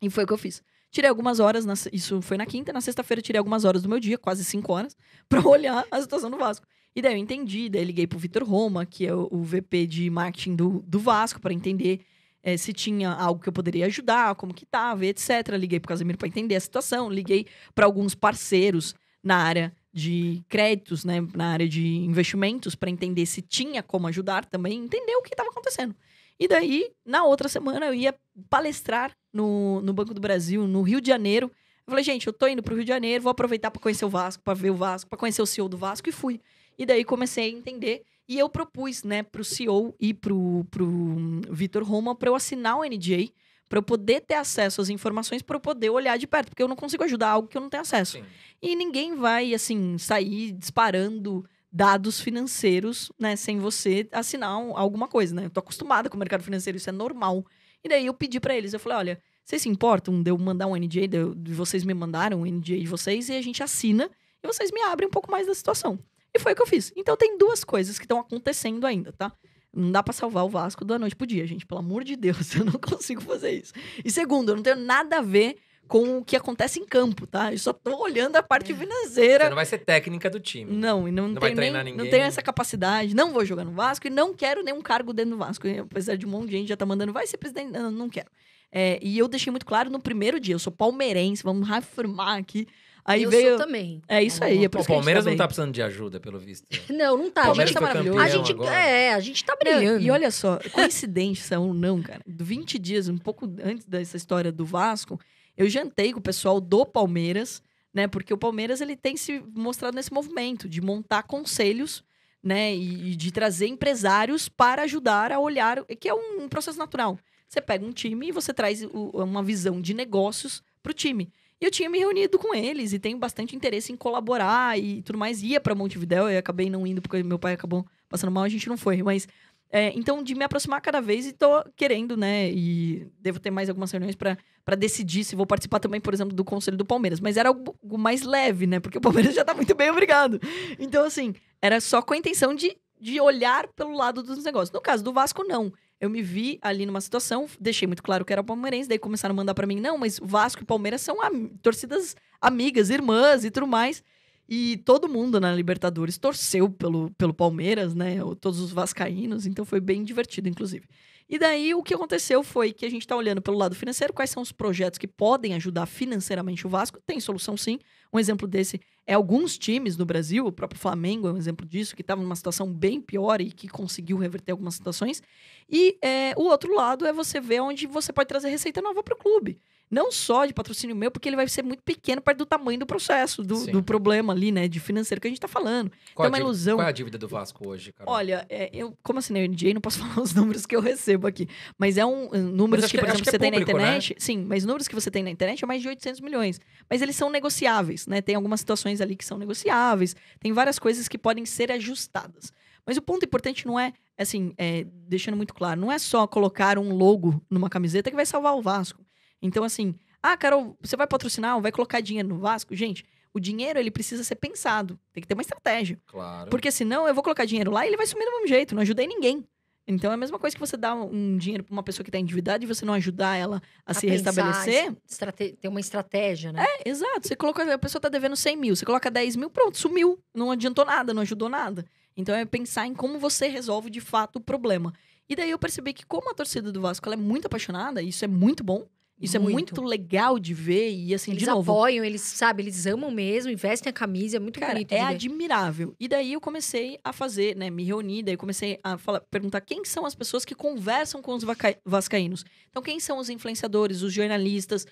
E foi o que eu fiz. Tirei algumas horas, na, isso foi na quinta, na sexta-feira tirei algumas horas do meu dia, quase cinco horas, para olhar a situação do Vasco. E daí eu entendi, daí eu liguei pro Vitor Roma, que é o, o VP de marketing do, do Vasco, para entender é, se tinha algo que eu poderia ajudar, como que tava, etc. Liguei pro Casemiro para entender a situação, liguei para alguns parceiros na área de créditos, né, na área de investimentos, para entender se tinha como ajudar também, entender o que estava acontecendo. E daí, na outra semana, eu ia palestrar no, no Banco do Brasil, no Rio de Janeiro. Eu falei, gente, eu tô indo pro Rio de Janeiro, vou aproveitar para conhecer o Vasco, para ver o Vasco, para conhecer o CEO do Vasco, e fui. E daí comecei a entender e eu propus, né, pro CEO e pro, pro hum, Vitor Roma para eu assinar o NDA, para eu poder ter acesso às informações, para eu poder olhar de perto, porque eu não consigo ajudar algo que eu não tenho acesso. Sim. E ninguém vai, assim, sair disparando dados financeiros, né, sem você assinar alguma coisa, né? Eu tô acostumada com o mercado financeiro, isso é normal. E daí eu pedi para eles, eu falei, olha, vocês se importam de eu mandar um NDA, de, de vocês me mandaram um NDA de vocês e a gente assina e vocês me abrem um pouco mais da situação. E foi o que eu fiz. Então tem duas coisas que estão acontecendo ainda, tá? Não dá para salvar o Vasco da noite pro dia, gente. Pelo amor de Deus, eu não consigo fazer isso. E segundo, eu não tenho nada a ver com o que acontece em campo, tá? Eu só tô olhando a parte é. financeira. Você não vai ser técnica do time. Não, e não, não vai treinar nem, ninguém. Não tenho essa capacidade, não vou jogar no Vasco e não quero nenhum cargo dentro do Vasco. apesar de um monte de gente já tá mandando, vai ser presidente. Não, não quero. É, e eu deixei muito claro no primeiro dia, eu sou palmeirense, vamos reafirmar aqui. Aí eu veio... sou também. É isso aí. É por o tá Palmeiras não tá precisando de ajuda, pelo visto. não, não tá. tá, tá o a gente tá maravilhoso. A gente, é, a gente tá brilhando. e olha só, coincidência ou não, cara. 20 dias, um pouco antes dessa história do Vasco, eu jantei com o pessoal do Palmeiras, né? Porque o Palmeiras ele tem se mostrado nesse movimento de montar conselhos, né? E, e de trazer empresários para ajudar a olhar, que é um, um processo natural. Você pega um time e você traz o, uma visão de negócios para o time. E eu tinha me reunido com eles e tenho bastante interesse em colaborar e tudo mais. Ia para Montevidéu, e acabei não indo porque meu pai acabou passando mal, a gente não foi, mas é, então, de me aproximar cada vez e tô querendo, né? E devo ter mais algumas reuniões para decidir se vou participar também, por exemplo, do Conselho do Palmeiras. Mas era algo mais leve, né? Porque o Palmeiras já tá muito bem, obrigado. Então, assim, era só com a intenção de, de olhar pelo lado dos negócios. No caso do Vasco, não eu me vi ali numa situação, deixei muito claro que era palmeirense, daí começaram a mandar para mim, não, mas Vasco e Palmeiras são am torcidas amigas, irmãs e tudo mais. E todo mundo na Libertadores torceu pelo, pelo Palmeiras, né? Todos os vascaínos, então foi bem divertido, inclusive. E daí o que aconteceu foi que a gente está olhando pelo lado financeiro, quais são os projetos que podem ajudar financeiramente o Vasco. Tem solução sim. Um exemplo desse é alguns times no Brasil, o próprio Flamengo é um exemplo disso, que estava numa situação bem pior e que conseguiu reverter algumas situações. E é, o outro lado é você ver onde você pode trazer receita nova para o clube. Não só de patrocínio meu, porque ele vai ser muito pequeno perto do tamanho do processo, do, do problema ali, né? De financeiro que a gente tá falando. Qual então, é uma ilusão. Qual é a dívida do Vasco hoje, cara? Olha, é, eu, como assinei né, o NDA, não posso falar os números que eu recebo aqui. Mas é um. Números que, que, por é, exemplo, que é você público, tem na né? internet. Né? Sim, mas números que você tem na internet é mais de 800 milhões. Mas eles são negociáveis, né? Tem algumas situações ali que são negociáveis, tem várias coisas que podem ser ajustadas. Mas o ponto importante não é, assim, é, deixando muito claro, não é só colocar um logo numa camiseta que vai salvar o Vasco. Então, assim, ah, Carol, você vai patrocinar, vai colocar dinheiro no Vasco? Gente, o dinheiro ele precisa ser pensado, tem que ter uma estratégia. Claro. Porque senão eu vou colocar dinheiro lá e ele vai sumir do mesmo jeito, não ajudei ninguém. Então é a mesma coisa que você dar um dinheiro para uma pessoa que está endividada e você não ajudar ela a, a se pensar, restabelecer. Estrate... Tem uma estratégia, né? É, exato. Você coloca, a pessoa está devendo 100 mil, você coloca 10 mil, pronto, sumiu. Não adiantou nada, não ajudou nada. Então é pensar em como você resolve de fato o problema. E daí eu percebi que como a torcida do Vasco ela é muito apaixonada, isso é muito bom. Isso é muito. é muito legal de ver e assim, eles de novo... Eles apoiam, eles, sabe, eles amam mesmo, investem a camisa, é muito cara, bonito é admirável. E daí eu comecei a fazer, né, me reunir, daí comecei a falar, perguntar quem são as pessoas que conversam com os vascaínos. Então, quem são os influenciadores, os jornalistas,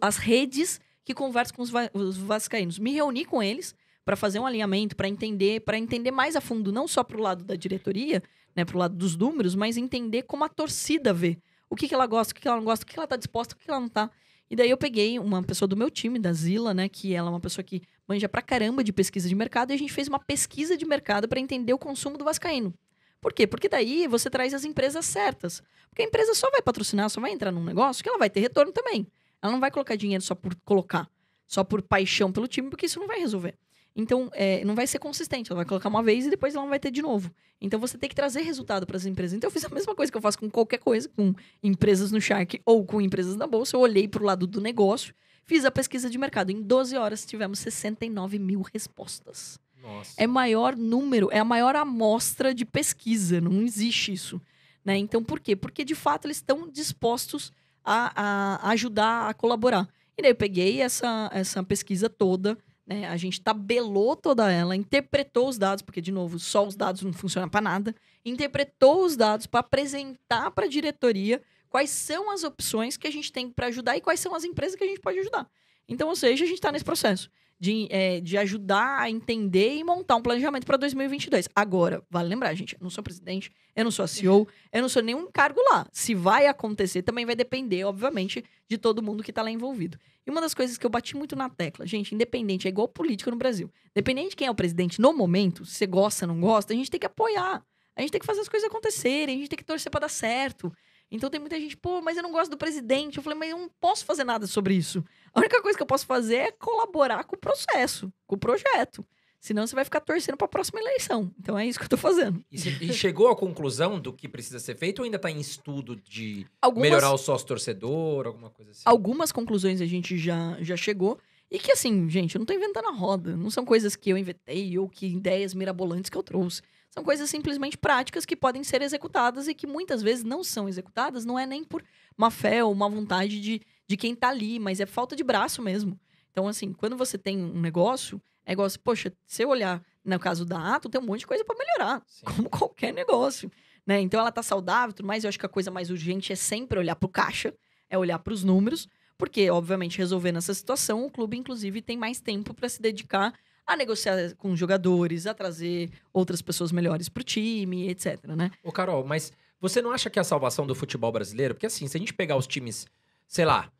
as redes que conversam com os, va os vascaínos. Me reuni com eles para fazer um alinhamento, para entender, para entender mais a fundo, não só para o lado da diretoria, né, para o lado dos números, mas entender como a torcida vê o que, que ela gosta, o que, que ela não gosta, o que, que ela tá disposta, o que, que ela não tá. E daí eu peguei uma pessoa do meu time, da Zila, né? Que ela é uma pessoa que manja pra caramba de pesquisa de mercado, e a gente fez uma pesquisa de mercado para entender o consumo do Vascaíno. Por quê? Porque daí você traz as empresas certas. Porque a empresa só vai patrocinar, só vai entrar num negócio que ela vai ter retorno também. Ela não vai colocar dinheiro só por colocar, só por paixão pelo time, porque isso não vai resolver. Então, é, não vai ser consistente. Ela vai colocar uma vez e depois ela não vai ter de novo. Então, você tem que trazer resultado para as empresas. Então, eu fiz a mesma coisa que eu faço com qualquer coisa, com empresas no Shark ou com empresas na Bolsa. Eu olhei para o lado do negócio, fiz a pesquisa de mercado. Em 12 horas, tivemos 69 mil respostas. Nossa. É maior número, é a maior amostra de pesquisa. Não existe isso. Né? Então, por quê? Porque, de fato, eles estão dispostos a, a ajudar, a colaborar. E daí eu peguei essa, essa pesquisa toda é, a gente tabelou toda ela, interpretou os dados, porque, de novo, só os dados não funcionam para nada. Interpretou os dados para apresentar para a diretoria quais são as opções que a gente tem para ajudar e quais são as empresas que a gente pode ajudar. Então, ou seja, a gente está nesse processo de, é, de ajudar a entender e montar um planejamento para 2022. Agora, vale lembrar, gente, eu não sou presidente, eu não sou a CEO, eu não sou nenhum cargo lá. Se vai acontecer, também vai depender, obviamente, de todo mundo que está lá envolvido. E uma das coisas que eu bati muito na tecla, gente, independente, é igual política no Brasil. Independente de quem é o presidente no momento, se você gosta, não gosta, a gente tem que apoiar. A gente tem que fazer as coisas acontecerem, a gente tem que torcer para dar certo. Então tem muita gente, pô, mas eu não gosto do presidente. Eu falei, mas eu não posso fazer nada sobre isso. A única coisa que eu posso fazer é colaborar com o processo, com o projeto. Senão você vai ficar torcendo para a próxima eleição. Então é isso que eu estou fazendo. E, e, chegou à conclusão do que precisa ser feito ou ainda está em estudo de algumas, melhorar o sócio torcedor, alguma coisa assim? Algumas conclusões a gente já, já chegou. E que assim, gente, eu não estou inventando a roda. Não são coisas que eu inventei ou que ideias mirabolantes que eu trouxe. São coisas simplesmente práticas que podem ser executadas e que muitas vezes não são executadas, não é nem por má fé ou má vontade de, de quem está ali, mas é falta de braço mesmo. Então, assim, quando você tem um negócio, é negócio, poxa, se eu olhar no caso da Ato, tem um monte de coisa para melhorar, Sim. como qualquer negócio. Né? Então ela tá saudável, tudo mais. Eu acho que a coisa mais urgente é sempre olhar pro caixa, é olhar para os números, porque obviamente resolvendo essa situação, o clube inclusive tem mais tempo para se dedicar a negociar com jogadores, a trazer outras pessoas melhores para o time, etc, né? Ô Carol, mas você não acha que a salvação do futebol brasileiro... Porque assim, se a gente pegar os times, sei lá,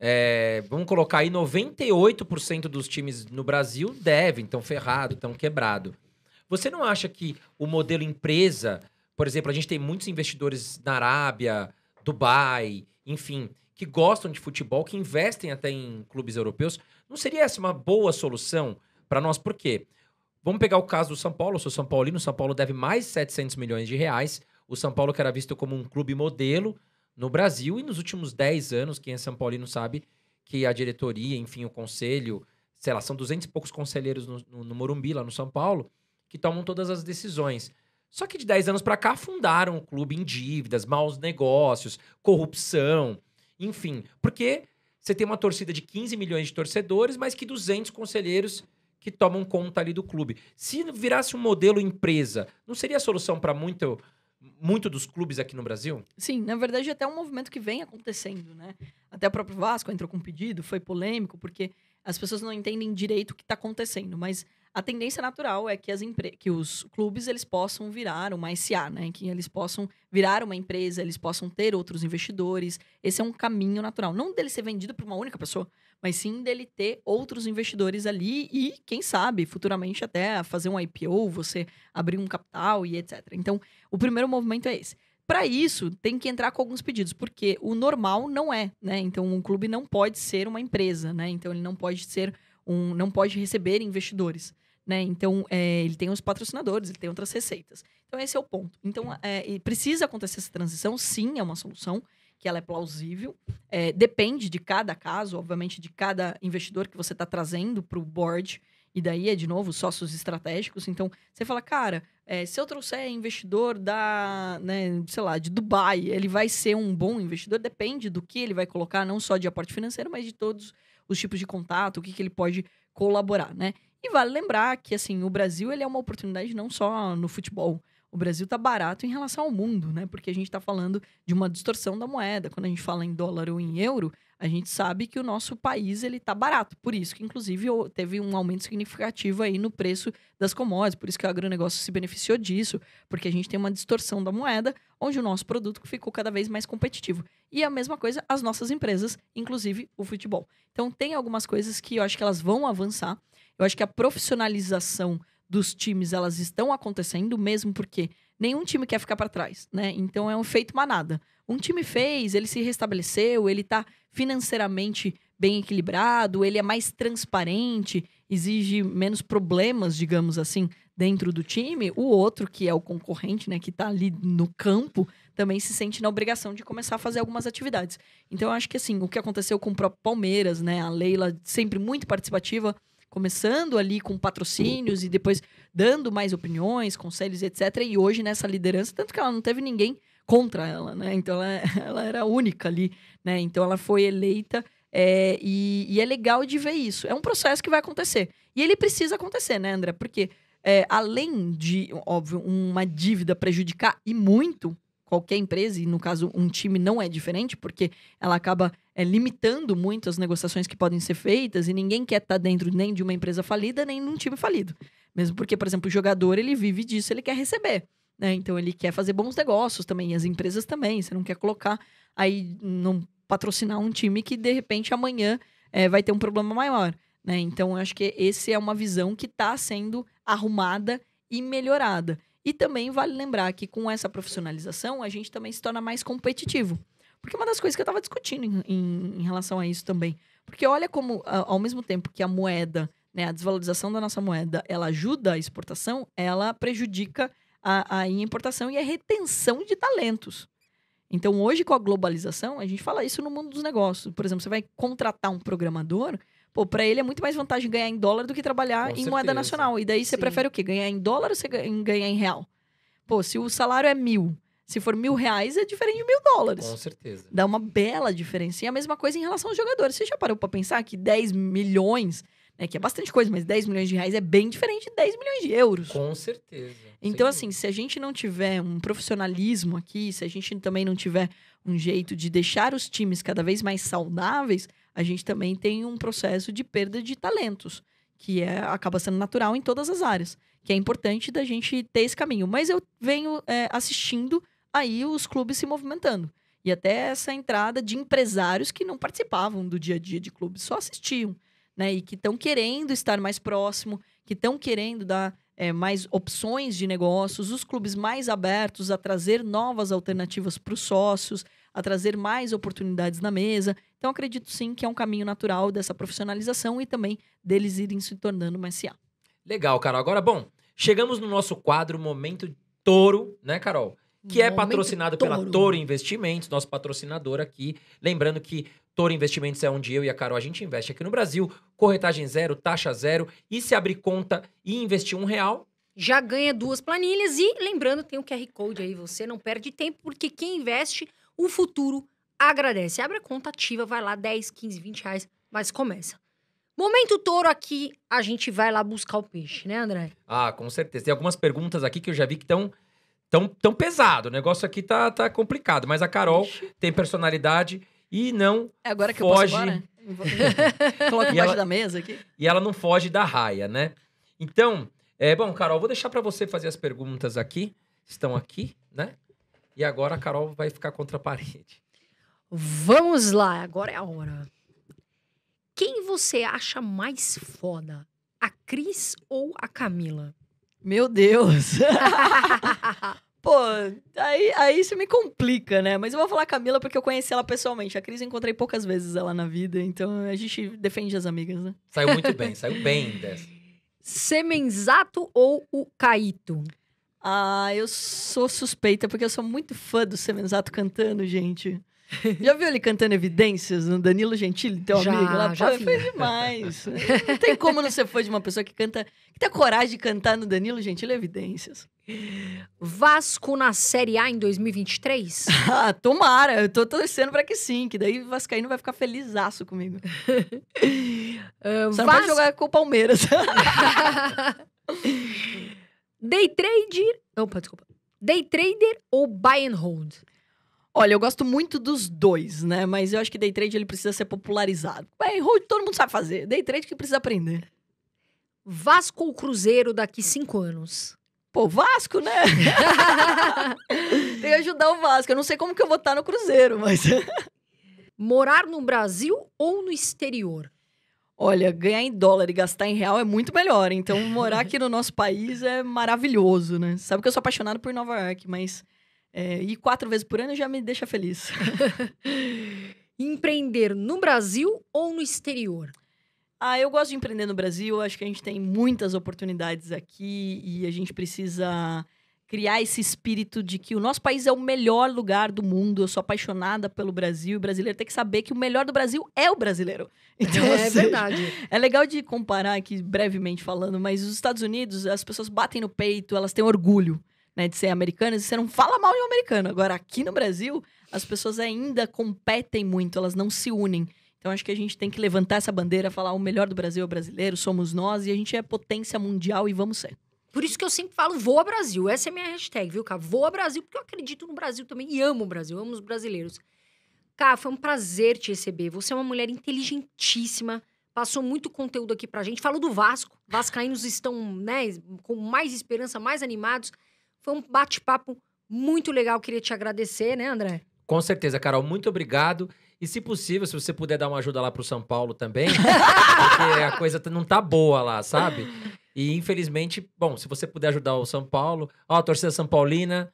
é, vamos colocar aí 98% dos times no Brasil devem, estão ferrado, estão quebrado. Você não acha que o modelo empresa, por exemplo, a gente tem muitos investidores na Arábia, Dubai, enfim, que gostam de futebol, que investem até em clubes europeus, não seria essa uma boa solução? para nós. Por quê? Vamos pegar o caso do São Paulo. Eu sou São Paulino. O São Paulo deve mais 700 milhões de reais. O São Paulo, que era visto como um clube modelo no Brasil, e nos últimos 10 anos, quem é São Paulino sabe que a diretoria, enfim, o conselho, sei lá, são 200 e poucos conselheiros no, no, no Morumbi, lá no São Paulo, que tomam todas as decisões. Só que de 10 anos para cá afundaram o clube em dívidas, maus negócios, corrupção, enfim. Porque você tem uma torcida de 15 milhões de torcedores, mas que 200 conselheiros que tomam conta ali do clube. Se virasse um modelo empresa, não seria a solução para muito muito dos clubes aqui no Brasil? Sim, na verdade é até um movimento que vem acontecendo, né? Até o próprio Vasco entrou com um pedido, foi polêmico, porque as pessoas não entendem direito o que está acontecendo, mas a tendência natural é que, as que os clubes eles possam virar uma SA, né? Que eles possam virar uma empresa, eles possam ter outros investidores. Esse é um caminho natural. Não dele ser vendido para uma única pessoa, mas sim dele ter outros investidores ali e, quem sabe, futuramente até fazer um IPO, você abrir um capital e etc. Então, o primeiro movimento é esse. Para isso, tem que entrar com alguns pedidos, porque o normal não é, né? Então, um clube não pode ser uma empresa, né? Então, ele não pode ser um, não pode receber investidores. Né? Então, é, ele tem os patrocinadores, ele tem outras receitas. Então, esse é o ponto. Então, é, precisa acontecer essa transição, sim, é uma solução que ela é plausível. É, depende de cada caso, obviamente, de cada investidor que você está trazendo para o board. E daí é, de novo, sócios estratégicos. Então, você fala, cara, é, se eu trouxer investidor da, né, sei lá, de Dubai, ele vai ser um bom investidor? Depende do que ele vai colocar, não só de aporte financeiro, mas de todos os tipos de contato, o que, que ele pode colaborar, né? E vale lembrar que, assim, o Brasil, ele é uma oportunidade não só no futebol o Brasil está barato em relação ao mundo, né? Porque a gente está falando de uma distorção da moeda. Quando a gente fala em dólar ou em euro, a gente sabe que o nosso país ele está barato. Por isso que, inclusive, teve um aumento significativo aí no preço das commodities. Por isso que o agronegócio se beneficiou disso, porque a gente tem uma distorção da moeda, onde o nosso produto ficou cada vez mais competitivo. E a mesma coisa as nossas empresas, inclusive o futebol. Então, tem algumas coisas que eu acho que elas vão avançar. Eu acho que a profissionalização dos times elas estão acontecendo, mesmo porque nenhum time quer ficar para trás, né? Então é um feito manada. Um time fez, ele se restabeleceu, ele está financeiramente bem equilibrado, ele é mais transparente, exige menos problemas, digamos assim, dentro do time. O outro, que é o concorrente, né, que está ali no campo, também se sente na obrigação de começar a fazer algumas atividades. Então eu acho que assim, o que aconteceu com o próprio Palmeiras, né, a Leila sempre muito participativa, começando ali com patrocínios e depois dando mais opiniões, conselhos, etc. E hoje nessa liderança, tanto que ela não teve ninguém contra ela, né? Então ela, ela era única ali, né? Então ela foi eleita é, e, e, é legal de ver isso. É um processo que vai acontecer. E ele precisa acontecer, né, André? Porque é, além de, óbvio, uma dívida prejudicar e muito qualquer empresa, e no caso um time não é diferente, porque ela acaba é, limitando muito as negociações que podem ser feitas e ninguém quer estar tá dentro nem de uma empresa falida, nem de um time falido. Mesmo porque, por exemplo, o jogador, ele vive disso, ele quer receber. Né? Então, ele quer fazer bons negócios também, e as empresas também. Você não quer colocar aí, não patrocinar um time que, de repente, amanhã é, vai ter um problema maior. Né? Então, eu acho que essa é uma visão que está sendo arrumada e melhorada. E também vale lembrar que com essa profissionalização, a gente também se torna mais competitivo. Porque é uma das coisas que eu estava discutindo em, em, em, relação a isso também. Porque olha como, ao mesmo tempo que a moeda, né, a desvalorização da nossa moeda, ela ajuda a exportação, ela prejudica a, a importação e a retenção de talentos. Então, hoje, com a globalização, a gente fala isso no mundo dos negócios. Por exemplo, você vai contratar um programador, pô, para ele é muito mais vantagem ganhar em dólar do que trabalhar com em certeza. moeda nacional. E daí você Sim. prefere o quê? Ganhar em dólar ou você ganhar em real? Pô, se o salário é mil se for mil reais, é diferente de mil dólares. Com certeza. Dá uma bela diferença. E a mesma coisa em relação aos jogadores. Você já parou pra pensar que 10 milhões, né, que é bastante coisa, mas 10 milhões de reais é bem diferente de 10 milhões de euros. Com certeza. Então, assim, dúvida. se a gente não tiver um profissionalismo aqui, se a gente também não tiver um jeito de deixar os times cada vez mais saudáveis, a gente também tem um processo de perda de talentos, que é, acaba sendo natural em todas as áreas, que é importante da gente ter esse caminho. Mas eu venho é, assistindo aí os clubes se movimentando. E até essa entrada de empresários que não participavam do dia a dia de clubes, só assistiam, né? E que estão querendo estar mais próximo, que estão querendo dar é, mais opções de negócios, os clubes mais abertos a trazer novas alternativas para os sócios, a trazer mais oportunidades na mesa. Então, acredito sim que é um caminho natural dessa profissionalização e também deles irem se tornando uma SA. Legal, Carol. Agora, bom, chegamos no nosso quadro Momento Touro, né, Carol? que é Momento é patrocinado Toro. pela Toro Investimentos, nosso patrocinador aqui. Lembrando que Toro Investimentos é onde eu e a Carol a gente investe aqui no Brasil. Corretagem zero, taxa zero. E se abrir conta e investir um real, já ganha duas planilhas e lembrando, tem o um QR Code aí, você não perde tempo, porque quem investe, o futuro agradece. Abre a conta ativa, vai lá, 10, 15, 20 reais, mas começa. Momento touro aqui, a gente vai lá buscar o peixe, né, André? Ah, com certeza. Tem algumas perguntas aqui que eu já vi que estão tão, tão pesado. O negócio aqui tá, tá complicado. Mas a Carol Ixi. tem personalidade e não é agora que foge. Eu posso agora? Coloca da mesa aqui. E ela não foge da raia, né? Então, é, bom, Carol, vou deixar para você fazer as perguntas aqui. Estão aqui, né? E agora a Carol vai ficar contra a parede. Vamos lá, agora é a hora. Quem você acha mais foda? A Cris ou a Camila? Meu Deus! Pô, aí, aí isso me complica, né? Mas eu vou falar Camila porque eu conheci ela pessoalmente. A Cris encontrei poucas vezes ela na vida, então a gente defende as amigas, né? Saiu muito bem, saiu bem dessa. Semenzato ou o Caíto? Ah, eu sou suspeita porque eu sou muito fã do Semenzato cantando, gente. Já viu ele cantando Evidências no Danilo Gentili, teu já, amigo? Lá, já Pô, foi demais. não tem como não ser fã de uma pessoa que canta, que tem a coragem de cantar no Danilo Gentili Evidências. Vasco na Série A em 2023? ah, tomara, eu tô torcendo para que sim, que daí o Vascaíno vai ficar felizaço comigo. uh, Só não pode jogar com o Palmeiras. Day trader. Opa, desculpa. Day trader ou buy and hold? Olha, eu gosto muito dos dois, né? Mas eu acho que day trade ele precisa ser popularizado. Bem, hold todo mundo sabe fazer. Day trade que precisa aprender. Vasco ou Cruzeiro daqui cinco anos? Pô, Vasco, né? Tem que ajudar o Vasco. Eu não sei como que eu vou estar no Cruzeiro, mas. Morar no Brasil ou no exterior? Olha, ganhar em dólar e gastar em real é muito melhor. Então, morar aqui no nosso país é maravilhoso, né? Sabe que eu sou apaixonado por Nova York, mas é, e quatro vezes por ano já me deixa feliz. empreender no Brasil ou no exterior? Ah, eu gosto de empreender no Brasil. Acho que a gente tem muitas oportunidades aqui e a gente precisa criar esse espírito de que o nosso país é o melhor lugar do mundo. Eu sou apaixonada pelo Brasil e o brasileiro tem que saber que o melhor do Brasil é o brasileiro. É então, é assim, seja, verdade. É legal de comparar aqui brevemente falando, mas os Estados Unidos, as pessoas batem no peito, elas têm orgulho né, de ser americanas, e você não fala mal de um americano. Agora, aqui no Brasil, as pessoas ainda competem muito, elas não se unem. Então, acho que a gente tem que levantar essa bandeira, falar o melhor do Brasil é o brasileiro, somos nós, e a gente é potência mundial e vamos ser. Por isso que eu sempre falo, vou ao Brasil. Essa é a minha hashtag, viu, Cá? ao Brasil, porque eu acredito no Brasil também e amo o Brasil, amo os brasileiros. Cá, foi um prazer te receber. Você é uma mulher inteligentíssima, passou muito conteúdo aqui pra gente. Falou do Vasco. Vascaínos estão, né, com mais esperança, mais animados. Foi um bate-papo muito legal. Queria te agradecer, né, André? Com certeza, Carol. Muito obrigado. E se possível, se você puder dar uma ajuda lá pro São Paulo também, porque a coisa tá, não tá boa lá, sabe? E infelizmente, bom, se você puder ajudar o São Paulo, ó, a torcida São Paulina,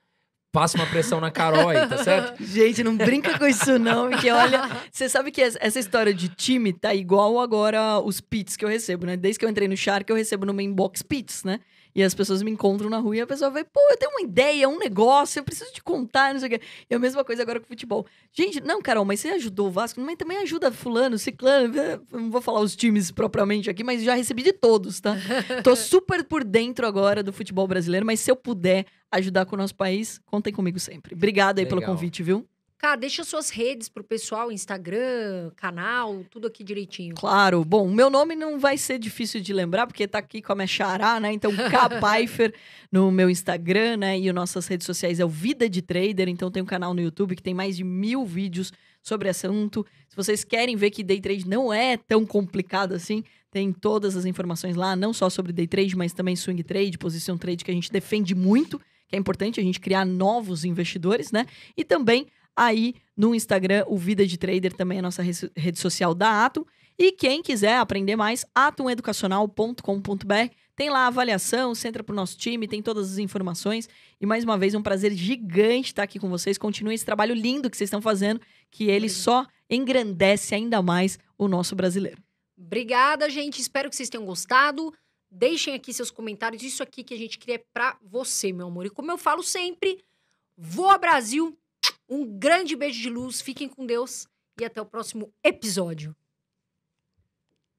passa uma pressão na Carol aí, tá certo? Gente, não brinca com isso não, porque olha, você sabe que essa história de time tá igual agora os pits que eu recebo, né? Desde que eu entrei no char que eu recebo no inbox pits, né? E as pessoas me encontram na rua e a pessoa vai, pô, eu tenho uma ideia, um negócio, eu preciso te contar, não sei o quê. E a mesma coisa agora com o futebol. Gente, não, Carol, mas você ajudou o Vasco, mas também ajuda fulano, ciclano, não vou falar os times propriamente aqui, mas já recebi de todos, tá? Tô super por dentro agora do futebol brasileiro, mas se eu puder ajudar com o nosso país, contem comigo sempre. Obrigada aí Legal. pelo convite, viu? Cara, deixa suas redes pro pessoal, Instagram, canal, tudo aqui direitinho. Claro. Bom, meu nome não vai ser difícil de lembrar, porque tá aqui com a minha chará, né? Então, K Pfeiffer no meu Instagram, né? E nossas redes sociais é o Vida de Trader. Então, tem um canal no YouTube que tem mais de mil vídeos sobre assunto. Se vocês querem ver que day trade não é tão complicado assim, tem todas as informações lá, não só sobre day trade, mas também swing trade, posição trade, que a gente defende muito que é importante a gente criar novos investidores, né? E também aí no Instagram, o Vida de Trader também é a nossa rede social da Atom. E quem quiser aprender mais, atomeducacional.com.br. Tem lá a avaliação, você entra para o nosso time, tem todas as informações. E mais uma vez, é um prazer gigante estar aqui com vocês. Continue esse trabalho lindo que vocês estão fazendo, que ele só engrandece ainda mais o nosso brasileiro. Obrigada, gente. Espero que vocês tenham gostado. Deixem aqui seus comentários. Isso aqui que a gente queria é para você, meu amor. E como eu falo sempre, vou ao Brasil! Um grande beijo de luz, fiquem com Deus e até o próximo episódio.